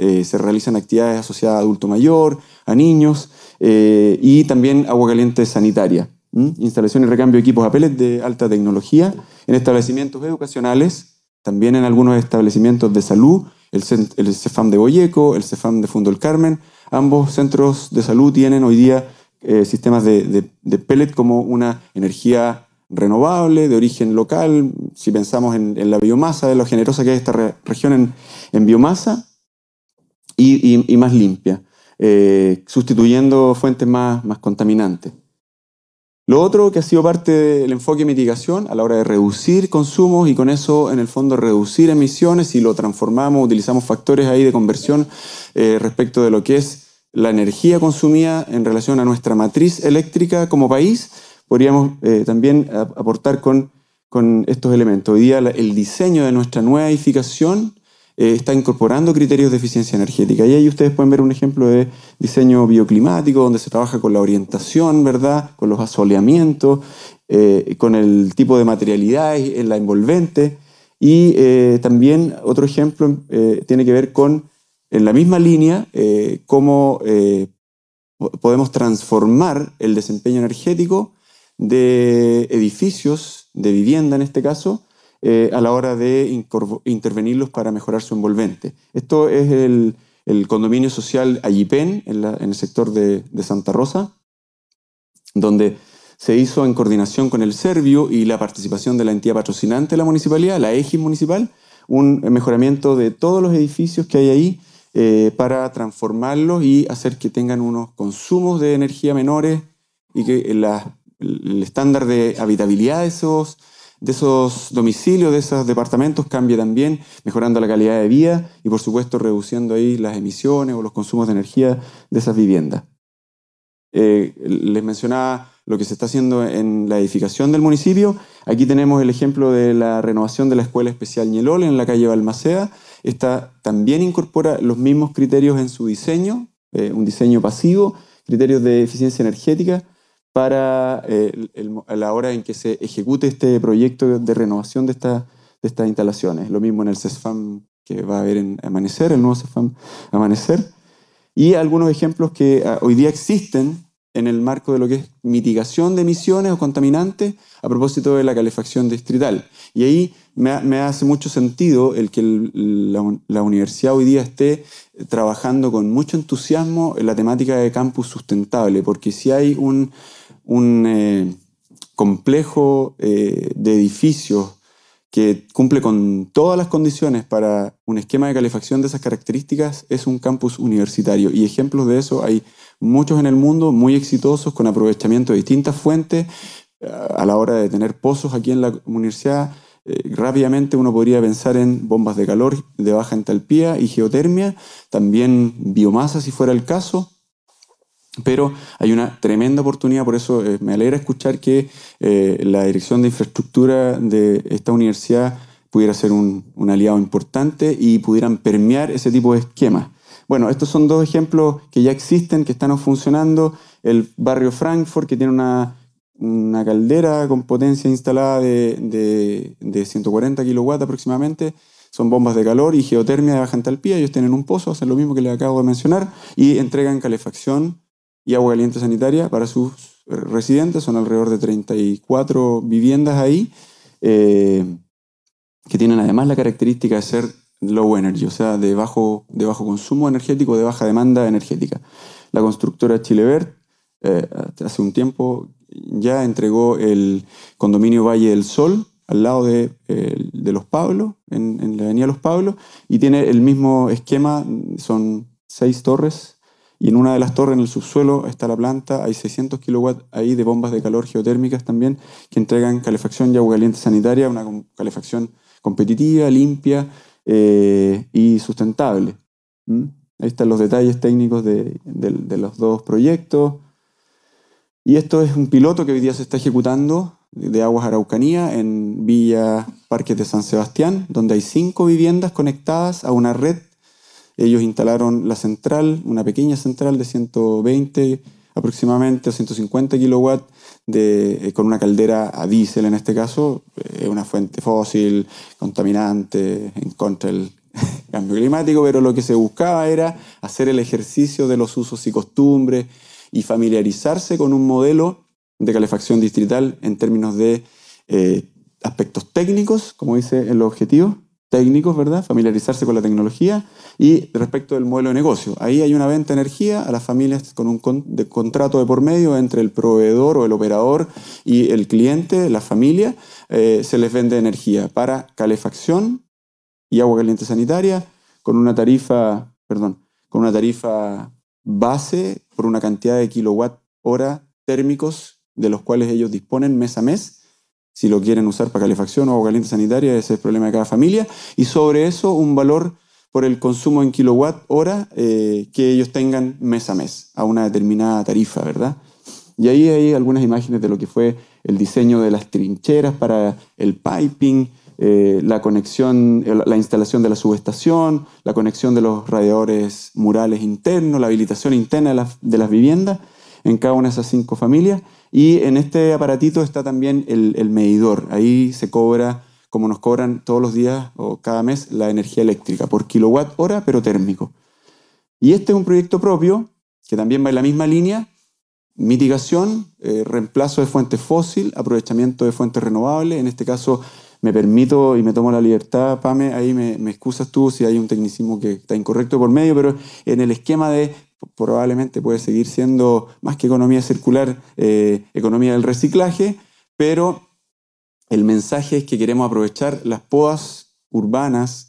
eh, se realizan actividades asociadas a adulto mayor, a niños, eh, y también agua caliente sanitaria. Instalación y recambio de equipos a pellet de alta tecnología en establecimientos educacionales también en algunos establecimientos de salud, el, CEFAM de Boyeco, el CEFAM de Fundo del Carmen, ambos centros de salud tienen hoy día eh, sistemas de, de, pellet como una energía renovable, de origen local. Si pensamos en, la biomasa, de lo generosa que es esta región en, biomasa y, más limpia, eh, sustituyendo fuentes más, más contaminantes. Lo otro que ha sido parte del enfoque de mitigación a la hora de reducir consumos y con eso en el fondo reducir emisiones y lo transformamos, utilizamos factores ahí de conversión eh, respecto de lo que es la energía consumida en relación a nuestra matriz eléctrica como país, podríamos eh, también aportar con, con estos elementos. Hoy día el diseño de nuestra nueva edificación eh, está incorporando criterios de eficiencia energética. Y ahí ustedes pueden ver un ejemplo de diseño bioclimático, donde se trabaja con la orientación, ¿verdad? Con los asoleamientos, eh, con el tipo de materialidad en la envolvente. Y eh, también otro ejemplo tiene que ver con, en la misma línea, cómo podemos transformar el desempeño energético de edificios, de vivienda en este caso, eh, a la hora de intervenirlos para mejorar su envolvente. Esto es el, condominio social Ayipen, en, el sector de, Santa Rosa, donde se hizo en coordinación con el Servio y la participación de la entidad patrocinante de la municipalidad, la EGI municipal, un mejoramiento de todos los edificios que hay ahí eh, para transformarlos y hacer que tengan unos consumos de energía menores y que el estándar de habitabilidad de esos de esos domicilios, de esos departamentos cambie también, mejorando la calidad de vida y por supuesto reduciendo ahí las emisiones o los consumos de energía de esas viviendas. Eh, les mencionaba lo que se está haciendo en la edificación del municipio. Aquí tenemos el ejemplo de la renovación de la Escuela Especial Ñelol en la calle Balmaceda. Esta también incorpora los mismos criterios en su diseño, eh, un diseño pasivo, criterios de eficiencia energética, para eh, la hora en que se ejecute este proyecto de renovación de, estas instalaciones. Lo mismo en el CESFAM que va a haber en Amanecer, el nuevo CESFAM Amanecer. Y algunos ejemplos que ah, hoy día existen en el marco de lo que es mitigación de emisiones o contaminantes a propósito de la calefacción distrital. Y ahí me, hace mucho sentido el que la, universidad hoy día esté trabajando con mucho entusiasmo en la temática de campus sustentable, porque si hay un, un eh, complejo eh, de edificios que cumple con todas las condiciones para un esquema de calefacción de esas características es un campus universitario. Y ejemplos de eso hay muchos en el mundo, muy exitosos, con aprovechamiento de distintas fuentes. A la hora de tener pozos aquí en la universidad, eh, rápidamente uno podría pensar en bombas de calor de baja entalpía y geotermia, también biomasa si fuera el caso, pero hay una tremenda oportunidad, por eso eh, me alegra escuchar que eh, la Dirección de Infraestructura de esta universidad pudiera ser un, aliado importante y pudieran permear ese tipo de esquemas. Bueno, estos son dos ejemplos que ya existen, que están funcionando. El barrio Frankfurt, que tiene una, caldera con potencia instalada de, de 140 kilowatts aproximadamente, son bombas de calor y geotermia de baja entalpía. Ellos tienen un pozo, hacen lo mismo que les acabo de mencionar, y entregan calefacción y agua caliente sanitaria para sus eh, residentes. Son alrededor de 34 viviendas ahí, eh, que tienen además la característica de ser low energy, o sea, de bajo, de bajo consumo energético, de baja demanda energética. La constructora Chilevert eh, hace un tiempo ya entregó el condominio Valle del Sol al lado de, Los Pablos, en, en, la avenida Los Pablos, y tiene el mismo esquema, son seis torres y en una de las torres en el subsuelo está la planta, hay 600 kilowatts ahí de bombas de calor geotérmicas también, que entregan calefacción y agua caliente sanitaria, una calefacción competitiva, limpia eh, y sustentable. ¿Mm? Ahí están los detalles técnicos de, de los dos proyectos. Y esto es un piloto que hoy día se está ejecutando de Aguas Araucanía en Villa Parques de San Sebastián, donde hay cinco viviendas conectadas a una red ellos instalaron la central, una pequeña central de 120 aproximadamente, 150 kilowatts, eh, con una caldera a diésel en este caso, eh, una fuente fósil, contaminante, en contra del cambio climático, pero lo que se buscaba era hacer el ejercicio de los usos y costumbres y familiarizarse con un modelo de calefacción distrital en términos de eh, aspectos técnicos, como dice el objetivo, técnicos, ¿verdad? Familiarizarse con la tecnología y respecto del modelo de negocio. Ahí hay una venta de energía a las familias con un contrato de por medio entre el proveedor o el operador y el cliente, la familia, eh, se les vende energía para calefacción y agua caliente sanitaria con una tarifa, perdón, con una tarifa base por una cantidad de kilowatt hora térmicos de los cuales ellos disponen mes a mes si lo quieren usar para calefacción o agua caliente sanitaria, ese es el problema de cada familia. Y sobre eso, un valor por el consumo en kilowatt hora eh, que ellos tengan mes a mes, a una determinada tarifa, ¿verdad? Y ahí hay algunas imágenes de lo que fue el diseño de las trincheras para el piping, eh, la conexión, eh, la instalación de la subestación, la conexión de los radiadores murales internos, la habilitación interna de las viviendas en cada una de esas cinco familias y en este aparatito está también el, medidor. Ahí se cobra, como nos cobran todos los días o cada mes, la energía eléctrica por kilowatt hora, pero térmico. Y este es un proyecto propio que también va en la misma línea, mitigación, eh, reemplazo de fuentes fósiles, aprovechamiento de fuentes renovables. En este caso, me permito y me tomo la libertad, Pame, ahí me excusas tú si hay un tecnicismo que está incorrecto por medio, pero en el esquema de probablemente puede seguir siendo más que economía circular, eh, economía del reciclaje, pero el mensaje es que queremos aprovechar las podas urbanas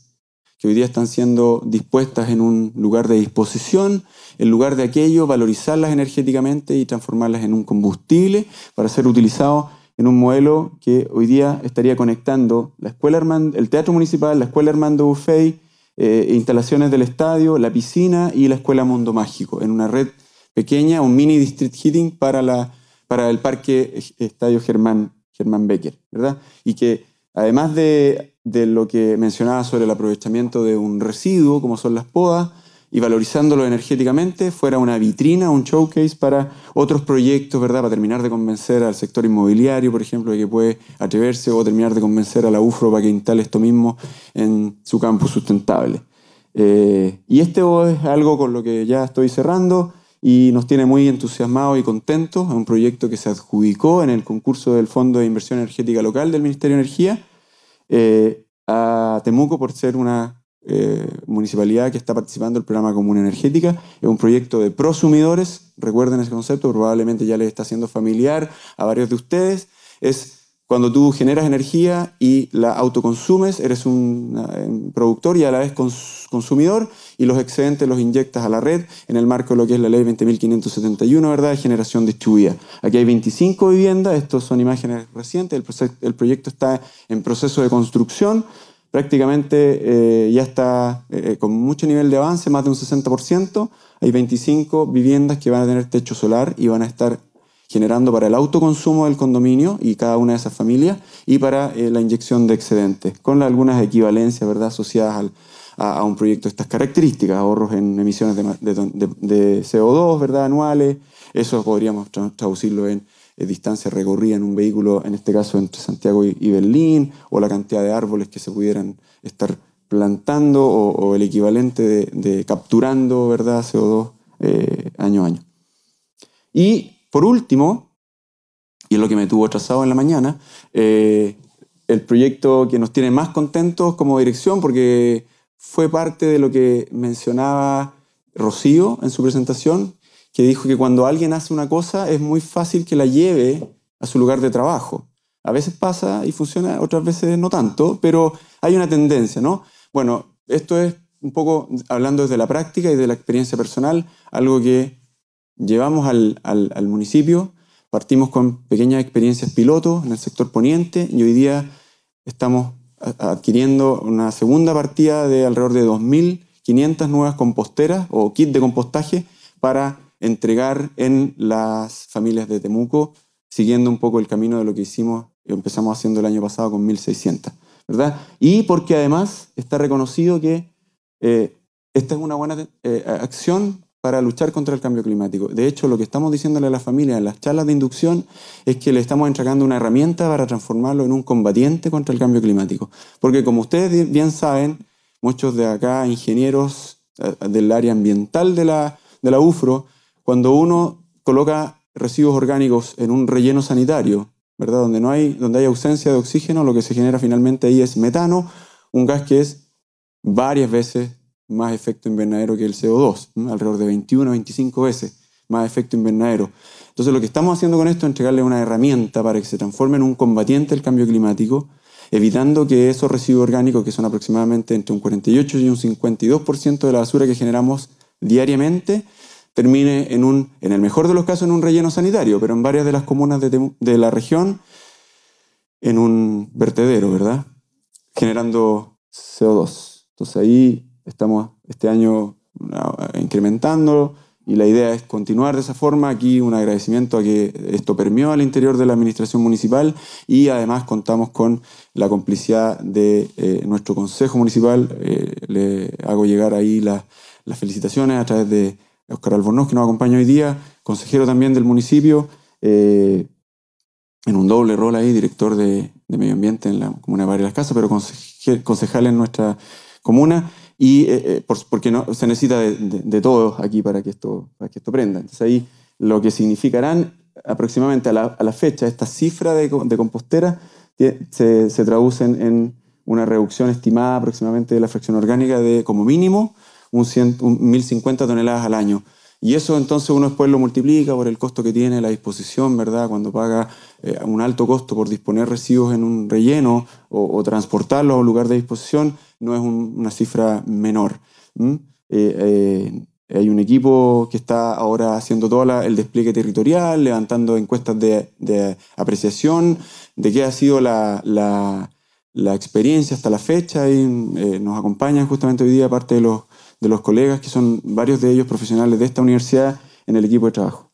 que hoy día están siendo dispuestas en un lugar de disposición, en lugar de aquello, valorizarlas energéticamente y transformarlas en un combustible para ser utilizado en un modelo que hoy día estaría conectando la escuela el Teatro Municipal, la Escuela Armando Buffet, eh, instalaciones del estadio, la piscina y la escuela Mundo Mágico, en una red pequeña, un mini district heating para, el parque Estadio Germán, Germán Becker, Y que además de, de lo que mencionaba sobre el aprovechamiento de un residuo, como son las podas, y valorizándolo energéticamente fuera una vitrina, un showcase para otros proyectos, ¿verdad? Para terminar de convencer al sector inmobiliario, por ejemplo, de que puede atreverse o terminar de convencer a la UFRO para que instale esto mismo en su campus sustentable. Eh, y esto es algo con lo que ya estoy cerrando y nos tiene muy entusiasmados y contentos. Es un proyecto que se adjudicó en el concurso del Fondo de Inversión Energética Local del Ministerio de Energía eh, a Temuco por ser una eh, municipalidad que está participando del programa Común Energética. Es un proyecto de prosumidores, recuerden ese concepto, probablemente ya les está siendo familiar a varios de ustedes. Es cuando tú generas energía y la autoconsumes, eres un, productor y a la vez consumidor, y los excedentes los inyectas a la red en el marco de lo que es la ley 20.571, ¿verdad?, de generación distribuida. Aquí hay 25 viviendas, estas son imágenes recientes, el proyecto está en proceso de construcción, prácticamente eh, ya está eh, eh, con mucho nivel de avance, más de un 60%. Hay 25 viviendas que van a tener techo solar y van a estar generando para el autoconsumo del condominio y cada una de esas familias y para la inyección de excedentes, con algunas equivalencias ¿verdad? asociadas a, un proyecto de estas características, ahorros en emisiones de, CO2 ¿verdad? anuales, eso podríamos traducirlo en eh, distancia recorría en un vehículo, en este caso entre Santiago y, Berlín, o la cantidad de árboles que se pudieran estar plantando, o, el equivalente de, capturando ¿verdad? CO2 eh, año a año. Y por último, y es lo que me tuvo trazado en la mañana, eh, el proyecto que nos tiene más contentos como dirección, porque fue parte de lo que mencionaba Rocío en su presentación, que dijo que cuando alguien hace una cosa es muy fácil que la lleve a su lugar de trabajo. A veces pasa y funciona, otras veces no tanto, pero hay una tendencia, ¿no? Bueno, esto es un poco hablando desde la práctica y de la experiencia personal, algo que llevamos al, al, al municipio, partimos con pequeñas experiencias piloto en el sector poniente y hoy día estamos adquiriendo una segunda partida de alrededor de 2.500 nuevas composteras o kits de compostaje para entregar en las familias de Temuco, siguiendo un poco el camino de lo que hicimos, y empezamos haciendo el año pasado con 1.600, ¿verdad? Y porque además está reconocido que eh, esta es una buena eh, acción para luchar contra el cambio climático. De hecho, lo que estamos diciéndole a las familias en las charlas de inducción es que le estamos entregando una herramienta para transformarlo en un combatiente contra el cambio climático. Porque como ustedes bien saben, muchos de acá, ingenieros eh, del área ambiental de la, de la UFRO, cuando uno coloca residuos orgánicos en un relleno sanitario, Donde, hay, ausencia de oxígeno, lo que se genera finalmente ahí es metano, un gas que es varias veces más efecto invernadero que el CO2, alrededor de 21 a 25 veces más efecto invernadero. Entonces lo que estamos haciendo con esto es entregarle una herramienta para que se transforme en un combatiente del cambio climático, evitando que esos residuos orgánicos, que son aproximadamente entre un 48 y un 52% de la basura que generamos diariamente, termine en un, en el mejor de los casos, en un relleno sanitario, pero en varias de las comunas de, la región, en un vertedero, ¿verdad? Generando CO2. Entonces ahí estamos este año ah, incrementando y la idea es continuar de esa forma. Aquí un agradecimiento a que esto permeó al interior de la administración municipal y además contamos con la complicidad de eh, nuestro consejo municipal. Eh, le hago llegar ahí las felicitaciones a través de Oscar Albornoz, que nos acompaña hoy día, consejero también del municipio, eh, en un doble rol ahí, director de, medio ambiente en la comuna de Barrio Las Casas, pero concejal en nuestra comuna, y eh, eh, porque se necesita de, todos aquí para que, esto, para que esto prenda. Entonces ahí lo que significarán aproximadamente a la, fecha, esta cifra de, composteras compostera se, se traducen en una reducción estimada aproximadamente de la fracción orgánica de como mínimo un, 1.050 toneladas al año. Y eso entonces uno después lo multiplica por el costo que tiene la disposición, ¿verdad? Cuando paga eh, un alto costo por disponer residuos en un relleno o, o transportarlos a un lugar de disposición, no es una cifra menor. Eh, eh, hay un equipo que está ahora haciendo todo el despliegue territorial, levantando encuestas de, apreciación de qué ha sido la, experiencia hasta la fecha y nos acompaña justamente hoy día parte de los de los colegas, que son varios de ellos profesionales de esta universidad, en el equipo de trabajo.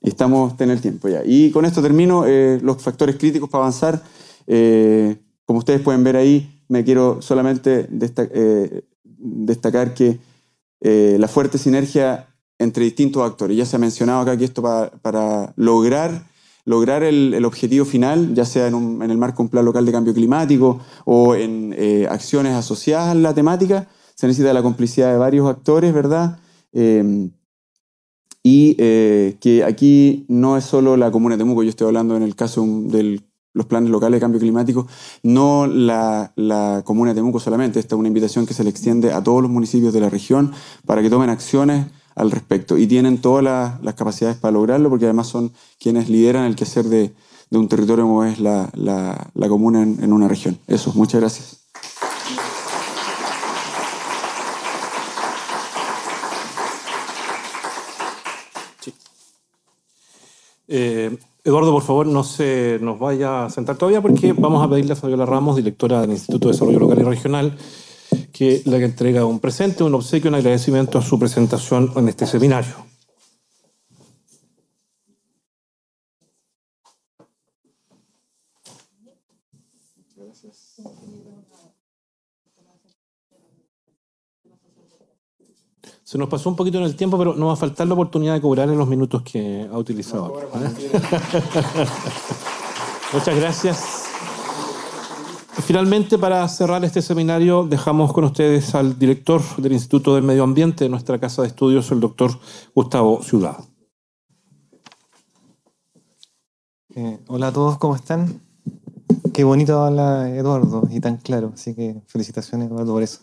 estamos en el tiempo ya. Y con esto termino eh, los factores críticos para avanzar. Eh, como ustedes pueden ver ahí, me quiero solamente eh, destacar que la fuerte sinergia entre distintos actores. Ya se ha mencionado acá que esto para, lograr, lograr el, objetivo final, ya sea en, en, el marco un plan local de cambio climático o en acciones asociadas a la temática, se necesita la complicidad de varios actores, ¿verdad? Em, y eh, que aquí no es solo la comuna de Temuco, yo estoy hablando en el caso de los planes locales de cambio climático, no la, comuna de Temuco solamente, esta es una invitación que se le extiende a todos los municipios de la región para que tomen acciones al respecto y tienen todas las, capacidades para lograrlo porque además son quienes lideran el quehacer de, un territorio como es la, comuna en una región. Eso, muchas gracias. Eh, Eduardo, por favor, no se nos vaya a sentar todavía porque vamos a pedirle a Fabiola Ramos, directora del Instituto de Desarrollo Local y Regional, que le entrega un presente, un obsequio, un agradecimiento a su presentación en este seminario. Se nos pasó un poquito en el tiempo, pero no va a faltar la oportunidad de cobrar en los minutos que ha utilizado. ¿Eh? Muchas gracias. Finalmente, para cerrar este seminario, dejamos con ustedes al director del Instituto del Medio Ambiente de nuestra casa de estudios, el doctor Gustavo Ciudad. Eh, hola a todos, ¿cómo están? Qué bonito habla Eduardo y tan claro, así que felicitaciones Eduardo por eso.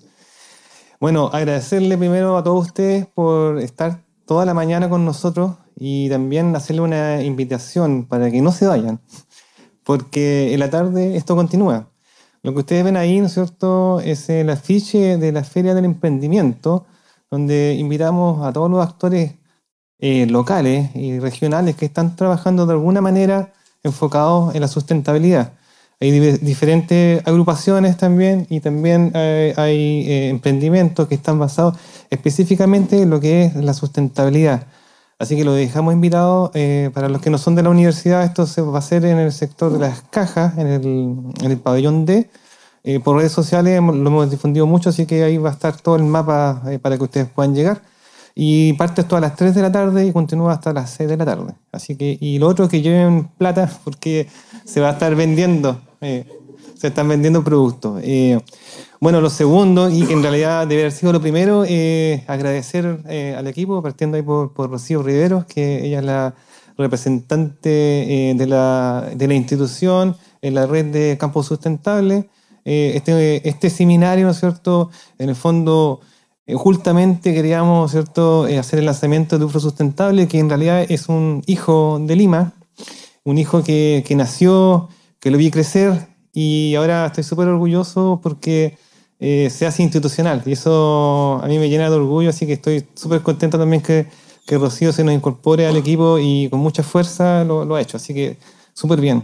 Bueno, agradecerle primero a todos ustedes por estar toda la mañana con nosotros y también hacerle una invitación para que no se vayan, porque en la tarde esto continúa. Lo que ustedes ven ahí, ¿no es cierto?, es el afiche de la Feria del Emprendimiento, donde invitamos a todos los actores eh, locales y regionales que están trabajando de alguna manera enfocados en la sustentabilidad. Hay diferentes agrupaciones también y también eh, hay, eh, emprendimientos que están basados específicamente en lo que es la sustentabilidad. Así que lo dejamos invitado. Eh, para los que no son de la universidad, esto se va a hacer en el sector de las cajas, en el, pabellón D. por redes sociales lo hemos difundido mucho, así que ahí va a estar todo el mapa para que ustedes puedan llegar. Y parte esto a las 3 de la tarde y continúa hasta las 6 de la tarde. Así que, y lo otro es que lleven plata porque se va a estar vendiendo. Eh, se están vendiendo productos. Eh, bueno, lo segundo, y que en realidad debe haber sido lo primero, eh, agradecer al equipo, partiendo ahí por, Rocío Riveros, que ella es la representante de la, de, la, institución en la red de Campos Sustentables. este, este seminario, ¿no es cierto?, en el fondo justamente queríamos ¿cierto? hacer el lanzamiento de UFRO Sustentable, que en realidad es un hijo de Lima, un hijo que, que nació que lo vi crecer y ahora estoy súper orgulloso porque eh, se hace institucional y eso a mí me llena de orgullo, así que estoy súper contento también que, que, Rocío se nos incorpore al equipo y con mucha fuerza lo, lo ha hecho, así que súper bien.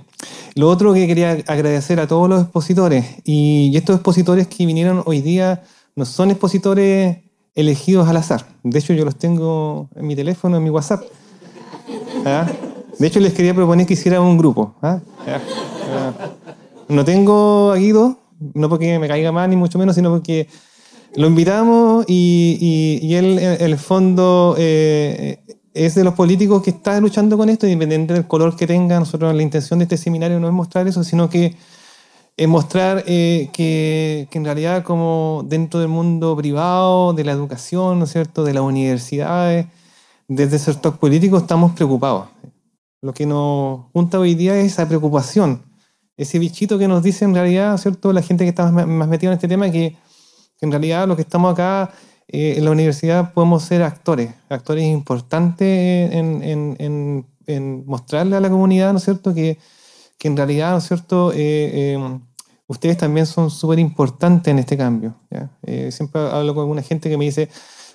Lo otro que quería agradecer a todos los expositores y, estos expositores que vinieron hoy día no son expositores elegidos al azar, de hecho yo los tengo en mi teléfono, en mi WhatsApp. ¿Ah? De hecho, les quería proponer que hiciera un grupo. ¿Ah? No tengo a Guido, no porque me caiga mal ni mucho menos, sino porque lo invitamos y, el fondo eh, es de los políticos que están luchando con esto, independiente del color que tenga. Nosotros la intención de este seminario no es mostrar eso, sino que es mostrar eh, que, en realidad como dentro del mundo privado, de la educación, ¿no es cierto?, de las universidades, desde ciertos políticos estamos preocupados. Lo que nos junta hoy día es esa preocupación ese bichito que nos dice en realidad, ¿cierto? La gente que está más, más metida en este tema, que, que en realidad los que estamos acá eh, en la universidad podemos ser actores, actores importantes en, en, mostrarle a la comunidad, ¿no es cierto?, que, en realidad, ¿no es cierto?, eh, eh, ustedes también son súper importantes en este cambio. siempre hablo con alguna gente que me dice,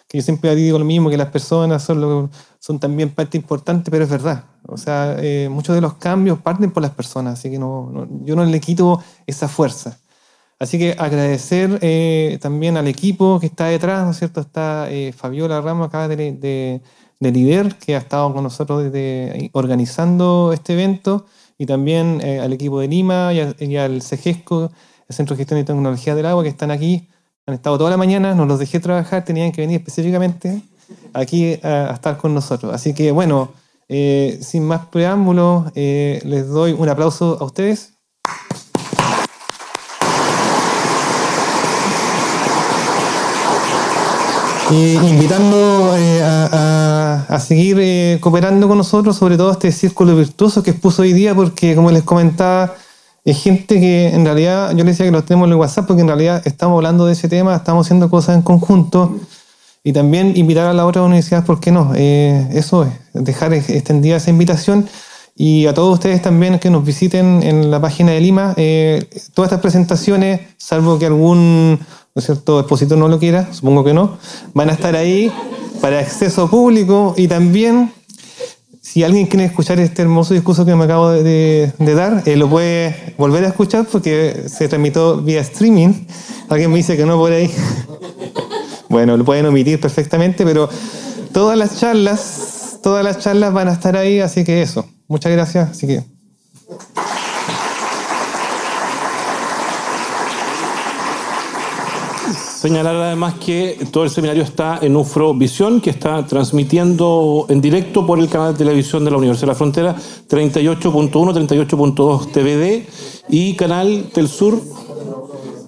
que yo siempre digo lo mismo, que las personas son, son también parte importante, pero es verdad. O sea, eh, muchos de los cambios parten por las personas, así que no, yo no le quito esa fuerza. Así que agradecer eh, también al equipo que está detrás, ¿no es cierto? Está eh, Fabiola Ramos acá de, de, de, líder, que ha estado con nosotros desde, organizando este evento, y también al equipo de Lima y, y al CEGESCO, el Centro de Gestión y Tecnología del Agua, que están aquí han estado toda la mañana, nos los dejé trabajar, tenían que venir específicamente aquí a, estar con nosotros. Así que bueno, eh, sin más preámbulos, eh, les doy un aplauso a ustedes. invitando eh, a, seguir cooperando con nosotros, sobre todo este círculo virtuoso que expuso hoy día, porque como les comentaba, es gente que en realidad, yo les decía que los tenemos en el WhatsApp porque en realidad estamos hablando de ese tema, estamos haciendo cosas en conjunto y también invitar a la otra universidad, ¿por qué no? Eh, eso es, dejar extendida esa invitación y a todos ustedes también que nos visiten en la página de Lima. Eh, todas estas presentaciones, salvo que algún ¿no es cierto? expositor no lo quiera, supongo que no, van a estar ahí para acceso público y también si alguien quiere escuchar este hermoso discurso que me acabo de, dar, eh, lo puede volver a escuchar porque se transmitió vía streaming. Alguien me dice que no por ahí. bueno, lo pueden omitir perfectamente, pero todas las charlas, todas las charlas van a estar ahí, así que eso. Muchas gracias. Así que. Señalar además que todo el seminario está en Ufrovisión, que está transmitiendo en directo por el canal de televisión de la Universidad de la Frontera, 38.1, 38.2 TVD y canal Sur,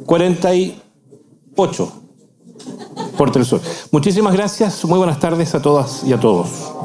48 por Sur. Muchísimas gracias, muy buenas tardes a todas y a todos.